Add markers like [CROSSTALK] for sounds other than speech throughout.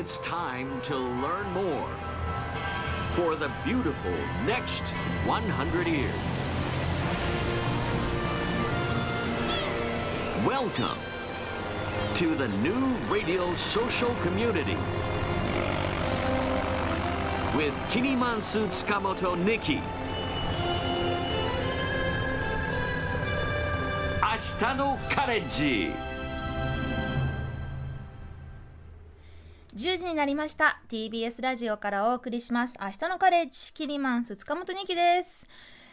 it's time to learn more for the beautiful next 100 years. Welcome to the new radio social community with Kinimansu Tsukamoto Nikki. Ashita no Kareji. になりました TBS ラジオからお送りします明日のカレッジキリマンス塚本二木です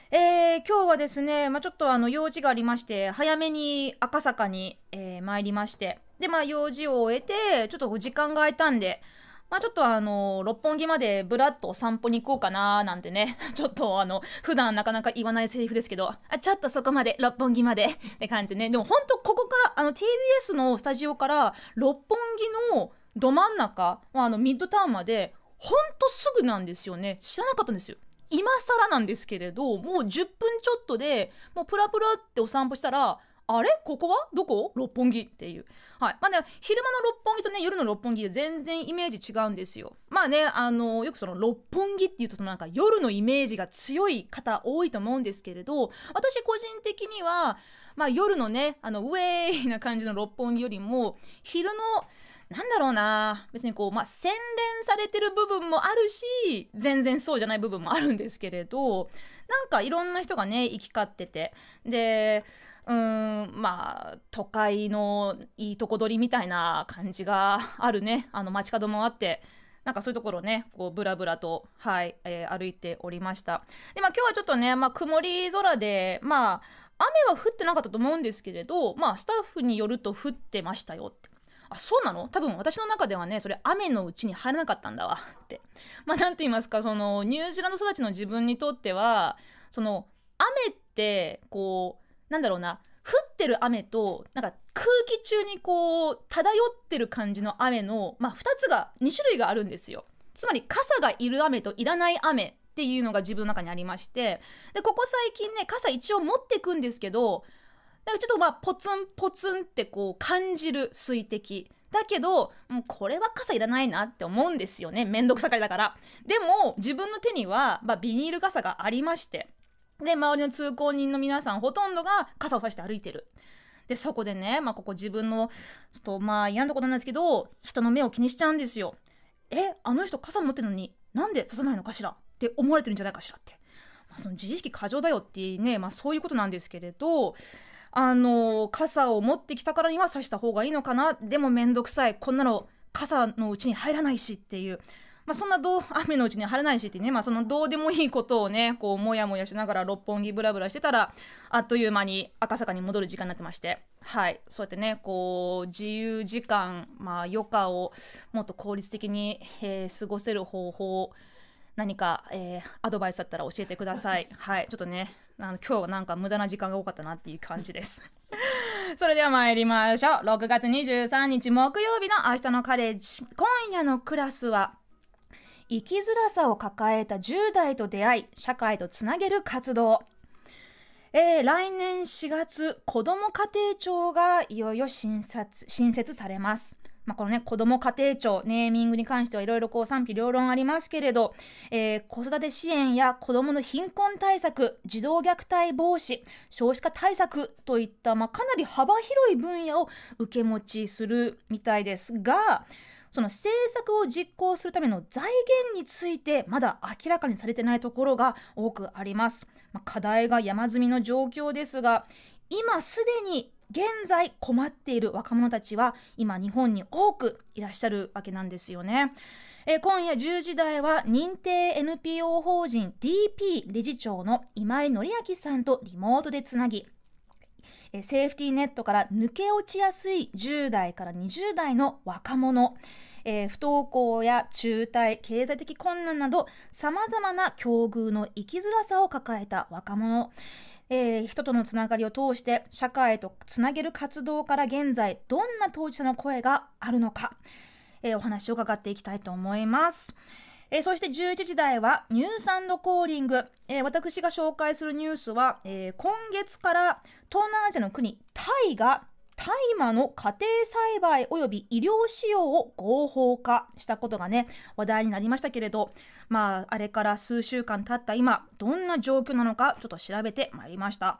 えー、今日はですね、まあ、ちょっとあの用事がありまして早めに赤坂に、えー、参りましてでまあ用事を終えてちょっと時間が空いたんでまあ、ちょっとあの六本木までぶらっとお散歩に行こうかななんてね [LAUGHS] ちょっとあの普段なかなか言わないセリフですけどあちょっとそこまで六本木までって感じでねでも本当ここからあの TBS のスタジオから六本木のど真ん中、まあ、あのミッドタウンまでほんとすぐなんですよね知らなかったんですよ今更なんですけれどもう10分ちょっとでもうプラプラってお散歩したらあれここはどこ六本木っていう。はい。まあね、昼間の六本木とね、夜の六本木で全然イメージ違うんですよ。まあね、あの、よくその六本木っていうとなんか夜のイメージが強い方多いと思うんですけれど、私個人的には、まあ夜のね、あの、ウェーイな感じの六本木よりも、昼の、なんだろうな別にこう、まあ、洗練されてる部分もあるし全然そうじゃない部分もあるんですけれどなんかいろんな人がね行き交っててでうんまあ都会のいいとこ取りみたいな感じがあるねあの街角もあって。なんかそういうところね、こうブラブラと、はい、えー、歩いておりました。で、まあ今日はちょっとね、まあ曇り空で、まあ雨は降ってなかったと思うんですけれど、まあスタッフによると降ってましたよって。あそうなの多分私の中ではねそれ雨のうちに入らなかったんだわ [LAUGHS] ってまあ何て言いますかそのニュージーランド育ちの自分にとってはその雨ってこうなんだろうな降ってる雨となんか空気中にこう漂ってる感じの雨の、まあ、2つが2種類があるんですよ。つまり傘がいる雨といらない雨っていうのが自分の中にありましてでここ最近ね傘一応持ってくんですけどだからちょっとまあポツンポツンってこう感じる水滴だけどもうこれは傘いらないなって思うんですよねめんどくさがりだからでも自分の手には、まあ、ビニール傘がありましてで周りの通行人の皆さんほとんどが傘をさして歩いてるでそこでね、まあ、ここ自分のちょっとまあ嫌なことなんですけど人の目を気にしちゃうんですよえあの人傘持ってるのになんで刺さないのかしらって思われてるんじゃないかしらって、まあ、その自意識過剰だよってね、まあ、そういうことなんですけれどあの傘を持ってきたからには差した方がいいのかなでも面倒くさいこんなの傘のうちに入らないしっていう。まあ、そんなどう [LAUGHS] 雨のうちに入らないしってね、まあ、そのどうでもいいことをねこうもやもやしながら六本木ブラブラしてたらあっという間に赤坂に戻る時間になってましてはいそうやってねこう自由時間、まあ、余暇をもっと効率的に、えー、過ごせる方法何か、えー、アドバイスだったら教えてください。はいちょっとねあの今日はなんか無駄な時間が多かったなっていう感じです [LAUGHS] それでは参りましょう6月23日木曜日の明日のカレッジ今夜のクラスは生きづらさを抱えた10代と出会い社会とつなげる活動えー、来年4月、子ども家庭庁がいよいよ新設されます。まあ、このね、子ども家庭庁、ネーミングに関してはいろいろこう賛否両論ありますけれど、えー、子育て支援や子どもの貧困対策、児童虐待防止、少子化対策といった、まあ、かなり幅広い分野を受け持ちするみたいですが、その政策を実行するための財源についてまだ明らかにされてないところが多くあります。まあ、課題が山積みの状況ですが今すでに現在困っている若者たちは今日本に多くいらっしゃるわけなんですよね。え今夜10時台は認定 NPO 法人 DP 理事長の今井紀明さんとリモートでつなぎえセーフティーネットから抜け落ちやすい10代から20代の若者え不登校や中退経済的困難などさまざまな境遇の生きづらさを抱えた若者えー、人とのつながりを通して社会へとつなげる活動から現在どんな当事者の声があるのか、えー、お話を伺っていきたいと思います。えー、そして11時台はニュースコーリング、えー、私が紹介するニュースは、えー、今月から東南アジアの国タイが大麻の家庭栽培及び医療使用を合法化したことがね話題になりましたけれどまああれから数週間経った今どんな状況なのかちょっと調べてまいりました、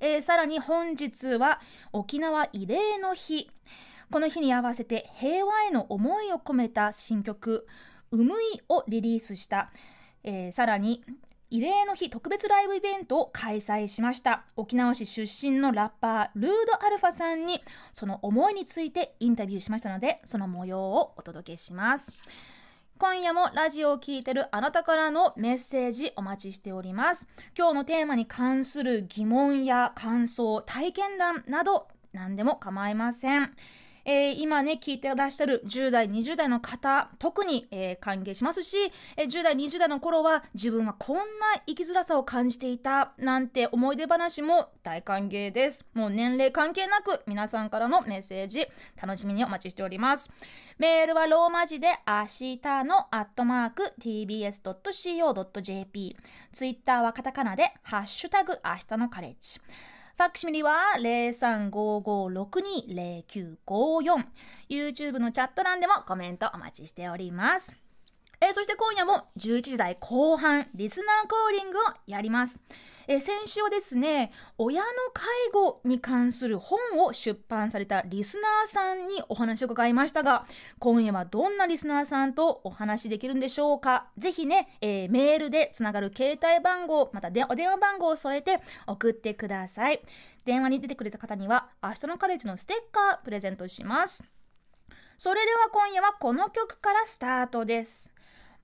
えー、さらに本日は沖縄慰霊の日この日に合わせて平和への思いを込めた新曲「うむい」をリリースした、えー、さらに慰霊の日特別ライブイベントを開催しました沖縄市出身のラッパールードアルファさんにその思いについてインタビューしましたのでその模様をお届けします今夜もラジオを聴いてるあなたからのメッセージお待ちしております今日のテーマに関する疑問や感想体験談など何でも構いませんえー、今ね、聞いてらっしゃる10代、20代の方、特に、えー、歓迎しますし、えー、10代、20代の頃は自分はこんな生きづらさを感じていたなんて思い出話も大歓迎です。もう年齢関係なく皆さんからのメッセージ、楽しみにお待ちしております。メールはローマ字で明日のアットマーク tbs.co.jp。ツイッターはカタカナでハッシュタグ明日のカレッジ。ファクシミリは0355620954 YouTube のチャット欄でもコメントお待ちしております。えー、そして今夜も11時台後半リスナーコーリングをやります。え先週はですね親の介護に関する本を出版されたリスナーさんにお話を伺いましたが今夜はどんなリスナーさんとお話できるんでしょうかぜひね、えー、メールでつながる携帯番号またでお電話番号を添えて送ってください電話に出てくれた方には明日のカレッジのステッカープレゼントしますそれでは今夜はこの曲からスタートです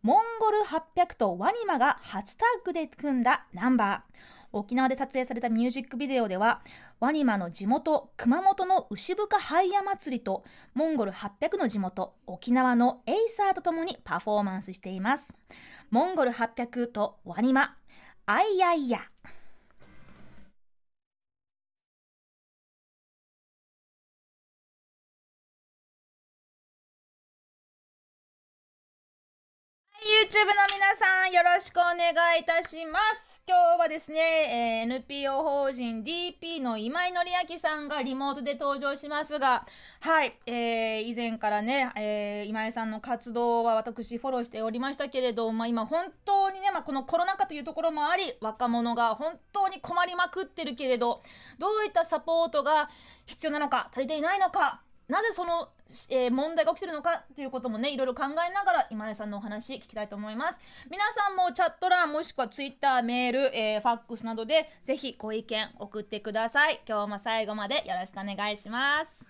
モンゴル800とワニマが初タッグで組んだナンバー沖縄で撮影されたミュージックビデオではワニマの地元熊本の牛深ハイヤ祭りとモンゴル800の地元沖縄のエイサーとともにパフォーマンスしていますモンゴル800とワニマアイヤイヤ YouTube の皆さん、よろしくお願いいたします。今日はですね、えー、NPO 法人 DP の今井紀明さんがリモートで登場しますが、はい、えー、以前からね、えー、今井さんの活動は私フォローしておりましたけれど、まあ、今本当にね、まあ、このコロナ禍というところもあり、若者が本当に困りまくってるけれど、どういったサポートが必要なのか、足りていないのか、なぜその、えー、問題が起きてるのかということもねいろいろ考えながら今井さんのお話聞きたいと思います皆さんもチャット欄もしくはツイッターメール、えー、ファックスなどでぜひご意見送ってください今日も最後までよろしくお願いします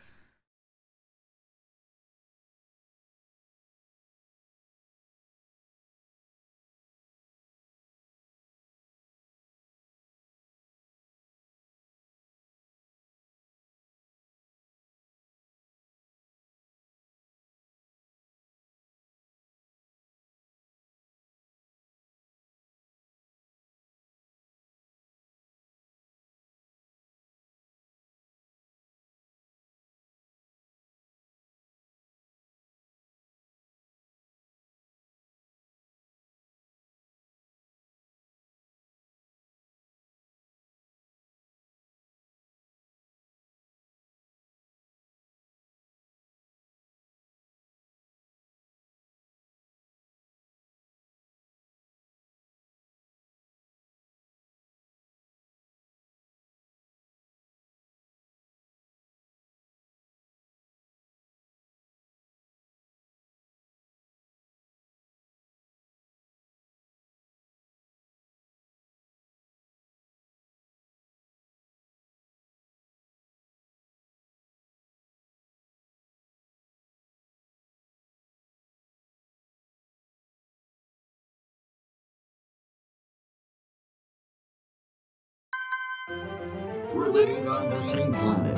We're living on the same planet.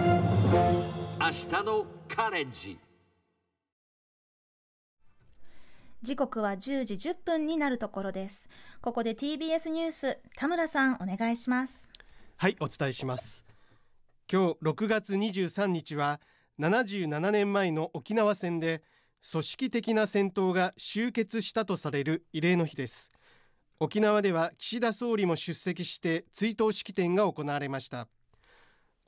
明日のカレッジ時刻は10時10分になるところですここで TBS ニュース田村さんお願いしますはいお伝えします今日6月23日は77年前の沖縄戦で組織的な戦闘が終結したとされる慰霊の日です沖縄では岸田総理も出席して追悼式典が行われました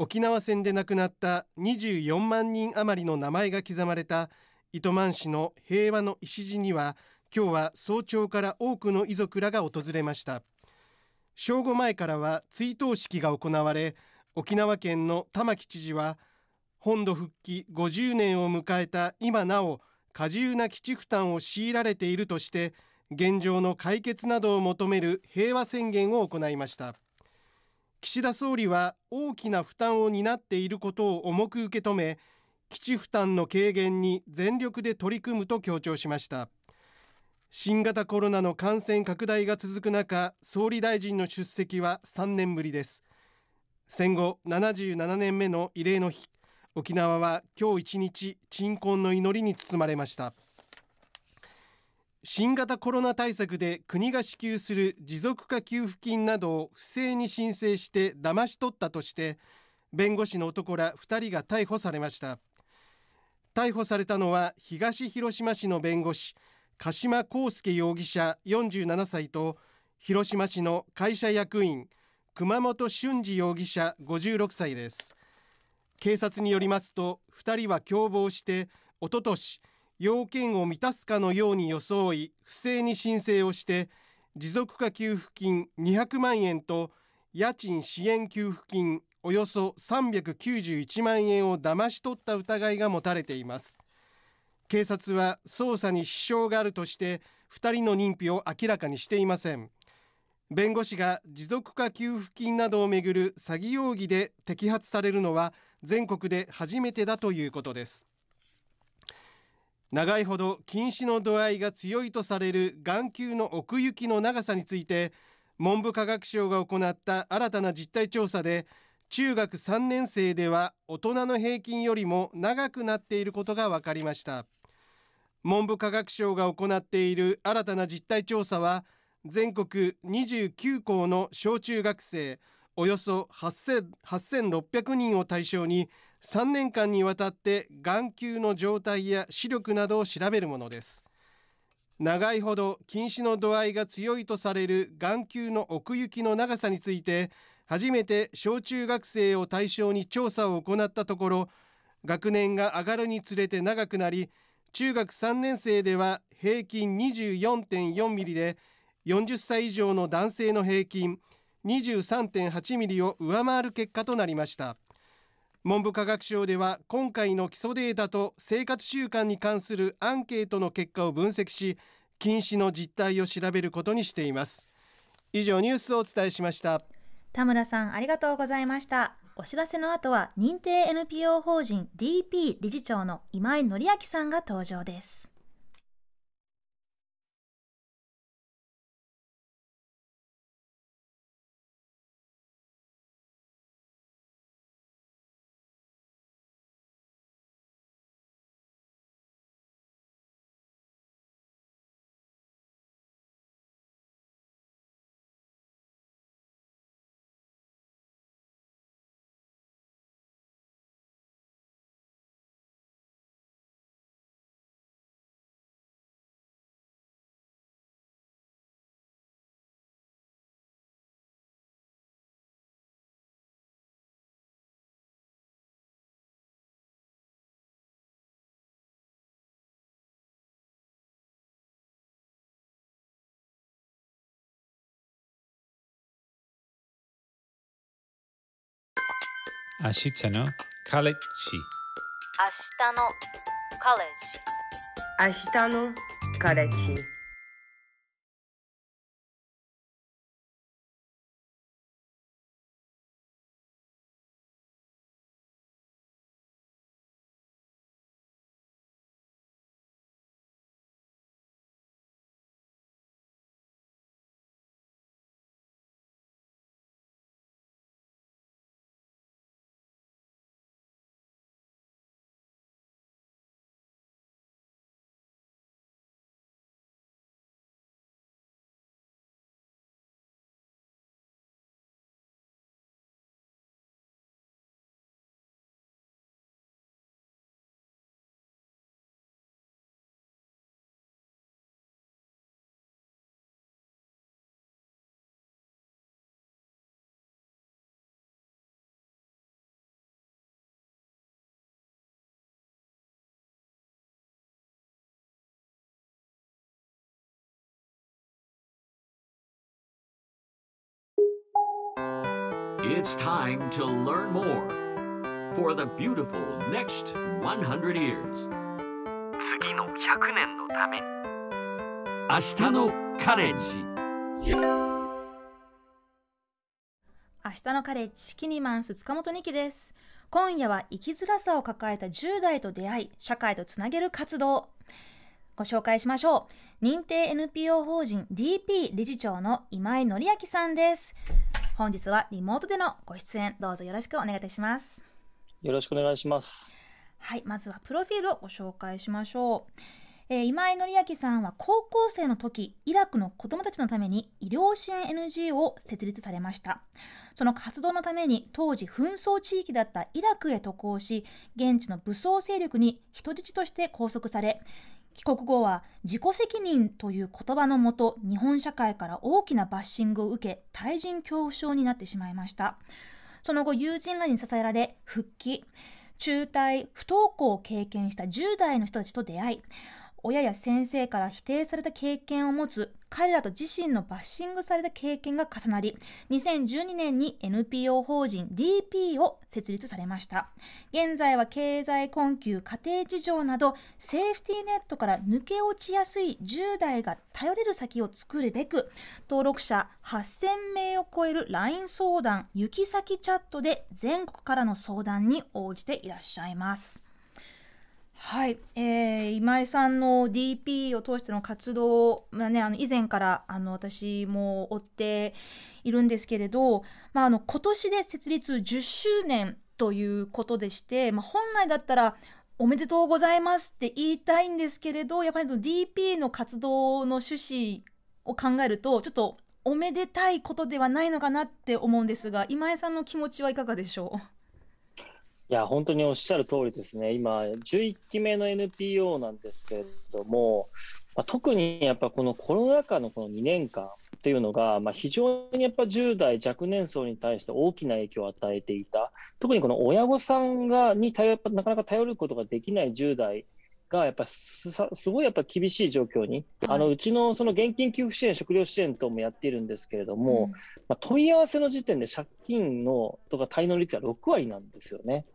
沖縄戦で亡くなった24万人余りの名前が刻まれた糸満市の平和の礎には今日は早朝から多くの遺族らが訪れました正午前からは追悼式が行われ沖縄県の玉城知事は本土復帰50年を迎えた今なお過重な基地負担を強いられているとして現状の解決などを求める平和宣言を行いました。岸田総理は大きな負担を担っていることを重く受け止め基地負担の軽減に全力で取り組むと強調しました新型コロナの感染拡大が続く中総理大臣の出席は3年ぶりです戦後77年目の慰霊の日沖縄は今日一日鎮魂の祈りに包まれました新型コロナ対策で国が支給する持続化給付金などを不正に申請して騙し取ったとして弁護士の男ら2人が逮捕されました逮捕されたのは東広島市の弁護士鹿島康介容疑者47歳と広島市の会社役員熊本俊二容疑者56歳です警察によりますと2人は共謀しておととし要件を満たすかのように装い不正に申請をして持続化給付金200万円と家賃支援給付金およそ391万円を騙し取った疑いが持たれています警察は捜査に支障があるとして2人の認否を明らかにしていません弁護士が持続化給付金などをめぐる詐欺容疑で摘発されるのは全国で初めてだということです長いほど近視の度合いが強いとされる眼球の奥行きの長さについて文部科学省が行った新たな実態調査で中学3年生では大人の平均よりも長くなっていることが分かりました文部科学省が行っている新たな実態調査は全国29校の小中学生およそ8600人を対象に3年間にわたって眼球の状態や視力などを調べるものです長いほど近視の度合いが強いとされる眼球の奥行きの長さについて初めて小中学生を対象に調査を行ったところ学年が上がるにつれて長くなり中学3年生では平均24.4ミリで40歳以上の男性の平均23.8ミリを上回る結果となりました。文部科学省では今回の基礎データと生活習慣に関するアンケートの結果を分析し禁止の実態を調べることにしています以上ニュースをお伝えしました田村さんありがとうございましたお知らせの後は認定 NPO 法人 DP 理事長の今井紀明さんが登場です明日のカレッジ明日のカレッジ明日のカレッジ It's time to learn more for the beautiful next 100 years. 次の100年のために明日のカレッジ明日のカレッジキニマンス塚本二木です今夜は生きづらさを抱えた10代と出会い社会とつなげる活動ご紹介しましょう認定 NPO 法人 DP 理事長の今井紀明さんです本日はリモートでのご出演、どうぞよろしくお願いいたします。よろしくお願いします。はい、まずはプロフィールをご紹介しましょう。えー、今井紀明さんは高校生の時、イラクの子供たちのために医療支援 n g を設立されました。その活動のために当時紛争地域だったイラクへ渡航し、現地の武装勢力に人質として拘束され、帰国後は自己責任という言葉のもと日本社会から大きなバッシングを受け対人恐怖症になってしまいましたその後友人らに支えられ復帰中退不登校を経験した10代の人たちと出会い親や先生から否定された経験を持つ彼らと自身のバッシングされた経験が重なり2012年に NPO 法人 DP を設立されました現在は経済困窮家庭事情などセーフティーネットから抜け落ちやすい10代が頼れる先を作るべく登録者8000名を超える LINE 相談行き先チャットで全国からの相談に応じていらっしゃいますはい、えー、今井さんの DP を通しての活動、まあね、あの以前からあの私も追っているんですけれど、まあ、あの今年で設立10周年ということでして、まあ、本来だったらおめでとうございますって言いたいんですけれどやっぱりの DP の活動の趣旨を考えるとちょっとおめでたいことではないのかなって思うんですが今井さんの気持ちはいかがでしょういや、本当におっしゃる通りですね。今、11期目の NPO なんですけれども、まあ、特にやっぱこのコロナ禍のこの2年間っていうのが、まあ、非常にやっぱ10代若年層に対して大きな影響を与えていた。特にこの親御さんがに頼やっぱなかなか頼ることができない10代がやっぱすごいやっぱ厳しい状況に、はい、あのうちのその現金給付支援、食料支援等もやっているんですけれども、うん、まあ、問い合わせの時点で借金のとか滞納率が6割なんですよね。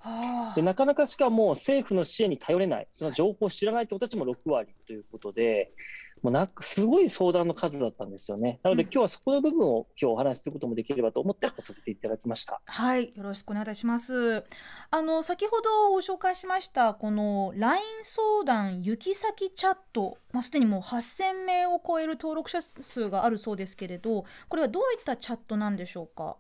でなかなかしかも政府の支援に頼れない、その情報を知らないというたちも6割ということで、もうなすごい相談の数だったんですよね。なので、今日はそこの部分を今日お話しすることもできればと思ってさせていただきました。はい、よろしくお願いします。あの先ほどご紹介しましたこの LINE 相談行き先チャット、まあすでにもう8000名を超える登録者数があるそうですけれど、これはどういったチャットなんでしょうか。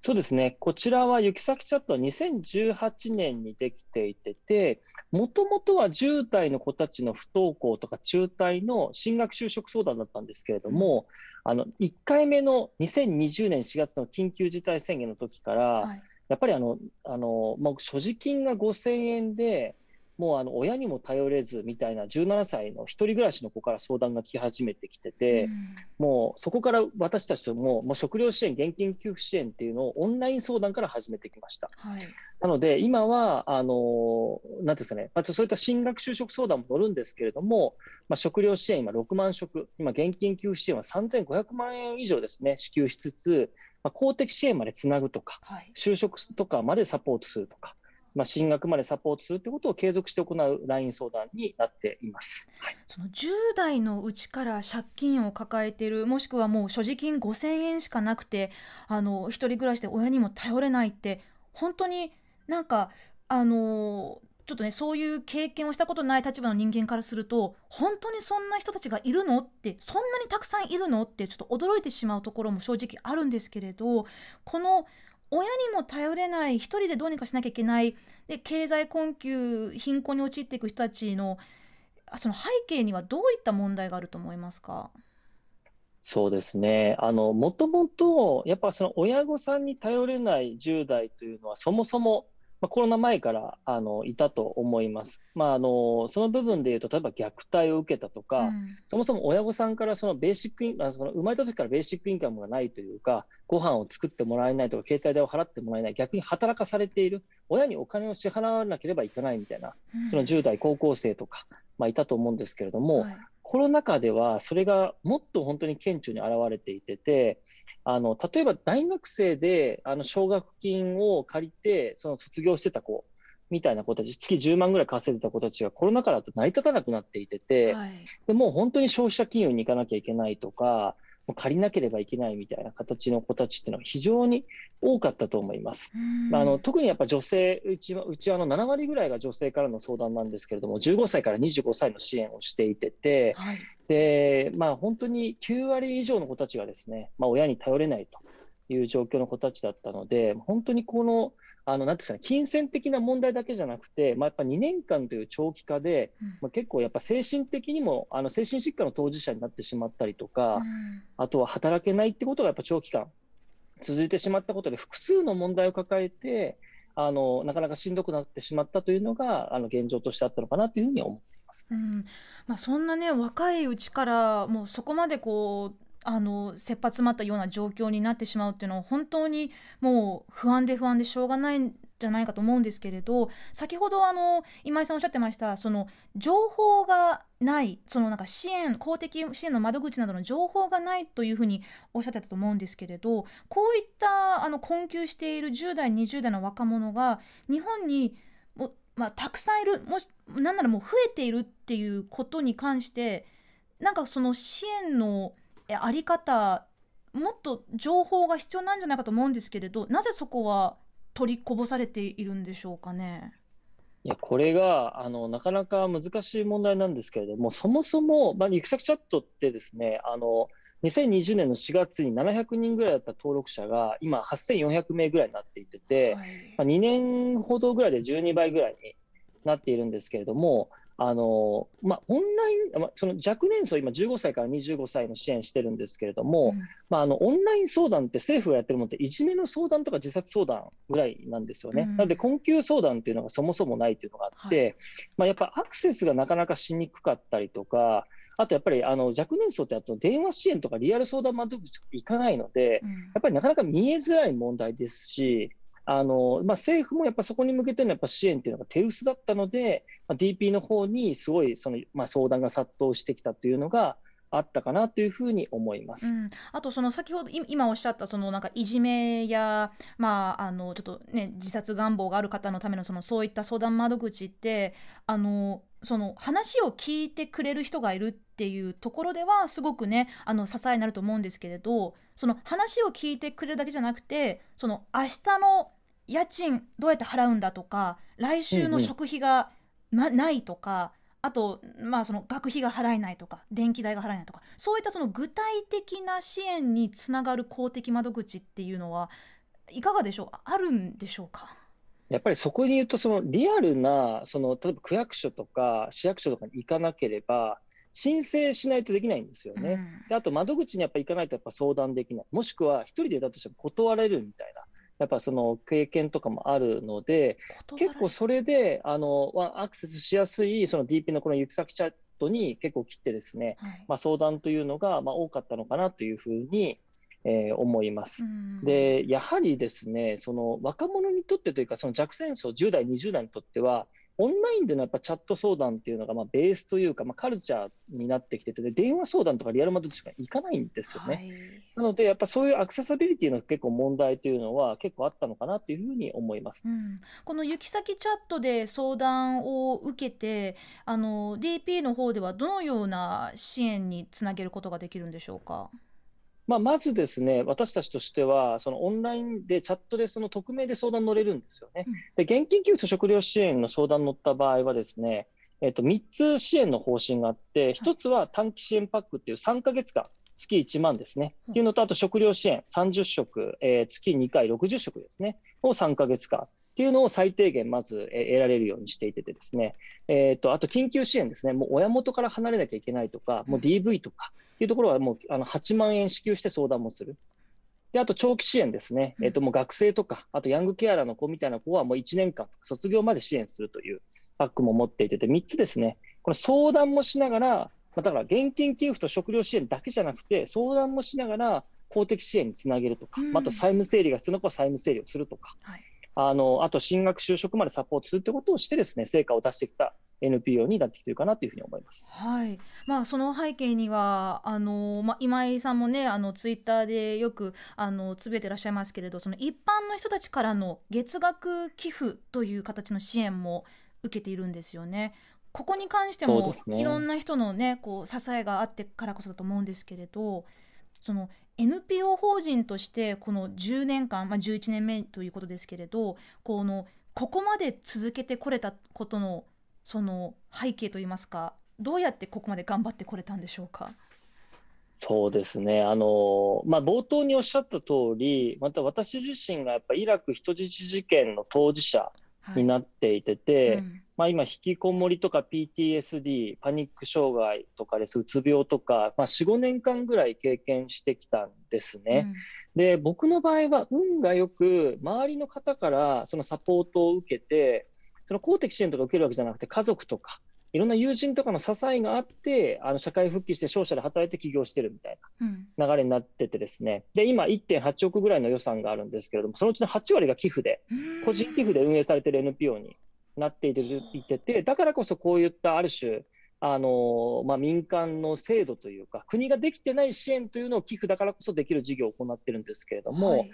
そうですね、こちらは行き先チャットは2018年にできていてて、もともとは10代の子たちの不登校とか中退の進学就職相談だったんですけれども、あの1回目の2020年4月の緊急事態宣言の時から、はい、やっぱりあのあの、まあ、所持金が5000円で、もうあの親にも頼れずみたいな17歳の1人暮らしの子から相談が来始めてきてて、うん、もうそこから私たちとももう食料支援、現金給付支援っていうのをオンライン相談から始めてきました。はい、なので今はあのなんですかね、まあ、そういった進学就職相談も乗るんですけれども、まあ、食料支援今6万食、今現金給付支援は3500万円以上ですね支給しつつ、まあ、公的支援までつなぐとか、はい、就職とかまでサポートするとか。まあ、進学までサポートするってことを継続して行う LINE 相談になっています、はい、その10代のうちから借金を抱えているもしくはもう所持金5000円しかなくてあの一人暮らしで親にも頼れないって本当になんかあのちょっとねそういう経験をしたことない立場の人間からすると本当にそんな人たちがいるのってそんなにたくさんいるのってちょっと驚いてしまうところも正直あるんですけれどこの親にも頼れない一人でどうにかしなきゃいけないで経済困窮貧困に陥っていく人たちのその背景にはどういった問題があると思いますかそうですねあのもともとやっぱその親御さんに頼れない10代というのはそもそもまあ、コロナ前からあのいたと思います、まああの。その部分でいうと、例えば虐待を受けたとか、うん、そもそも親御さんからそのベーシックインあその生まれた時からベーシックインカムがないというか、ご飯を作ってもらえないとか、携帯代を払ってもらえない、逆に働かされている、親にお金を支払わなければいけないみたいな、うん、その10代、高校生とか、まあ、いたと思うんですけれども、はい、コロナ禍ではそれがもっと本当に顕著に現れていてて、あの例えば大学生であの奨学金を借りてその卒業してた子みたいな子たち月10万ぐらい稼いでた子たちがコロナ禍だと成り立たなくなっていてて、はい、でもう本当に消費者金融に行かなきゃいけないとかもう借りなければいけないみたいな形の子たちっていうのは非常に多かったと思います。まあ、あの特にやっぱ女性うちはうちはあの7割ぐらいが女性からの相談なんですけれども15歳から25歳の支援をしていてて、はい、でまあ、本当に9割以上の子たちがですね、まあ、親に頼れないという状況の子たちだったので本当にこのあの、なんですかね、金銭的な問題だけじゃなくて、まあ、やっぱ2年間という長期化で、うん、まあ、結構やっぱ精神的にも、あの、精神疾患の当事者になってしまったりとか、うん、あとは働けないってことがやっぱ長期間続いてしまったことで、複数の問題を抱えて、あの、なかなかしんどくなってしまったというのが、あの、現状としてあったのかなというふうに思ってうんまあ、そんなね若いうちからもうそこまでこうあの切羽詰まったような状況になってしまうっていうのは本当にもう不安で不安でしょうがないんじゃないかと思うんですけれど先ほどあの今井さんおっしゃってましたその情報がないそのなんか支援公的支援の窓口などの情報がないというふうにおっしゃってたと思うんですけれどこういったあの困窮している10代20代の若者が日本にも、まあ、たくさんいるもしなんならもう増えているっていうことに関してなんかその支援のあり方もっと情報が必要なんじゃないかと思うんですけれどなぜそこは取りこぼされているんでしょうかね。いやこれがあのなかなか難しい問題なんですけれどもそもそも、まあ、行き先チャットってですねあの2020年の4月に700人ぐらいだった登録者が今8400名ぐらいになっていてて、はい、まあ、2年ほどぐらいで12倍ぐらいになっているんですけれどもあのまあ、オンライン、まあ、その若年層、今、15歳から25歳の支援してるんですけれども、うん、まあ、あのオンライン相談って政府がやってるものって、いじめの相談とか自殺相談ぐらいなんですよね、うん、なので困窮相談っていうのがそもそもないというのがあって、はい、まあ、やっぱアクセスがなかなかしにくかったりとか、あとやっぱりあの若年層ってあと電話支援とかリアル相談窓口行かないので、うん、やっぱりなかなか見えづらい問題ですし、あのまあ、政府もやっぱそこに向けてのやっぱ支援というのが手薄だったので、まあ、DP の方にすごいその、まあ、相談が殺到してきたというのが、あったかなというふうに思います。うん、あとその先ほど今おっしゃったそのなんかいじめやまああのちょっとね自殺願望がある方のためのそのそういった相談窓口ってあのその話を聞いてくれる人がいるっていうところではすごくねあの支えになると思うんですけれどその話を聞いてくれるだけじゃなくてその明日の家賃どうやって払うんだとか来週の食費が、ま、ないとかあと、まあ、その学費が払えないとか電気代が払えないとかそういったその具体的な支援につながる公的窓口っていうのはいかがでしょうあるんでしょうかやっぱりそこに言うとそのリアルなその例えば区役所とか市役所とかに行かなければ申請しないとできないんですよね。うん、であと窓口にやっぱ行かないとやっぱ相談できないもしくは1人でだとしても断れるみたいなやっぱその経験とかもあるので、結構それで、あの、アクセスしやすい、その DP のこの行き先チャットに結構切ってですね、はい、まあ相談というのが、まあ多かったのかなというふうに、えー、思います。で、やはりですね、その若者にとってというか、その弱戦争、10代、20代にとっては、オンラインでのやっぱチャット相談っていうのがまあベースというか、まあ、カルチャーになってきてて、電話相談とかリアルマドしか行かないんですよね。はい、なので、やっぱそういうアクセサビリティの結構問題というのは結構あったのかなというふうに思います、うん、この行き先チャットで相談を受けて、あの DP の方ではどのような支援につなげることができるんでしょうか。まあ、まずですね、私たちとしては、そのオンラインでチャットでその匿名で相談乗れるんですよね。で現金給付と食料支援の相談乗った場合はですね、えっと、3つ支援の方針があって、1つは短期支援パックっていう3か月間、月1万ですね、っていうのと、あと食料支援30食、えー、月2回60食ですね、を3か月間。っていうのを最低限まず得られるようにしていててですね、えーと、あと緊急支援ですね、もう親元から離れなきゃいけないとか、もう DV とかいうところはもうあの8万円支給して相談もする。であと長期支援ですね、えーと、もう学生とか、あとヤングケアラーの子みたいな子はもう1年間、卒業まで支援するというパックも持っていてて、3つですね、この相談もしながら、まだから現金給付と食料支援だけじゃなくて、相談もしながら公的支援につなげるとか、うん、あと債務整理が必要な子は債務整理をするとか、はい、あのあと進学、就職までサポートするということをしてですね成果を出してきた NPO になってきてるかなというふうに思います。はい。まあその背景にはあのまあ今井さんもねあのツイッターでよくあのつぶていらっしゃいますけれど、その一般の人たちからの月額寄付という形の支援も受けているんですよね。ここに関しても、いろんな人のねこう支えがあってからこそだと思うんですけれど。その NPO 法人としてこの10年間、まあ、11年目ということですけれどこのここまで続けてこれたことのその背景といいますかどうやってここまで頑張ってこれたんでしょうか。そうですねあの、まあ、冒頭におっしゃった通りまた私自身がやっぱイラク人質事件の当事者になっていてて、はいうんまあ、今、引きこもりとか PTSD、パニック障害とかです、うつ病とか、まあ、4、5年間ぐらい経験してきたんですね。うん、で、僕の場合は、運がよく、周りの方からそのサポートを受けて、その公的支援とか受けるわけじゃなくて、家族とか、いろんな友人とかの支えがあって、あの社会復帰して商社で働いて起業してるみたいな流れになっててですね、うん、で、今1.8億ぐらいの予算があるんですけれども、そのうちの8割が寄付で、個人寄付で運営されてる NPO になっていていててだからこそこういったある種あのまあ、民間の制度というか国ができてない支援というのを寄付だからこそできる事業を行ってるんですけれども、はい、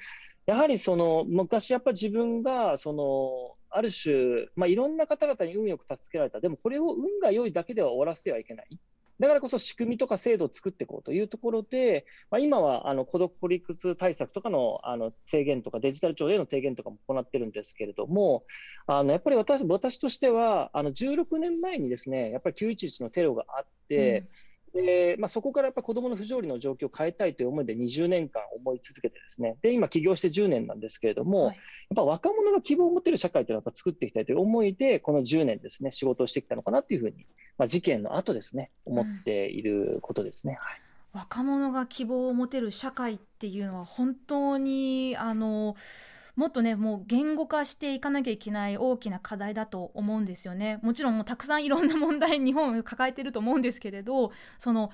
やはりその昔やっぱ自分がそのある種、まあ、いろんな方々に運よく助けられたでもこれを運が良いだけでは終わらせてはいけない、だからこそ仕組みとか制度を作っていこうというところで、まあ、今はあの孤独・孤立対策とかのあの制限とか、デジタル庁への提言とかも行ってるんですけれども、あのやっぱり私私としては、あの16年前にですねやっぱり911のテロがあって、うんでまあ、そこからやっぱ子どもの不条理の状況を変えたいという思いで20年間思い続けてですねで今起業して10年なんですけれども、はい、やっぱ若者が希望を持てる社会というのをやっぱ作っていきたいという思いでこの10年ですね仕事をしてきたのかなというふうに、まあ、事件の後ですね思っていることですね。うん、若者が希望を持てる社会っていうのは本当にあのもっとねもう言語化していかなきゃいけない大きな課題だと思うんですよね。もちろんもうたくさんいろんな問題日本抱えてると思うんですけれどその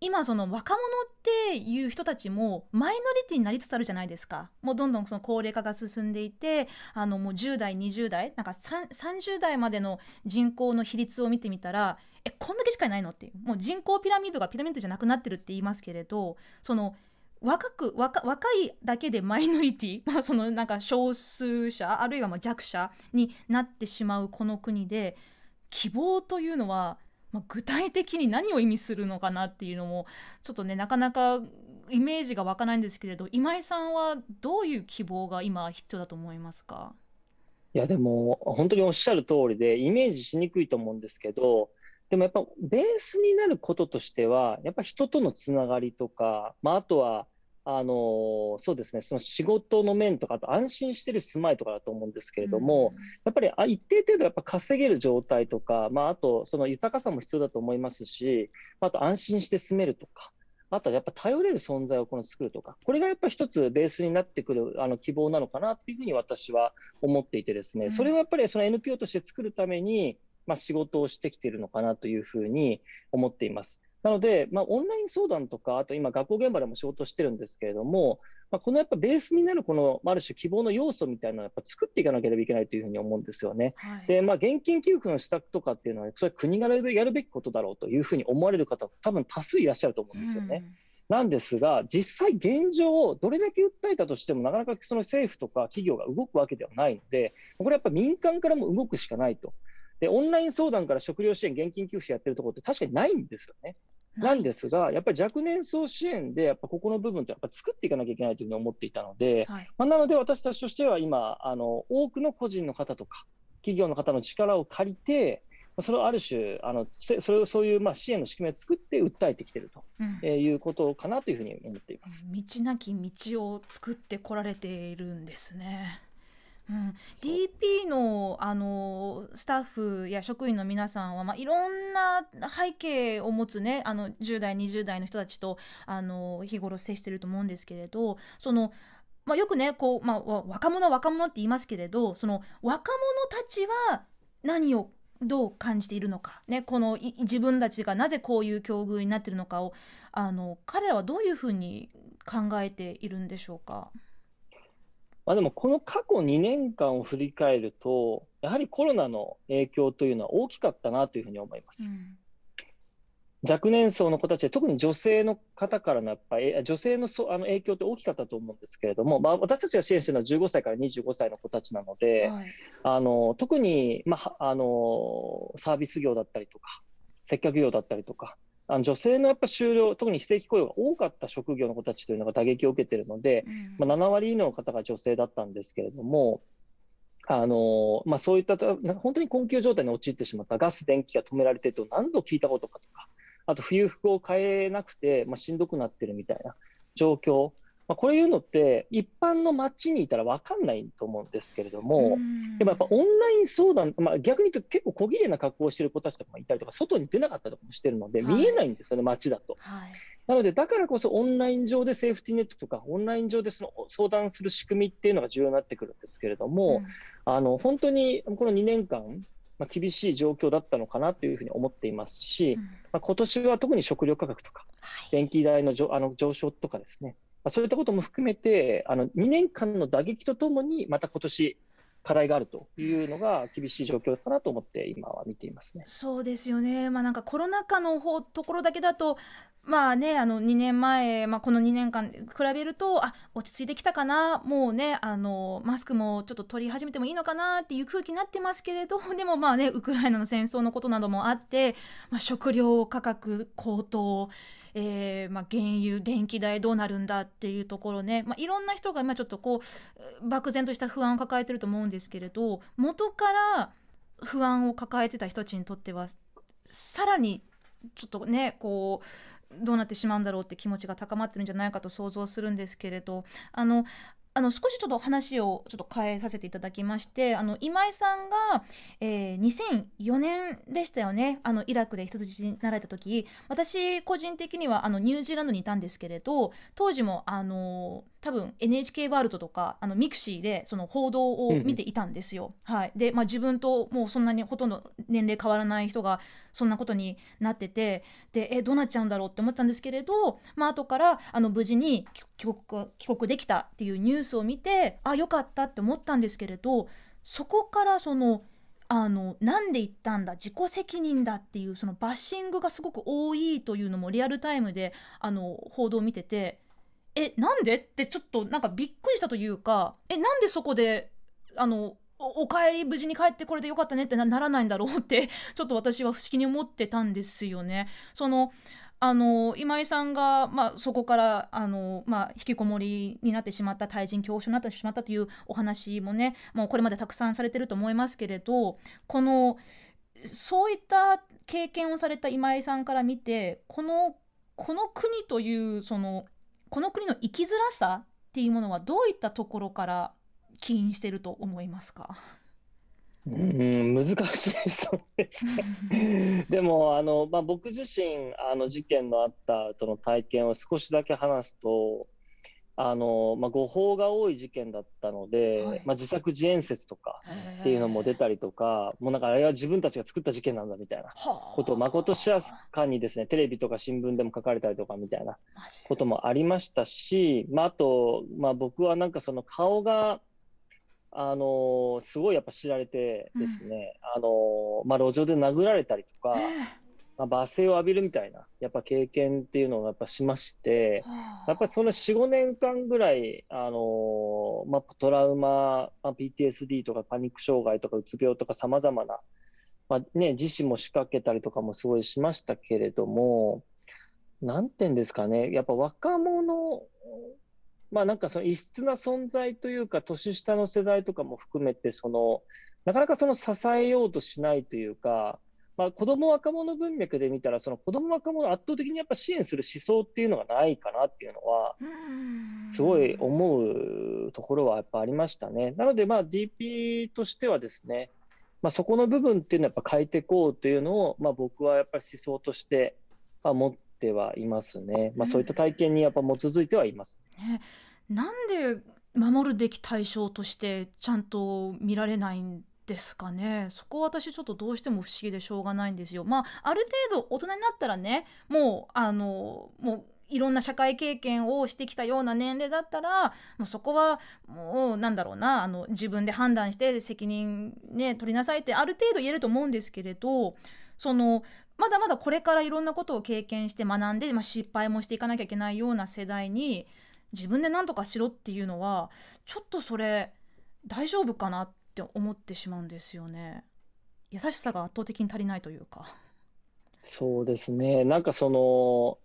今その若者っていう人たちもマイノリティになりつつあるじゃないですかもうどんどんその高齢化が進んでいてあのもう10代20代なんか30代までの人口の比率を見てみたらえこんだけしかいないのっていうもう人口ピラミッドがピラミッドじゃなくなってるって言いますけれどその若く若若いだけでマイノリティ、[LAUGHS] まあ、そのなんか少数者あるいはまあ弱者になってしまうこの国で希望というのは、まあ、具体的に何を意味するのかなっていうのもちょっとねなかなかイメージが湧かないんですけれど今井さんはどういう希望が今必要だと思いますかいやでも本当におっしゃる通りでイメージしにくいと思うんですけどでもやっぱベースになることとしてはやっぱ人とのつながりとか、まあ、あとはあのそうですねその仕事の面とか、と安心してる住まいとかだと思うんですけれども、うん、やっぱりあ一定程度やっぱ稼げる状態とか、まあ、あとその豊かさも必要だと思いますし、あと安心して住めるとか、あとやっぱ頼れる存在をこの作るとか、これがやっぱ一つベースになってくるあの希望なのかなっていうふうに私は思っていてですね、うん、それをやっぱりその NPO として作るために、まあ、仕事をしてきているのかなというふうに思っています。なので、まあ、オンライン相談とか、あと今、学校現場でも仕事してるんですけれども、まあ、このやっぱベースになる、このある種希望の要素みたいなのをやっぱ作っていかなければいけないというふうに思うんですよね。はい、で、まあ、現金給付の施策とかっていうのは、それは国がやるべきことだろうというふうに思われる方、多分多数いらっしゃると思うんですよね。うんなんですが、実際現状をどれだけ訴えたとしても、なかなかその政府とか企業が動くわけではないので、これやっぱ民間からも動くしかないと。で、オンライン相談から食料支援、現金給付やってるところって確かにないんですよね。なんですが、やっぱり若年層支援で、やっぱここの部分ってやっぱ作っていかなきゃいけないというふうに思っていたので、はい、まあ、なので私たちとしては今、あの多くの個人の方とか、企業の方の力を借りて、それをある種、あのそれそういうまあ支援の仕組みを作って訴えてきていると、えいうことかなというふうに思っています、うん、道なき道を作ってこられているんですね。うん、DP のあのスタッフや職員の皆さんは、まあ、いろんな背景を持つ、ね、あの10代20代の人たちとあの日頃接してると思うんですけれどその、まあ、よくねこう、まあ、若者若者って言いますけれどその若者たちは何をどう感じているのか、ね、この自分たちがなぜこういう境遇になってるのかをあの彼らはどういうふうに考えているんでしょうか。まあ、でもこの過去2年間を振り返ると、やはりコロナの影響というのは大きかったなというふうに思います。うん、若年層の子たちで、特に女性の方からのやっぱり、女性のそあの影響って大きかったと思うんですけれども、まあ、私たちが支援しているのは15歳から25歳の子たちなので、はい、あの特に、まあ、あのサービス業だったりとか、接客業だったりとか、あの女性のやっぱ就労、特に非正規雇用が多かった職業の子たちというのが打撃を受けているので、うん、まあ、7割の方が女性だったんですけれども、あのまあ、そういった本当に困窮状態に陥ってしまった、ガス、電気が止められてると何度聞いたことかとか、あと冬服を買えなくて、まあ、しんどくなってるみたいな状況まあ、こういうのって一般の街にいたら分かんないと思うんですけれども、でもやっぱオンライン相談、まあ、逆に言うと結構小綺麗な格好をしてる子たちとかもいたりとか外に出なかったりとかもしてるので、見えないんですよね、はい、街だと。はい、なのでだからこそオンライン上でセーフティネットとかオンライン上でその相談する仕組みっていうのが重要になってくるんですけれども、うん、あの本当にこの2年間まあ、厳しい状況だったのかなというふうに思っていますし、うん、まあ、今年は特に食料価格とか、電気代のあの上昇とかですね、そういったことも含めて、あの2年間の打撃とともに、また今年課題があるというのが厳しい状況かなと思って今は見ていますね。そうですよね。まあなんかコロナ禍の方ところだけだと。まあね、あの2年前、まあ、この2年間比べるとあ落ち着いてきたかなもうねあのマスクもちょっと取り始めてもいいのかなっていう空気になってますけれど [LAUGHS] でもまあねウクライナの戦争のことなどもあって、まあ、食料価格高騰えー、まあ、原油電気代どうなるんだっていうところね、まあ、いろんな人が今ちょっとこう漠然とした不安を抱えてると思うんですけれど元から不安を抱えてた人たちにとってはさらにちょっとねこうどうなってしまうんだろうって気持ちが高まってるんじゃないかと想像するんですけれどあのあの少しちょっと話をちょっと変えさせていただきましてあの今井さんが、えー、2004年でしたよねあのイラクで人質になられた時私個人的にはあのニュージーランドにいたんですけれど当時もあの多分 NHK ワールドとかあのミクシーでその報道を見ていたんですよ。うんはい、で、まあ、自分ともうそんなにほとんど年齢変わらない人がそんなことになっててでえどうなっちゃうんだろうって思ったんですけれど、まあ後からあの無事に帰国帰国できたっていうニュースを見てあよかったって思ったんですけれどそこからその。あのなんで言ったんだ自己責任だっていうそのバッシングがすごく多いというのもリアルタイムであの報道を見ててえなんでってちょっとなんかびっくりしたというかえなんでそこであのお帰り無事に帰ってこれでよかったねってならないんだろうって [LAUGHS] ちょっと私は不思議に思ってたんですよね。そのあの今井さんが、まあ、そこからあの、まあ、引きこもりになってしまった対人恐怖症になってしまったというお話もねもうこれまでたくさんされてると思いますけれどこのそういった経験をされた今井さんから見てこのこの国というそのこの国の生きづらさっていうものはどういったところから起因してると思いますかうん難しいそうですね [LAUGHS] でもあの、まあ、僕自身あの事件のあったとの体験を少しだけ話すとあのまあ、誤報が多い事件だったので、はい、まあ、自作自演説とかっていうのも出たりとか、もうなんかあれは自分たちが作った事件なんだみたいなことをまことしやかにですねテレビとか新聞でも書かれたりとかみたいなこともありましたし、まあ、あと、まあ、僕はなんかその顔があのすごいやっぱ知られてですね、うん、あのまあ、路上で殴られたりとか。えーまあ、罵声を浴びるみたいなやっぱ経験っていうのをやっぱしまして、やっぱりその45年間ぐらい、あのまあ、トラウマ、まあ、PTSD とかパニック障害とかうつ病とかさまざまな、まあね、自身も仕掛けたりとかもすごいしましたけれども何て言うんですかねやっぱ若者まあなんかその異質な存在というか年下の世代とかも含めてそのなかなかその支えようとしないというかまあ、子ども若者文脈で見たらその子ども若者を圧倒的にやっぱ支援する思想っていうのがないかなっていうのはすごい思うところはやっぱありましたね。なのでまあ DP としてはですね、まあ、そこの部分っていうのはやっぱ変えていこうというのを、まあ、僕はやっぱり思想としてまあ持ってはいますね。まあ、そういった体験にやっぱ基づいてはいます、ね、なんで守るべき対象としてちゃんと見られないんですかねそこ私ちょっとどうしても不思議でしょうがないんですよ。まあある程度大人になったらねもうあのもういろんな社会経験をしてきたような年齢だったらもうそこはもうなんだろうなあの自分で判断して責任、ね、取りなさいってある程度言えると思うんですけれどそのまだまだこれからいろんなことを経験して学んで、まあ、失敗もしていかなきゃいけないような世代に自分で何とかしろっていうのはちょっとそれ大丈夫かなってって思ってしまうんですよね優しさが圧倒的に足りないというかそうですねなんかその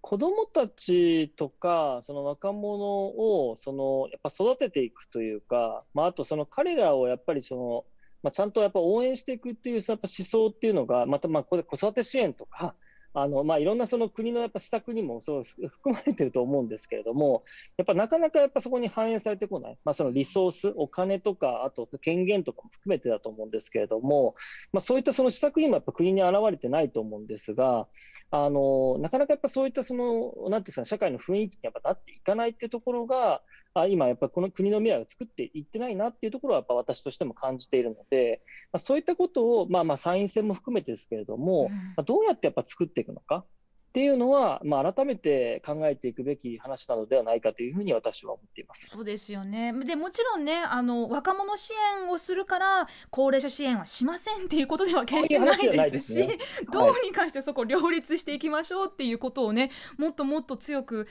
子どもたちとかその若者をそのやっぱ育てていくというか、まあ、あとその彼らをやっぱりその、まあ、ちゃんとやっぱ応援していくっていうやっぱ思想っていうのがまたまあこれ子育て支援とかあのまあ、いろんなその国のやっぱ施策にもそう含まれてると思うんですけれども、やっぱなかなかやっぱそこに反映されてこない、まあ、そのリソース、お金とか、あと権限とかも含めてだと思うんですけれども、まあ、そういったその施策にもやっぱ国に現れてないと思うんですが、あのなかなかやっぱそういったその、なんていうんですか、社会の雰囲気にやっぱなっていかないっていうところが、あ今、やっぱりこの国の未来を作っていってないなっていうところは、やっぱ私としても感じているので、まあ、そういったことを、まあ、まあ参院選も含めてですけれども、どうやってやっぱ作っていくのか。っていうのは、まあ、改めて考えていくべき話なのではないかというふうに私は思っていますそうですよねでもちろんねあの若者支援をするから高齢者支援はしませんっていうことでは決してないですし、ね [LAUGHS] はい、どうにかしてそこ両立していきましょうっていうことをねもっともっと強く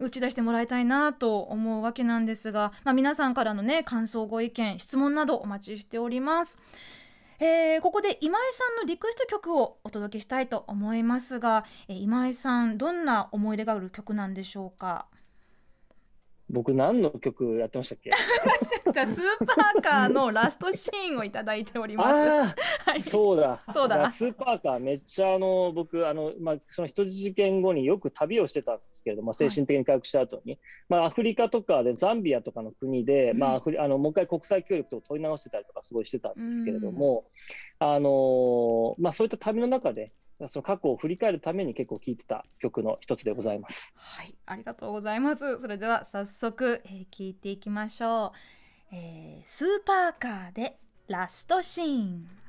打ち出してもらいたいなと思うわけなんですが、まあ、皆さんからのね感想ご意見質問などお待ちしております。えー、ここで今井さんのリクエスト曲をお届けしたいと思いますが、えー、今井さんどんな思い出がある曲なんでしょうか僕何の曲やってましたっけ [LAUGHS] じゃあスーパーカーのラストシーンをいただいております。はい、そうだそうだスーパーカーめっちゃあの僕あの、まあ、その人質事件後によく旅をしてたんですけれども、精神的に回復した後に、はい、まあ、アフリカとかでザンビアとかの国で、まあ、あのもう一回国際協力と問い直してたりとかすごいしてたんですけれども、うん、あのまあ、そういった旅の中でその過去を振り返るために結構聴いてた曲の一つでございます。はい、ありがとうございます。それでは早速、えー、聞いていきましょう、えー、スーパーカーでラストシーン。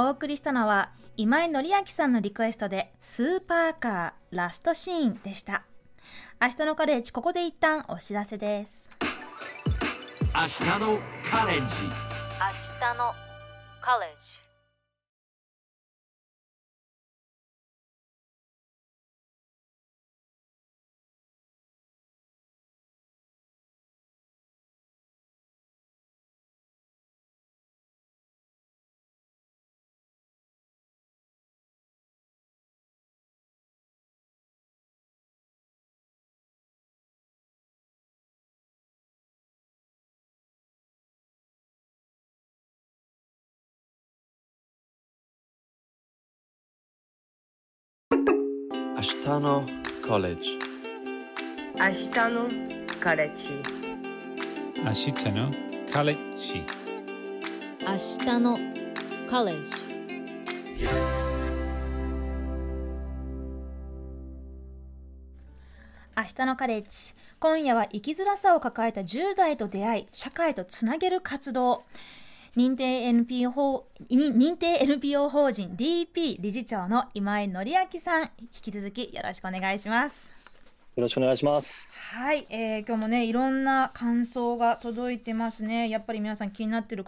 お送りしたのは今井紀明さんのリクエストで「スーパーカーラストシーン」でした明日のカレッジここで一旦お知らせです明日のカレッジ明日のカレッジ明日のコレッジ明日のカレッジ明日のカレッジ明日のカレッジ明日のカレッジ今夜は生きづらさを抱えた10代と出会い社会とつなげる活動認定 NPO 法認定 NPO 法人 DP 理事長の今井紀明さん引き続きよろしくお願いしますよろしくお願いしますはい、えー、今日もねいろんな感想が届いてますねやっぱり皆さん気になってる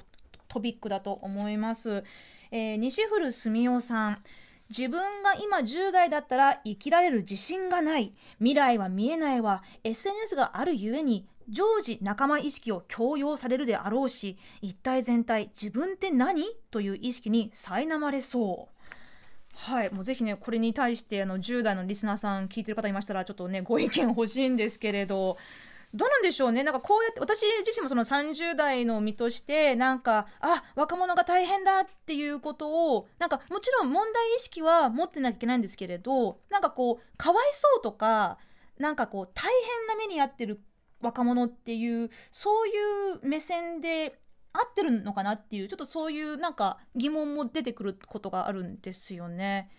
トピックだと思います、えー、西古住夫さん自分が今10代だったら生きられる自信がない未来は見えないわ SNS があるゆえに常時仲間意識を強要されるであろうし一体全体自分って何という意識に苛まれそう。はい、もうぜひねこれに対してあの10代のリスナーさん聞いてる方いましたらちょっとねご意見欲しいんですけれど。どうなんでしょうねなんかこうやって私自身もその30代の身としてなんかあ若者が大変だっていうことをなんかもちろん問題意識は持ってなきゃいけないんですけれどなんかこうかわいそうとかなんかこう大変な目に遭ってる若者っていうそういう目線で合ってるのかなっていうちょっとそういうなんか疑問も出てくることがあるんですよね。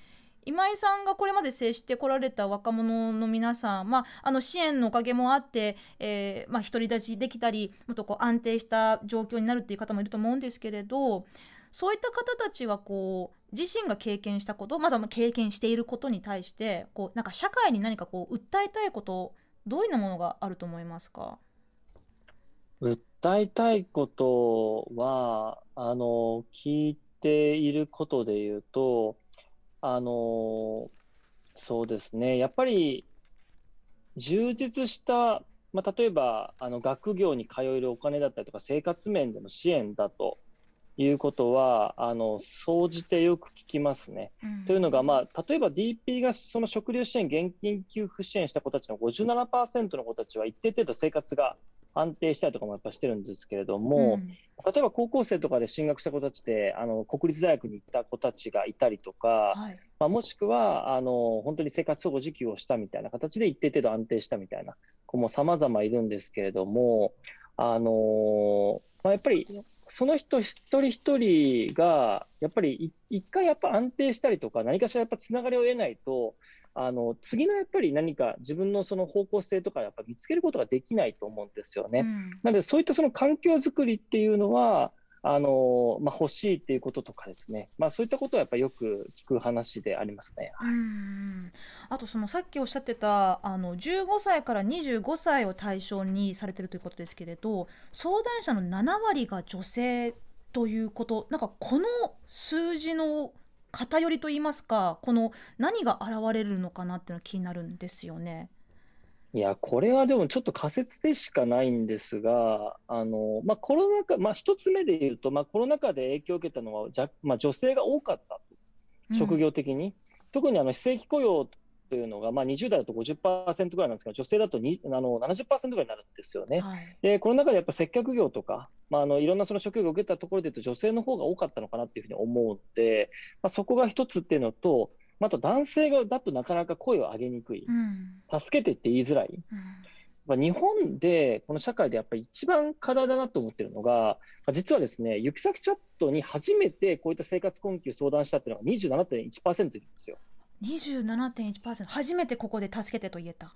今井さんがこれまで接してこられた若者の皆さん、まあ、あの支援のおかげもあって、えーまあ、独り立ちできたりもっとこう安定した状況になるっていう方もいると思うんですけれどそういった方たちはこう自身が経験したことまずは経験していることに対してこうなんか社会に何かこう訴えたいことどういうものがあると思いますか訴えたいことはあの聞いていることで言うとあのそうですねやっぱり充実した、まあ、例えばあの学業に通えるお金だったりとか生活面での支援だということはあの総じてよく聞きますね。うん、というのが、まあ、例えば DP がその食料支援、現金給付支援した子たちの57%の子たちは一定程度生活が安定したりとかもやっぱしてるんですけれども、うん、例えば高校生とかで進学した子たちであの国立大学に行った子たちがいたりとか、はい、まあ、もしくはあの本当に生活保護受給をしたみたいな形で一定程度安定したみたいな子もさまざまいるんですけれども、あのまあ、やっぱりその人一人一人が、やっぱり一回やっぱ安定したりとか、何かしらやっぱつながりを得ないと、あの次のやっぱり何か自分のその方向性とかやっぱ見つけることができないと思うんですよね。うん、なのでそういったその環境づくりっていうのはあのまあ、欲しいっていうこととかですね、まあ、そういったことはやっぱよく聞く話でありますね。うんあとそのさっきおっしゃってたあの15歳から25歳を対象にされてるということですけれど相談者の7割が女性ということなんかこの数字の偏りといいますかこの何が現れるのかなっていうのは気になるんですよね。いや、これはでもちょっと仮説でしかないんですが、あの、まあ、コロナ禍、まあ、一つ目で言うと、まあ、コロナ禍で影響を受けたのは、じゃまあ、女性が多かった。職業的に。うん、特にあの、非正規雇用というのが、まあ、20代だと50%ぐらいなんですけど、女性だとにあの70%ぐらいになるんですよね。はい、で、コロナ禍でやっぱ接客業とか、まあ、あのいろんなその職業を受けたところで言うと、女性の方が多かったのかなっていうふうに思うので、まあ、そこが一つっていうのと、あと男性だとなかなか声を上げにくい、うん、助けてって言いづらい、うん、日本でこの社会でやっぱり一番課題だなと思ってるのが実はですね行き先チャットに初めてこういった生活困窮相談したっていうのが27.1%いるんですよ。27.1%初めてここで助けてと言えた。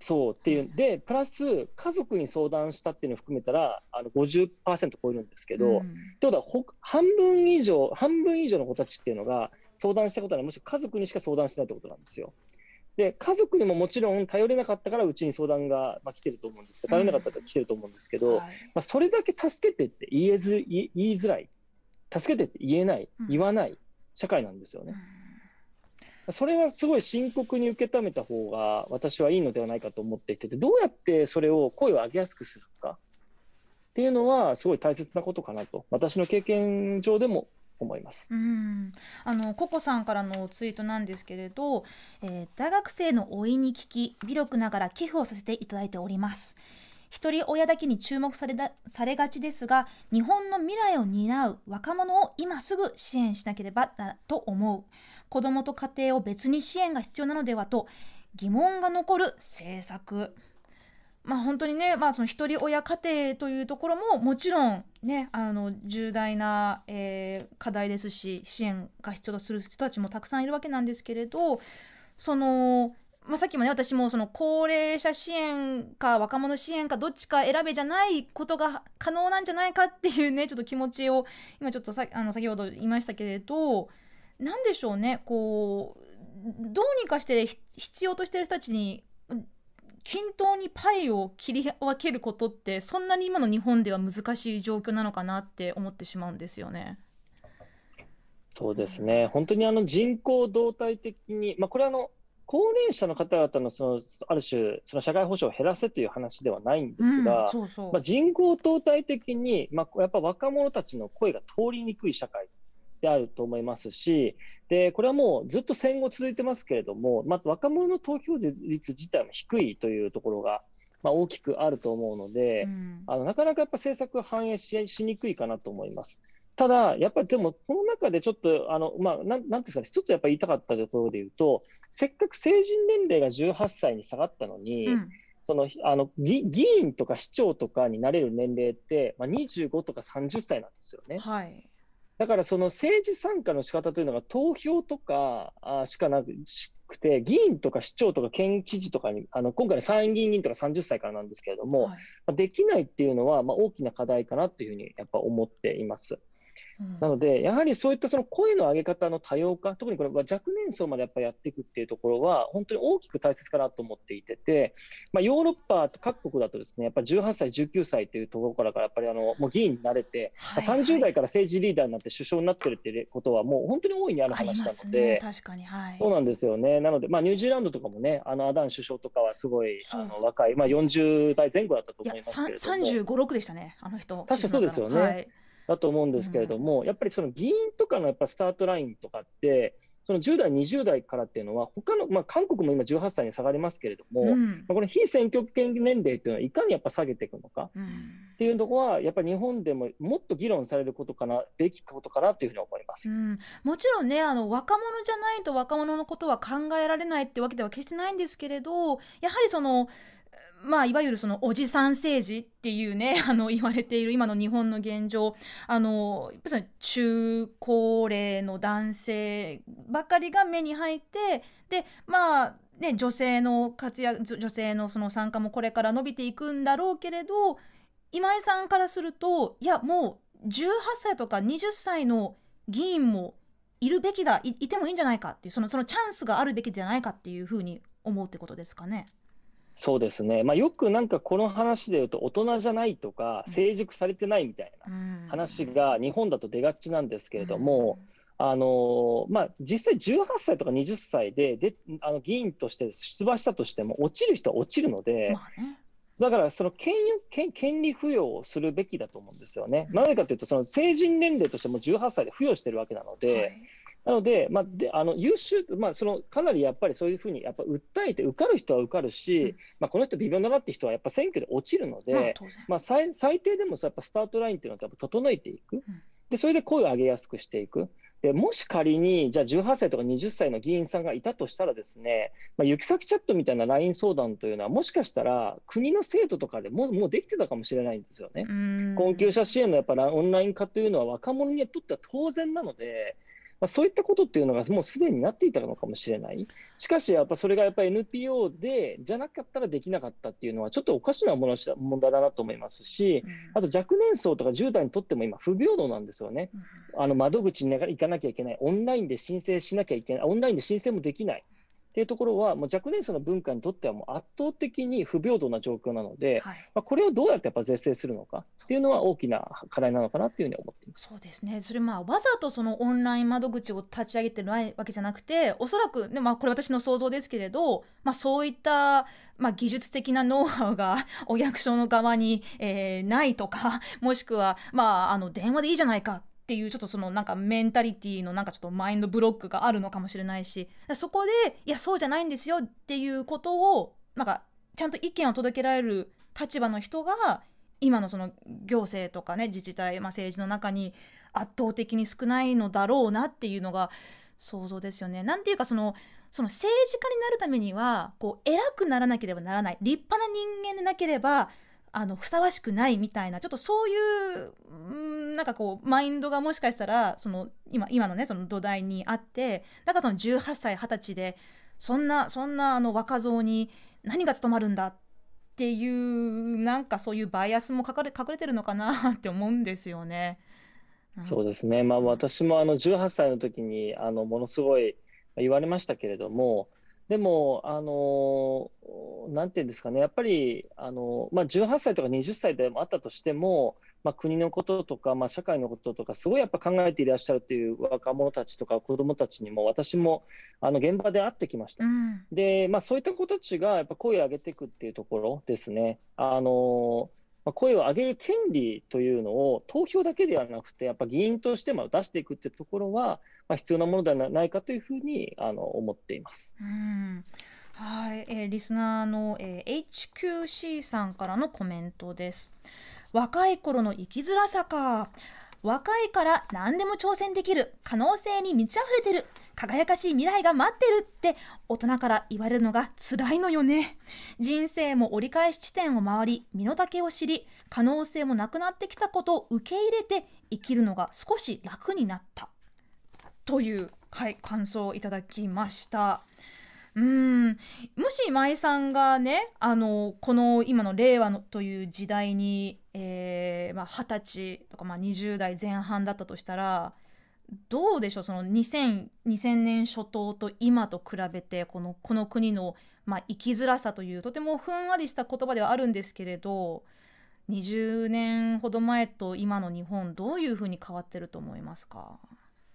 そうっていうんで、プラス家族に相談したっていうのを含めたら、あの50%超えるんですけど、うん、ってことは半分以上、半分以上の子たちっていうのが、相談したことはむしろ家族にしか相談してないってことなんですよ。で家族にももちろん頼れなかったからうちに相談が、まあ、来てると思うんですけど頼れなかったから来てると思うんですけど、うんまあ、それだけ助けてって言えず言いづらい助けてって言えない言わない社会なんですよね。うん、それはすごい深刻に受け止めた方が私はいいのではないかと思っていてどうやってそれを声を上げやすくするかっていうのはすごい大切なことかなと私の経験上でも思います。あのココさんからのツイートなんですけれど、えー、大学生の老いに聞き、微力ながら寄付をさせていただいております。一人親だけに注目されだされがちですが日本の未来を担う若者を今すぐ支援しなければなと思う子どもと家庭を別に支援が必要なのではと疑問が残る政策まあ、本当にね、まあ、その一人親家庭というところももちろん、ね、あの重大な、えー、課題ですし支援が必要とする人たちもたくさんいるわけなんですけれどその、まあ、さっきもね私もその高齢者支援か若者支援かどっちか選べじゃないことが可能なんじゃないかっていうねちょっと気持ちを今ちょっとさあの先ほど言いましたけれど何でしょうねこうどうにかして必要としてる人たちに均等にパイを切り分けることってそんなに今の日本では難しい状況なのかなって思ってしまうんですよね。そうですね本当にあの人口動態的に、まあ、これはあの高齢者の方々のそのある種、その社会保障を減らせという話ではないんですが、まあ、人口動態的に、まあ、やっぱ若者たちの声が通りにくい社会であると思いますし、でこれはもうずっと戦後続いてますけれども、まあ、若者の投票率自体も低いというところが、まあ、大きくあると思うので、うん、あのなかなかやっぱ政策反映ししにくいかなと思います。ただ、やっぱりでも、この中でちょっと、あのまあ、なんなんですかね、一つやっぱり言いたかったところで言うと、せっかく成人年齢が18歳に下がったのに、うんそのあの議員とか市長とかになれる年齢って、まあ、25とか30歳なんですよね。はい、だからその政治参加の仕方というのが投票とかしかなくて、議員とか市長とか県知事とかに、あの今回の参院議員とか30歳からなんですけれども、はい、できないっていうのは、まあ、大きな課題かなというふうにやっぱ思っています。なので、やはりそういったその声の上げ方の多様化、特にこれは若年層までやっぱやっていくっていうところは、本当に大きく大切かなと思っていてて、まあ、ヨーロッパ各国だとですね、やっぱり18歳、19歳というところからやっぱりあのもう議員になれて、はいはい、30代から政治リーダーになって首相になってるっていうことは、もう本当に大いにある話なので、ね、確かに、はい、そうなんですよね。なので、まあ、ニュージーランドとかもね、あのアダン首相とかはすごいあの若い、まあ、40代前後だったと思いますけれども。35、6でしたね、あの人。確かそうですよね。はいだと思うんですけれども、やっぱりその議員とかのやっぱスタートラインとかって、その10代、20代からっていうのは、他の、まあ、韓国も今18歳に下がりますけれども、うん、まあ、この非選挙権年齢というのは、いかにやっぱ下げていくのか、うん、っていうところは、やっぱり日本でももっと議論されることかな、できことかなというふうに思います、うん、もちろんね、あの若者じゃないと若者のことは考えられないってわけでは決してないんですけれど、やはりその、まあ、いわゆるそのおじさん政治っていうね [LAUGHS] あの言われている今の日本の現状あの中高齢の男性ばかりが目に入ってでまあね、女性の活躍女性のその参加もこれから伸びていくんだろうけれど今井さんからするといやもう18歳とか20歳の議員もいるべきだいてもいいんじゃないかっていうそのそのチャンスがあるべきじゃないかっていうふうに思うってことですかね。そうですね、まあ、よくなんかこの話でいうと大人じゃないとか成熟されてないみたいな話が日本だと出がちなんですけれども、あのまあ、実際18歳とか20歳でであの議員として出馬したとしても落ちる人は落ちるので、だからその権権権利付与をするべきだと思うんですよね。なぜかというとその成人年齢としても18歳で付与してるわけなので、なので、まあ、であの優秀、まあ、そのかなりやっぱりそういうふうにやっぱ訴えて受かる人は受かるし、うん、まあ、この人微妙だなって人はやっぱ選挙で落ちるので、まあ最、最低でもさやっぱスタートラインっていうのはやっぱ整えていく、でそれで声を上げやすくしていく。でもし仮に、じゃあ18歳とか20歳の議員さんがいたとしたら、ですね、まあ、行き先チャットみたいな LINE 相談というのは、もしかしたら国の制度とかでももうできてたかもしれないんですよね。困窮者支援のやっぱオンライン化というのは、若者にとっては当然なので、まあ、そういったことっていうのがもうすでになっていたのかもしれない。しかし、やっぱそれがやっぱ NPO で、じゃなかったらできなかったっていうのは、ちょっとおかしな問題だなと思いますし、あと若年層とか10代にとっても今、不平等なんですよね。あの窓口に行かなきゃいけない、オンラインで申請しなきゃいけない、オンラインで申請もできない。っていうところは、もう若年層の文化にとってはもう圧倒的に不平等な状況なので、はい、まあ、これをどうやってやっぱ是正するのかっていうのは大きな課題なのかなっていうふうに思っていますそうですね、それ、まあ、わざとそのオンライン窓口を立ち上げてないわけじゃなくて、おそらく、ねまあ、これ、私の想像ですけれど、まあ、そういった、まあ、技術的なノウハウがお役所の側に、えー、ないとか、もしくは、まあ、あの電話でいいじゃないかっていうちょっとそのなんかメンタリティのなんかちょっとマインドブロックがあるのかもしれないしそこでいやそうじゃないんですよっていうことをなんかちゃんと意見を届けられる立場の人が今のその行政とかね自治体、まあ、政治の中に圧倒的に少ないのだろうなっていうのが想像ですよね。なんていうかそのその政治家になるためにはこう偉くならなければならない立派な人間でなければあのふさわしくないみたいなちょっとそういうなんかこうマインドがもしかしたらその今今のねその土台にあってだからその18歳20歳でそんなそんなあの若造に何が務まるんだっていうなんかそういうバイアスもかかれ隠れてるのかなって思うんですよね。そうですね、まあ、私もあの18歳の時にあのものすごい言われましたけれどもでも、あのなんていうんですかね、やっぱり、あのまあ、18歳とか20歳でもあったとしても、まあ、国のこととか、まあ、社会のこととか、すごいやっぱ考えていらっしゃるという若者たちとか子どもたちにも、私もあの現場で会ってきました。うん、で、まあ、そういった子たちがやっぱ声を上げていくっていうところですね。あのまあ、声を上げる権利というのを投票だけではなくて、やっぱ議員としても出していくというところは、まあ、必要なものではないかというふうにあの思っています。うはい、えー、リスナーの、えー、HQC さんからのコメントです。若い頃の生きづらさか若いから何でも挑戦できる可能性に満ち溢れてる輝かしい未来が待ってるって大人から言われるのが辛いのよね人生も折り返し地点を回り身の丈を知り可能性もなくなってきたことを受け入れて生きるのが少し楽になったという、はい、感想をいただきました。うんもし今井さんがねあのこの今の令和のという時代にえーまあ、20歳とか、まあ、20代前半だったとしたらどうでしょうその 2000, 2000年初頭と今と比べてこのこの国の、まあ、生きづらさというとてもふんわりした言葉ではあるんですけれど20年ほど前と今の日本どういうふうに変わってると思いますか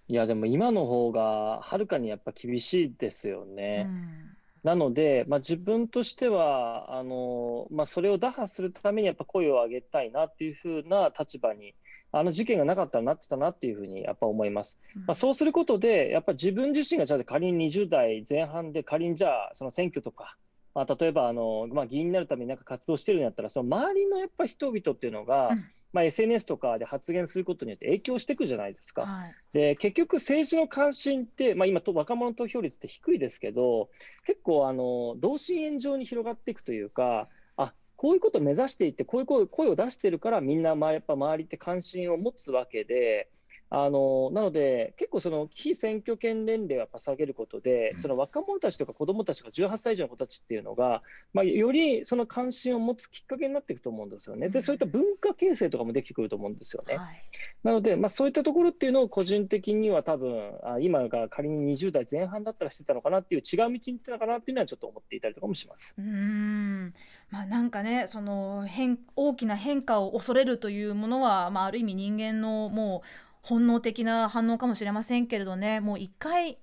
いやでも今の方がはるかにやっぱ厳しいですよね。うんなので、まあ、自分としては、あのまあ、それを打破するためにやっぱ声を上げたいなっていうふうな立場に、あの事件がなかったらなってたなっていうふうにやっぱ思います。まあ、そうすることで、やっぱり自分自身がじゃあ仮に20代前半で、仮にじゃあその選挙とか、まあ、例えばあの、まあ、議員になるためになんか活動してるんやったら、その周りのやっぱ人々っていうのが、うんまあ、SNS とかで発言することによって影響していくじゃないですか。はい、で結局、政治の関心って、まあ今、若者投票率って低いですけど結構あの同心円状に広がっていくというかあこういうことを目指していってこういう声を出してるからみんな、まあ、やっぱ周りって関心を持つわけで。あのなので、結構その非選挙権年齢は下げることで、その若者たちとか子どもたちが18歳以上の子たちっていうのが、まあ、よりその関心を持つきっかけになっていくと思うんですよね、でそういった文化形成とかもできてくると思うんですよね。はい、なので、まあ、そういったところっていうのを個人的には多分あ、今が仮に20代前半だったらしてたのかなっていう、違う道に行ってたかなっていうのは、ちょっと思っていたりとかもしますうん、まあ、なんかね、その変大きな変化を恐れるというものは、まあ、ある意味、人間のもう、本能的な反応かもしれませんけれどねもう一回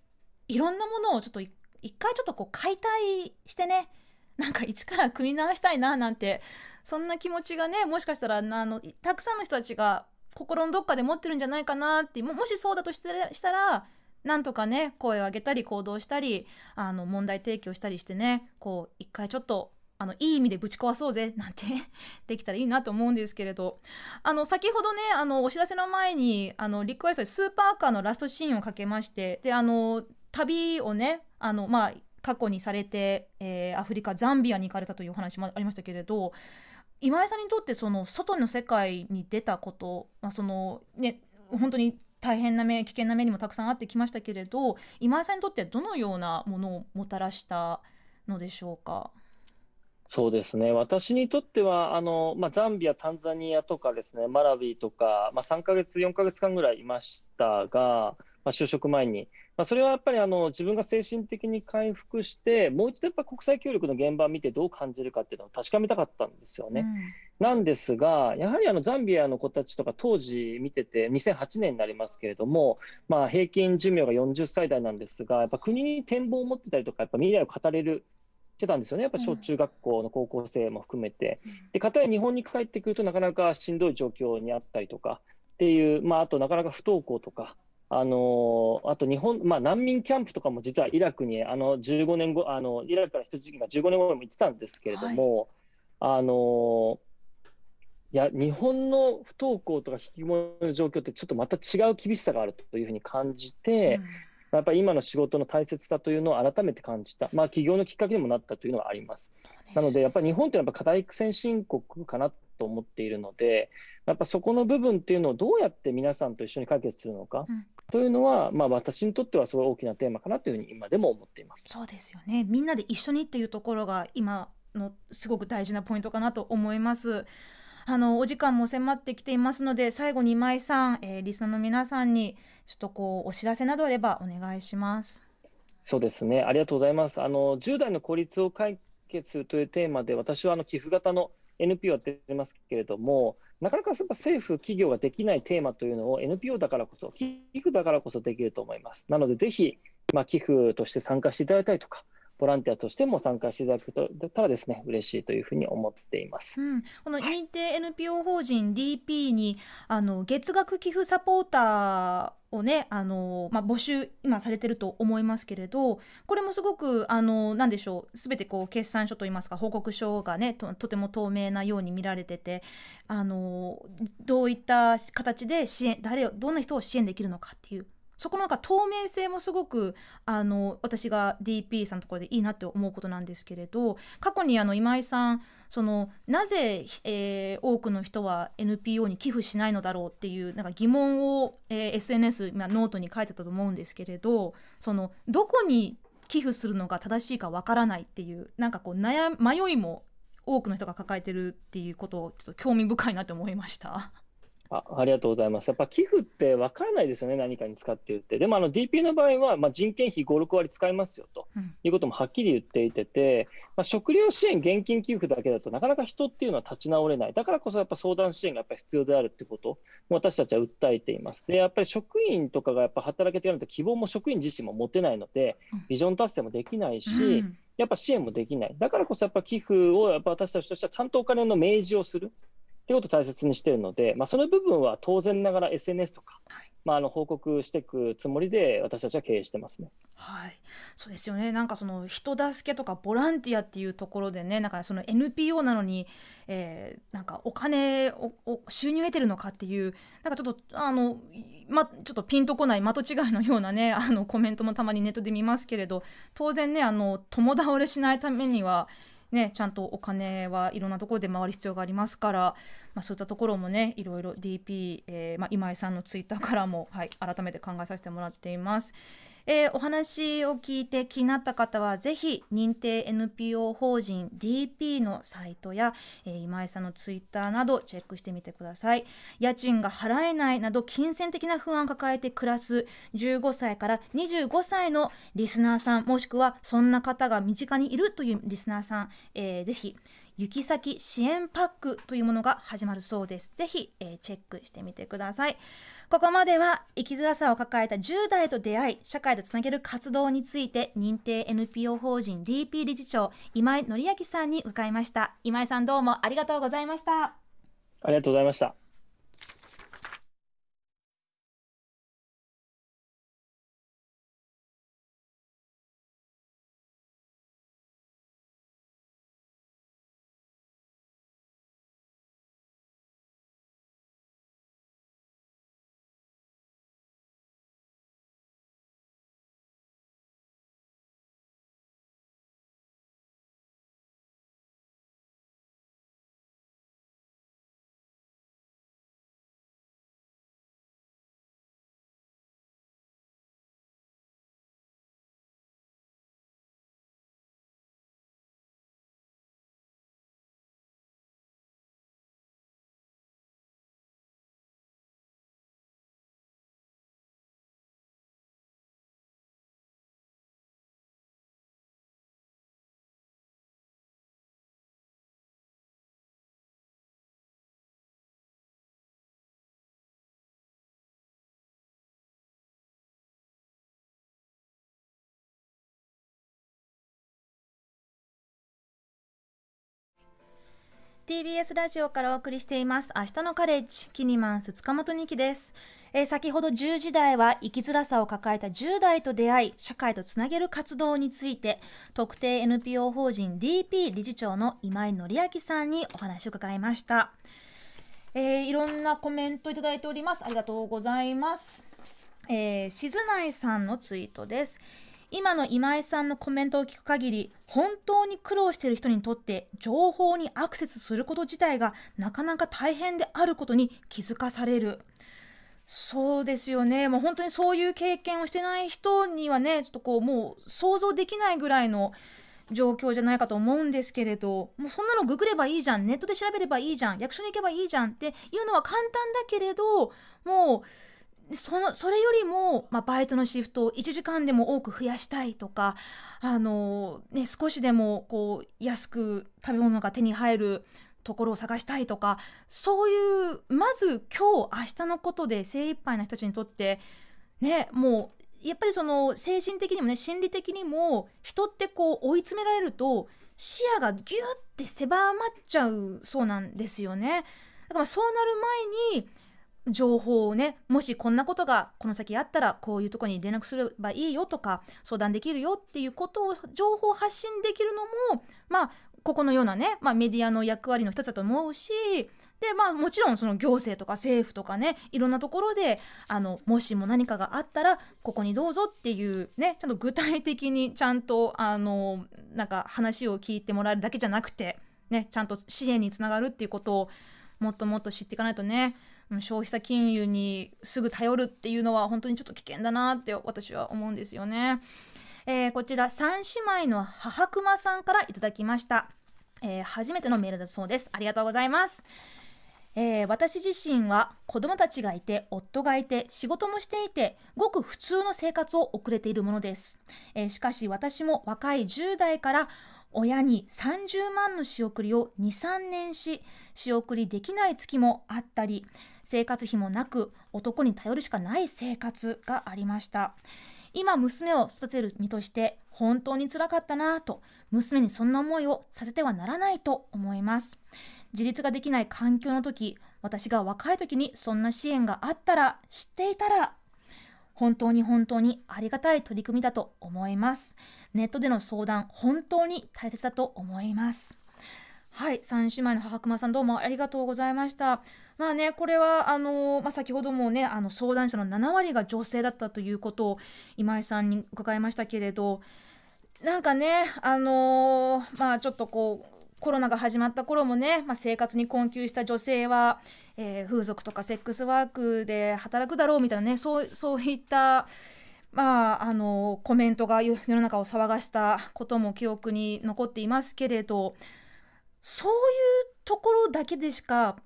いろんなものをちょっと一回ちょっとこう解体してねなんか一から組み直したいななんてそんな気持ちがねもしかしたらあのたくさんの人たちが心のどっかで持ってるんじゃないかなってもしそうだとしたらなんとかね声を上げたり行動したりあの問題提起をしたりしてねこう一回ちょっとあのいい意味でぶち壊そうぜ [LAUGHS] なんてできたらいいなと思うんですけれどあの先ほどねあのお知らせの前にあのリクエストでスーパーカーのラストシーンをかけましてであの旅をねあの、まあ、過去にされて、えー、アフリカザンビアに行かれたというお話もありましたけれど今井さんにとってその外の世界に出たこと、まあ、そのね本当に大変な目危険な目にもたくさんあってきましたけれど今井さんにとってどのようなものをもたらしたのでしょうかそうですね私にとってはあの、まあ、ザンビア、タンザニアとかですねマラビとか、まあ、3か月、4か月間ぐらいいましたが、まあ、就職前に、まあ、それはやっぱりあの自分が精神的に回復してもう一度やっぱ国際協力の現場を見てどう感じるかっていうのを確かめたかったんですよね。うん、なんですがやはりあのザンビアの子たちとか当時見てて2008年になりますけれども、まあ、平均寿命が40歳代なんですがやっぱ国に展望を持ってたりとかやっぱ未来を語れるてたんですよね、やっぱ小中学校の高校生も含めて。で、かたや日本に帰ってくると、なかなかしんどい状況にあったりとかっていう、まあ、あとなかなか不登校とか、あのあと日本、まあ、難民キャンプとかも実はイラクにあの15年後あの、イラクから人質が15年後にも行ってたんですけれども、はい、あのいや日本の不登校とか引きこもりの状況ってちょっとまた違う厳しさがあるというふうに感じて、うん、やっぱ今の仕事の大切さというのを改めて感じた、まあ、起業のきっかけにもなったというのはあります。なので、やっぱり日本ってやっぱ課題先進国かなと思っているので、やっぱそこの部分っていうのをどうやって皆さんと一緒に解決するのか。うんというのは、まあ、私にとってはすごい大きなテーマかなというふうに今でも思っていますそうですよねみんなで一緒にっていうところが今のすごく大事なポイントかなと思います。あのお時間も迫ってきていますので最後に今井さん、えー、リスナーの皆さんにちょっとこうお知らせなどあればお願いします。そうですね。ありがとうございます。あの10代の孤立を解決するというテーマで、私はあの寄付型の NPO やってますけれども、なかなかその政府、企業ができないテーマというのを NPO だからこそ、寄付だからこそできると思います。なので、ぜひ、まあ、寄付として参加していただいたりとか、ボランティアとしても参加していただけたらですね嬉しいというふうに思っています、うん、この認定 NPO 法人 DP に、はい、あの月額寄付サポーターをねあの、まあ、募集今されてると思いますけれどこれもすごくあのなんでしょうすべてこう決算書といいますか報告書がねとても透明なように見られててあのどういった形で支援誰をどんな人を支援できるのかっていうそこのなんか透明性もすごくあの私が DP さんのところでいいなって思うことなんですけれど過去にあの今井さんそのなぜ、えー、多くの人は NPO に寄付しないのだろうっていうなんか疑問を、えー、SNS、まあ、ノートに書いてたと思うんですけれどそのどこに寄付するのが正しいかわからないっていうなんかこう悩迷いも多くの人が抱えてるっていうことをちょっと興味深いなと思いました。あありがとうございます。やっぱ寄付って分からないですよね、何かに使って言って。でもあの DP の場合は、まあ、人件費5、6割使いますよと、うん、いうこともはっきり言っていてて、まあ、食料支援、現金給付だけだとなかなか人っていうのは立ち直れない。だからこそやっぱ相談支援がやっぱ必要であるってこと私たちは訴えています。で、やっぱり職員とかがやっぱ働けてやると希望も職員自身も持てないので、ビジョン達成もできないし、うんやっぱ支援もできない、だからこそやっぱ寄付をやっぱ私たちとしてはちゃんとお金の明示をする、いうことを大切にしているので、まあ、その部分は当然ながら SNS とか、はいまあ、あの報告していくつもりで私たちは経営してますね。はい、そうですよね。なんかその人助けとかボランティアっていうところでね、なんかその NPO なのに、えー、なんかお金を収入得てるのかっていうなんかちょっとあのまちょっとピンとこない的違いのようなねあのコメントもたまにネットで見ますけれど、当然ねあの共倒れしないためにはね、ちゃんとお金はいろんなところで回る必要がありますから、まあ、そういったところもねいろいろ DP、えー、まあ、今井さんのツイッターからも、はい、改めて考えさせてもらっています。えー、お話を聞いて気になった方はぜひ認定 NPO 法人 DP のサイトや、えー、今井さんのツイッターなどチェックしてみてください家賃が払えないなど金銭的な不安を抱えて暮らす15歳から25歳のリスナーさんもしくはそんな方が身近にいるというリスナーさん、えー、ぜひ行き先支援パックというものが始まるそうです。ぜひ、えー、チェックしてみてください。ここまでは生きづらさを抱えた10代と出会い社会とつなげる活動について認定 NPO 法人 DP 理事長今井紀明さんに伺いました今井さんどうもありがとうございましたありがとうございました TBS ラジオからお送りしています明日のカレッジキニマンス塚本二木です、えー、先ほど10時台は生きづらさを抱えた10代と出会い社会とつなげる活動について特定 NPO 法人 DP 理事長の今井紀明さんにお話を伺いましたえー、いろんなコメントいただいております。ありがとうございます。えー、静内さんのツイートです。今の今井さんのコメントを聞く限り本当に苦労している人にとって情報にアクセスすること自体がなかなか大変であることに気づかされる。そうですよねもう本当にそういう経験をしてない人にはねちょっとこうもう想像できないぐらいの状況じゃないかと思うんですけれどもうそんなのググればいいじゃんネットで調べればいいじゃん役所に行けばいいじゃんっていうのは簡単だけれどもうそのそれよりも、まあ、バイトのシフトを1時間でも多く増やしたいとか、あのね、少しでもこう安く食べ物が手に入るところを探したいとかそういうまず今日明日のことで精一杯な人たちにとって、ね、もうやっぱりその精神的にもね心理的にも人ってこう追い詰められると視野がギュッて狭まっちゃうそうなんですよね。だからそうなる前に情報をねもしこんなことがこの先あったらこういうとこに連絡すればいいよとか相談できるよっていうことを情報発信できるのもまあここのようなね、まあ、メディアの役割の一つだと思うしでまあもちろんその行政とか政府とかねいろんなところであのもしも何かがあったらここにどうぞっていうねちゃんと具体的にちゃんとあのなんか話を聞いてもらえるだけじゃなくてねちゃんと支援につながるっていうことをもっともっと知っていかないとね消費者金融にすぐ頼るっていうのは本当にちょっと危険だなって私は思うんですよね。えー、こちら三姉妹の母熊さんからいただきました、えー、初めてのメールだそうですありがとうございます、えー、私自身は子供たちがいて夫がいて仕事もしていてごく普通の生活を送れているものです、えしかし私も若い10代から親に30万の仕送りを23年し仕送りできない月もあったり生活費もなく男に頼るしかない生活がありました今娘を育てる身として本当につらかったなと娘にそんな思いをさせてはならないと思います自立ができない環境の時私が若い時にそんな支援があったら知っていたら本当に本当にありがたい取り組みだと思いますネットでの相談本当に大切だと思いますはい三姉妹の母熊さんどうもありがとうございましたまあね、これはあの、まあ、先ほどもねあの相談者の7割が女性だったということを今井さんに伺いましたけれどなんかねあのまあちょっとこうコロナが始まった頃もね、まあ、生活に困窮した女性は、えー、風俗とかセックスワークで働くだろうみたいなねそうそういった、まあ、あのコメントが世の中を騒がしたことも記憶に残っていますけれどそういうところだけでしか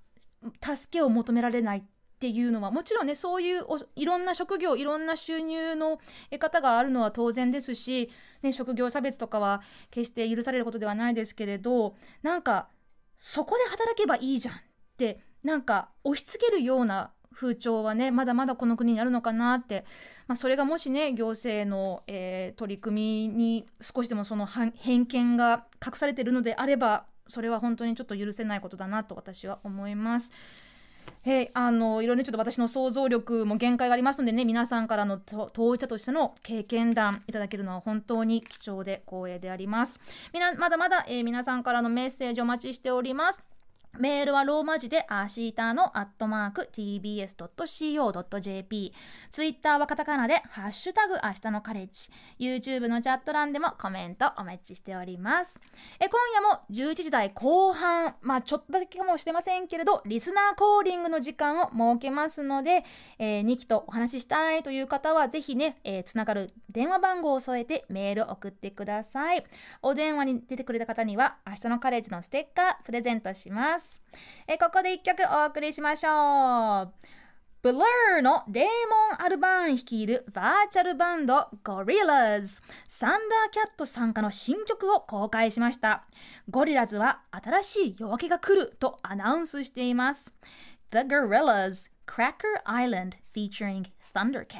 助けを求められないっていうのはもちろんねそういういろんな職業いろんな収入の得方があるのは当然ですし、ね、職業差別とかは決して許されることではないですけれどなんかそこで働けばいいじゃんってなんか押し付けるような風潮はねまだまだこの国にあるのかなって、まあ、それがもしね行政の、えー、取り組みに少しでもその偏見が隠されてるのであればそれは本当にちょっと許せないことだなと私は思います。えあのいろんなちょっと私の想像力も限界がありますのでね皆さんからの当事者としての経験談いただけるのは本当に貴重で光栄でありますみなまだまだ、えー、皆さんからのメッセージお待ちしておりますメールはローマ字でアシータのアットマーク tbs.co.jp。ツイッターはカタカナでハッシュタグ明日のカレッジ。YouTube のチャット欄でもコメントお待ちしております。え今夜も11時台後半、まあちょっとだけかもしれませんけれど、リスナーコーリングの時間を設けますので、えー、2期とお話ししたいという方はぜひね、えー、つながる電話番号を添えてメール送ってください。お電話に出てくれた方には明日のカレッジのステッカープレゼントします。。えここで1曲お送りしましょう。ブルーのデーモン・アルバーン率いるバーチャルバンドゴリラズサンダーキャット参加の新曲を公開しましたゴリラズは新しい夜明けが来るとアナウンスしています The Gorillas Cracker Island featuring Thundercat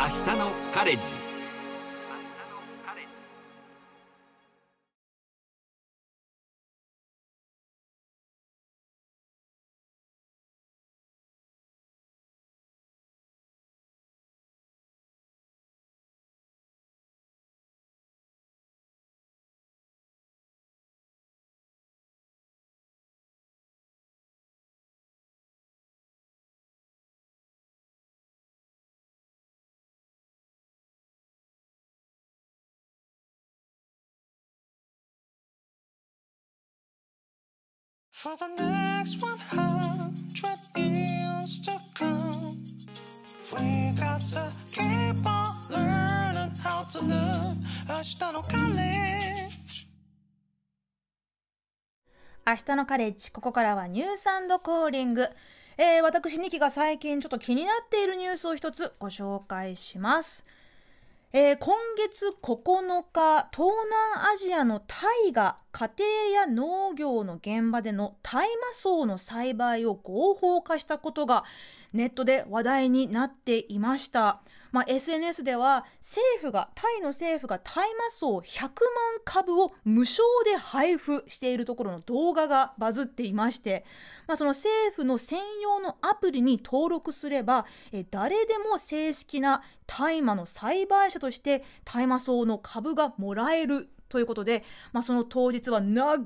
明日のカレッジ For the next 100 years to come, we got to keep on learning how to love 明日のカレッジ。明日のカレッジ、ここからはニュースコーリング。えー、私、ニキが最近ちょっと気になっているニュースを一つご紹介します。えー、今月9日東南アジアのタイが家庭や農業の現場での大麻草の栽培を合法化したことがネットで話題になっていました。まあ、SNS では政府がタイの政府が大麻草100万株を無償で配布しているところの動画がバズっていまして、まあ、その政府の専用のアプリに登録すればえ誰でも正式な大麻の栽培者として大麻草の株がもらえるということで、まあ、その当日は長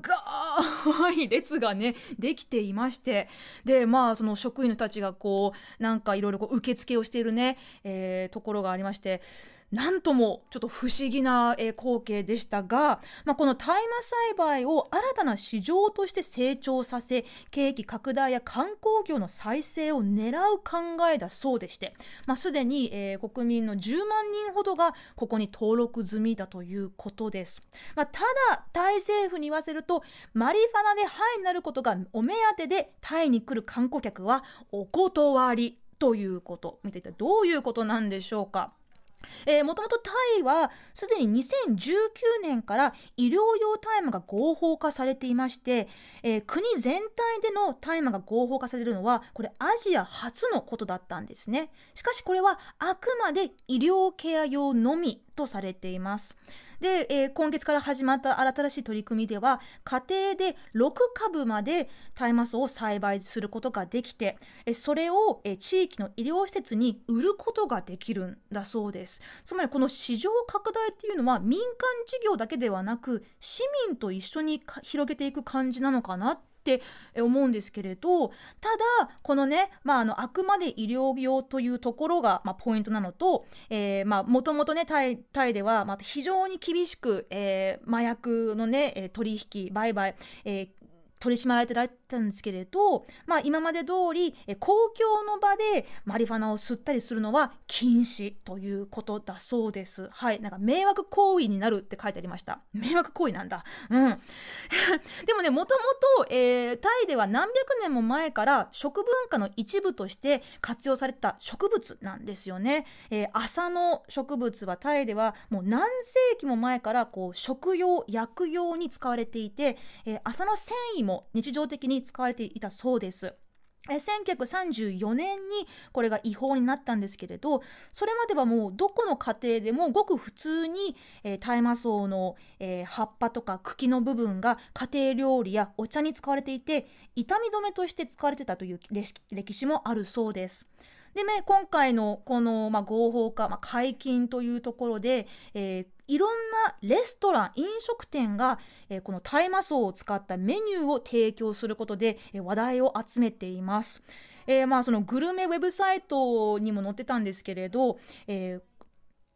い列がねできていましてでまあその職員の人たちがこうなんかいろいろ受付をしているね、えー、ところがありましてなんともちょっと不思議な、え光景でしたが、まあ、この大麻栽培を新たな市場として成長させ景気拡大や観光業の再生を狙う考えだそうでして、まあ、すでに、えー、国民の10万人ほどがここに登録済みだということです、まあ、ただタイ政府に言わせるとマリファナでハイになることがお目当てでタイに来る観光客はお断りということ見ていどういうことなんでしょうかえー、もともとタイはすでに2019年から医療用大麻が合法化されていまして、えー、国全体での大麻が合法化されるのはこれアジア初のことだったんですねしかしこれはあくまで医療ケア用のみとされていますで、えー、今月から始まった新しい取り組みでは家庭で6株まで大麻草を栽培することができて、えそれを、えー、地域の医療施設に売ることができるんだそうですつまりこの市場拡大っていうのは民間事業だけではなく市民と一緒に広げていく感じなのかなってって思うんですけれどただこのね、まあ、あのあくまで医療用というところが、まあ、ポイントなのともともとねタイタイでは、まあ、非常に厳しく、えー、麻薬のね取引売買、えー、取り締まられてられたんですけれど、まあ、今まで通り公共の場でマリファナを吸ったりするのは禁止ということだそうです。はい、なんか迷惑行為になるって書いてありました。迷惑行為なんだ。うん。[LAUGHS] でもね、もともと、えー、タイでは何百年も前から食文化の一部として活用された植物なんですよね。えー、麻の植物はタイではもう何世紀も前からこう食用薬用に使われていて、えー、麻の繊維もも日常的に使われていたそうです。1934年にこれが違法になったんですけれどそれまではもうどこの家庭でもごく普通に、えー、大麻草の、えー、葉っぱとか茎の部分が家庭料理やお茶に使われていて痛み止めとして使われてたという歴史もあるそうです。で、ね、今回のこの、まあ、合法化、まあ、解禁というところで、えー、いろんなレストラン飲食店が、えー、この大麻草を使ったメニューを提供することで、えー、話題を集めています、えー、まあそのグルメウェブサイトにも載ってたんですけれど、え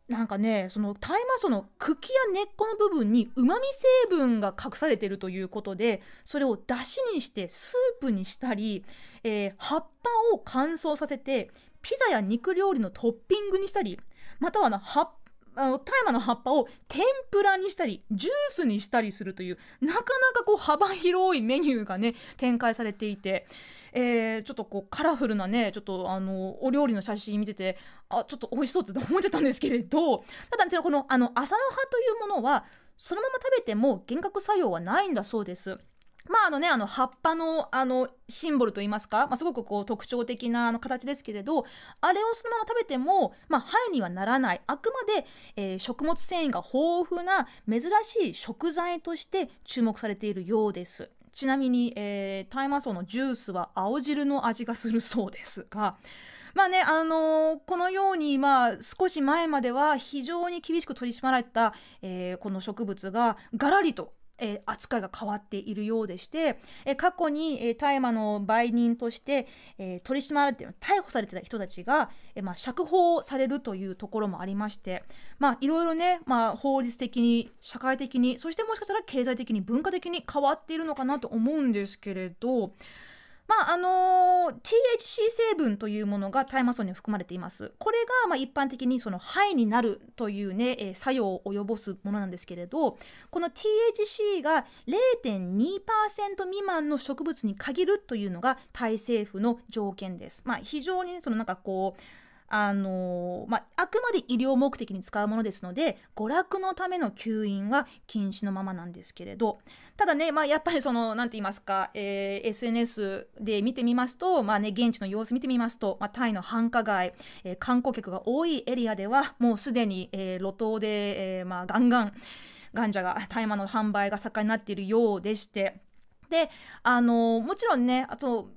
なんかねその大麻草の茎や根っこの部分にうまみ成分が隠されているということでそれをだしにしてスープにしたり、え葉っぱを乾燥させてピザや肉料理のトッピングにしたりまたは葉っあの大麻の葉っぱを天ぷらにしたりジュースにしたりするというなかなかこう幅広いメニューがね展開されていて。えー、ちょっとこうカラフルなねちょっとあのお料理の写真見ててあちょっと美味しそうって思っちゃったんですけれどただこのあの朝の葉というものはそのまま食べても幻覚作用はないんだそうです。まああのねあの葉っぱのあのシンボルといいますか、まあ、すごくこう特徴的なあの形ですけれどあれをそのまま食べても、まあ、肺にはならないあくまで、えー、食物繊維が豊富な珍しい食材として注目されているようです。ちなみに、えー、大麻草のジュースは青汁の味がするそうですが。まあね、あのー、このように、まあ、少し前までは非常に厳しく取り締まられた、えー、この植物ががらりとえー、扱いが変わっているようでして、えー、過去に、えー、大麻の売人として、え取り締まられて逮捕されてた人たちが、えまあ、釈放されるというところもありまして、いろいろね、まあ、法律的に社会的にそしてもしかしたら経済的に文化的に変わっているのかなと思うんですけれどまああの THC 成分というものが大麻草に含まれていますこれがまあ一般的にその肺になるというね、えー、作用を及ぼすものなんですけれどこの THC が0.2%未満の植物に限るというのがタイ政府の条件です。まあ、非常に、ね、そのなんかこうあのまあ、あくまで医療目的に使うものですので娯楽のための吸引は禁止のままなんですけれどただね、まあ、やっぱりそのんて言いますか、えー、SNS で見てみますと、まあね、現地の様子見てみますと、まあ、タイの繁華街、えー、観光客が多いエリアではもうすでに、えー、路頭で、えーまあ、ガンガンガンジャが大麻の販売が盛んになっているようでしてであのもちろんねあと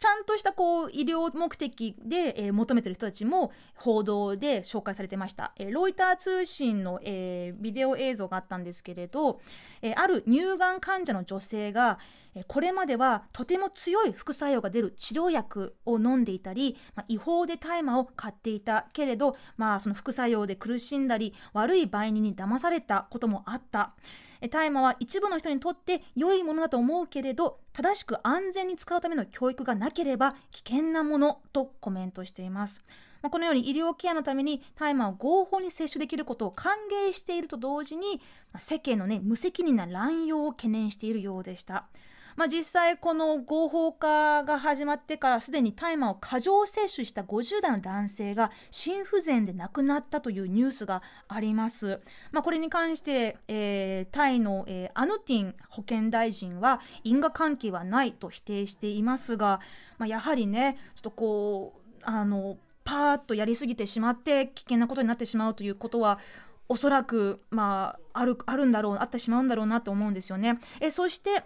ちゃんとしたこう医療目的で、えー、求めてる人たちも報道で紹介されてました、えー、ロイター通信の、えー、ビデオ映像があったんですけれど、えある乳がん患者の女性が、えこれまではとても強い副作用が出る治療薬を飲んでいたり、まあ、違法で大麻を買っていたけれど、まあ、その副作用で苦しんだり悪い売人に騙されたこともあった。大麻は一部の人にとって良いものだと思うけれど正しく安全に使うための教育がなければ危険なものとコメントしています。まこのように医療ケアのために大麻を合法に摂取できることを歓迎していると同時に、ま世間の、ね、無責任な乱用を懸念しているようでした。まあ、実際この合法化が始まってからすでに大麻を過剰摂取した50代の男性が心不全で亡くなったというニュースがあります。まあ、これに関して、えー、タイの、えー、アヌティン保健大臣は因果関係はないと否定していますが、まあ、やはりねちょっとこうあのパーッとやりすぎてしまって危険なことになってしまうということはおそらく、まあ、あるあるんだろうあってしまうんだろうなと思うんですよね。えそして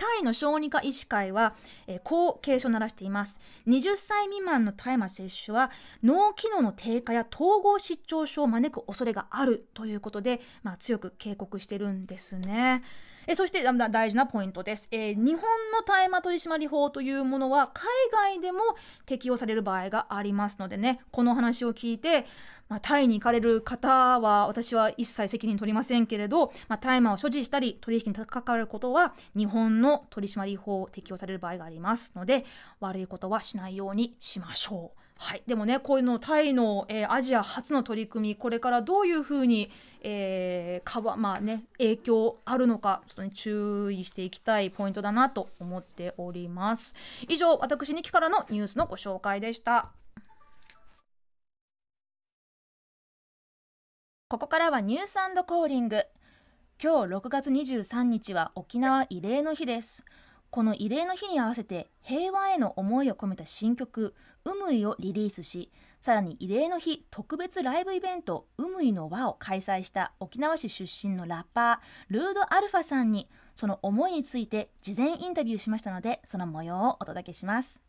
タイの小児科医師会は、えー、こう警鐘を鳴らしています20歳未満の大麻摂取は脳機能の低下や統合失調症を招く恐れがあるということで、まあ、強く警告してるんですね。えそして大事なポイントです、えー、日本の大麻取締法というものは海外でも適用される場合がありますのでねこの話を聞いて、まあ、タイに行かれる方は私は一切責任取りませんけれど、まあ、大麻を所持したり取引に関わることは日本の取締法を適用される場合がありますので悪いことはしないようにしましょう。はい、でもねこういうのタイの、えー、アジア初の取り組みこれからどういうふうに、えーかばまあね、影響あるのかちょっと、ね、注意していきたいポイントだなと思っております。以上私ニキからのニュースのご紹介でした。ここからはニュースコーリング。今日6月23日は沖縄慰霊の日です。この慰霊の日に合わせて平和への思いを込めた新曲「うむい」をリリースしさらに慰霊の日特別ライブイベント「うむいの輪」を開催した沖縄市出身のラッパールード・アルファさんにその思いについて事前インタビューしましたのでその模様をお届けします。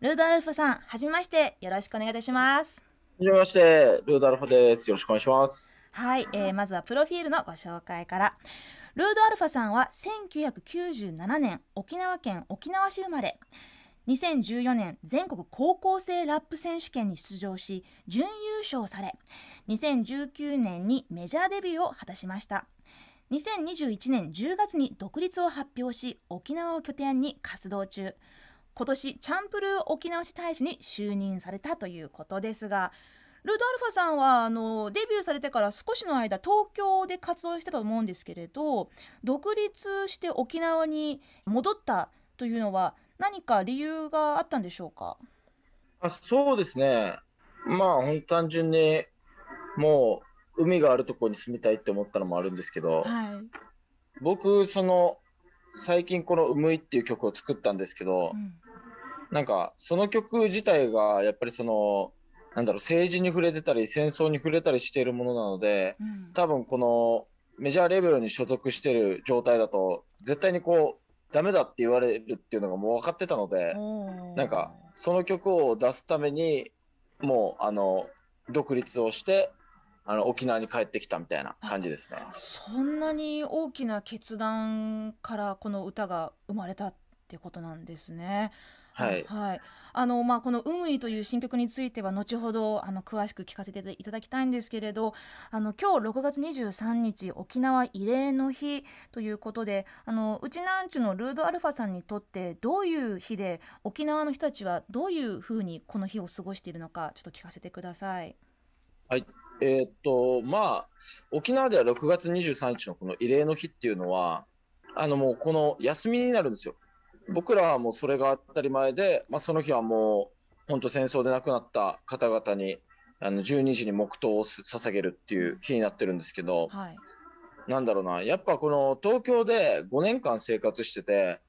ルード・アルファさんはじめましてよろしくお願いいたします。はじめまして、ルードアルファです。よろしくお願いします。はい、えー、まずはプロフィールのご紹介から。ルードアルファさんは1997年沖縄県沖縄市生まれ2014年全国高校生ラップ選手権に出場し準優勝され2019年にメジャーデビューを果たしました2021年10月に独立を発表し沖縄を拠点に活動中今年チャンプルー沖縄市大使に就任されたということですがルードアルファさんはあのデビューされてから少しの間東京で活動してたと思うんですけれど独立して沖縄に戻ったというのは何か理由があったんでしょうかあそうですねまあ本単純にもう海があるところに住みたいって思ったのもあるんですけど、はい、僕その最近この「うむい」っていう曲を作ったんですけど、うん、なんかその曲自体がやっぱりそのなんだろう政治に触れてたり戦争に触れたりしているものなので、うん、多分このメジャーレベルに所属している状態だと絶対にこうダメだって言われるっていうのがもう分かってたのでなんかその曲を出すためにもうあの独立をしてあの沖縄に帰ってきたみたいな感じですね。そんなに大きな決断からこの歌が生まれたっていうことなんですね。はい、はい、あのまあ、この「海という新曲については後ほどあの詳しく聞かせていただきたいんですけれどあの今日6月23日沖縄慰霊の日ということであのうちなんちゅのルードアルファさんにとってどういう日で沖縄の人たちはどういうふうにこの日を過ごしているのかちょっと聞かせてください。はいえー、っとまあ沖縄では6月23日のこの慰霊の日っていうのはあのもうこの休みになるんですよ僕らはもうそれが当たり前で、まあ、その日はもう本当戦争で亡くなった方々にあの12時に黙祷を捧げるっていう日になってるんですけど、はい、なんだろうなやっぱこの東京で5年間生活してて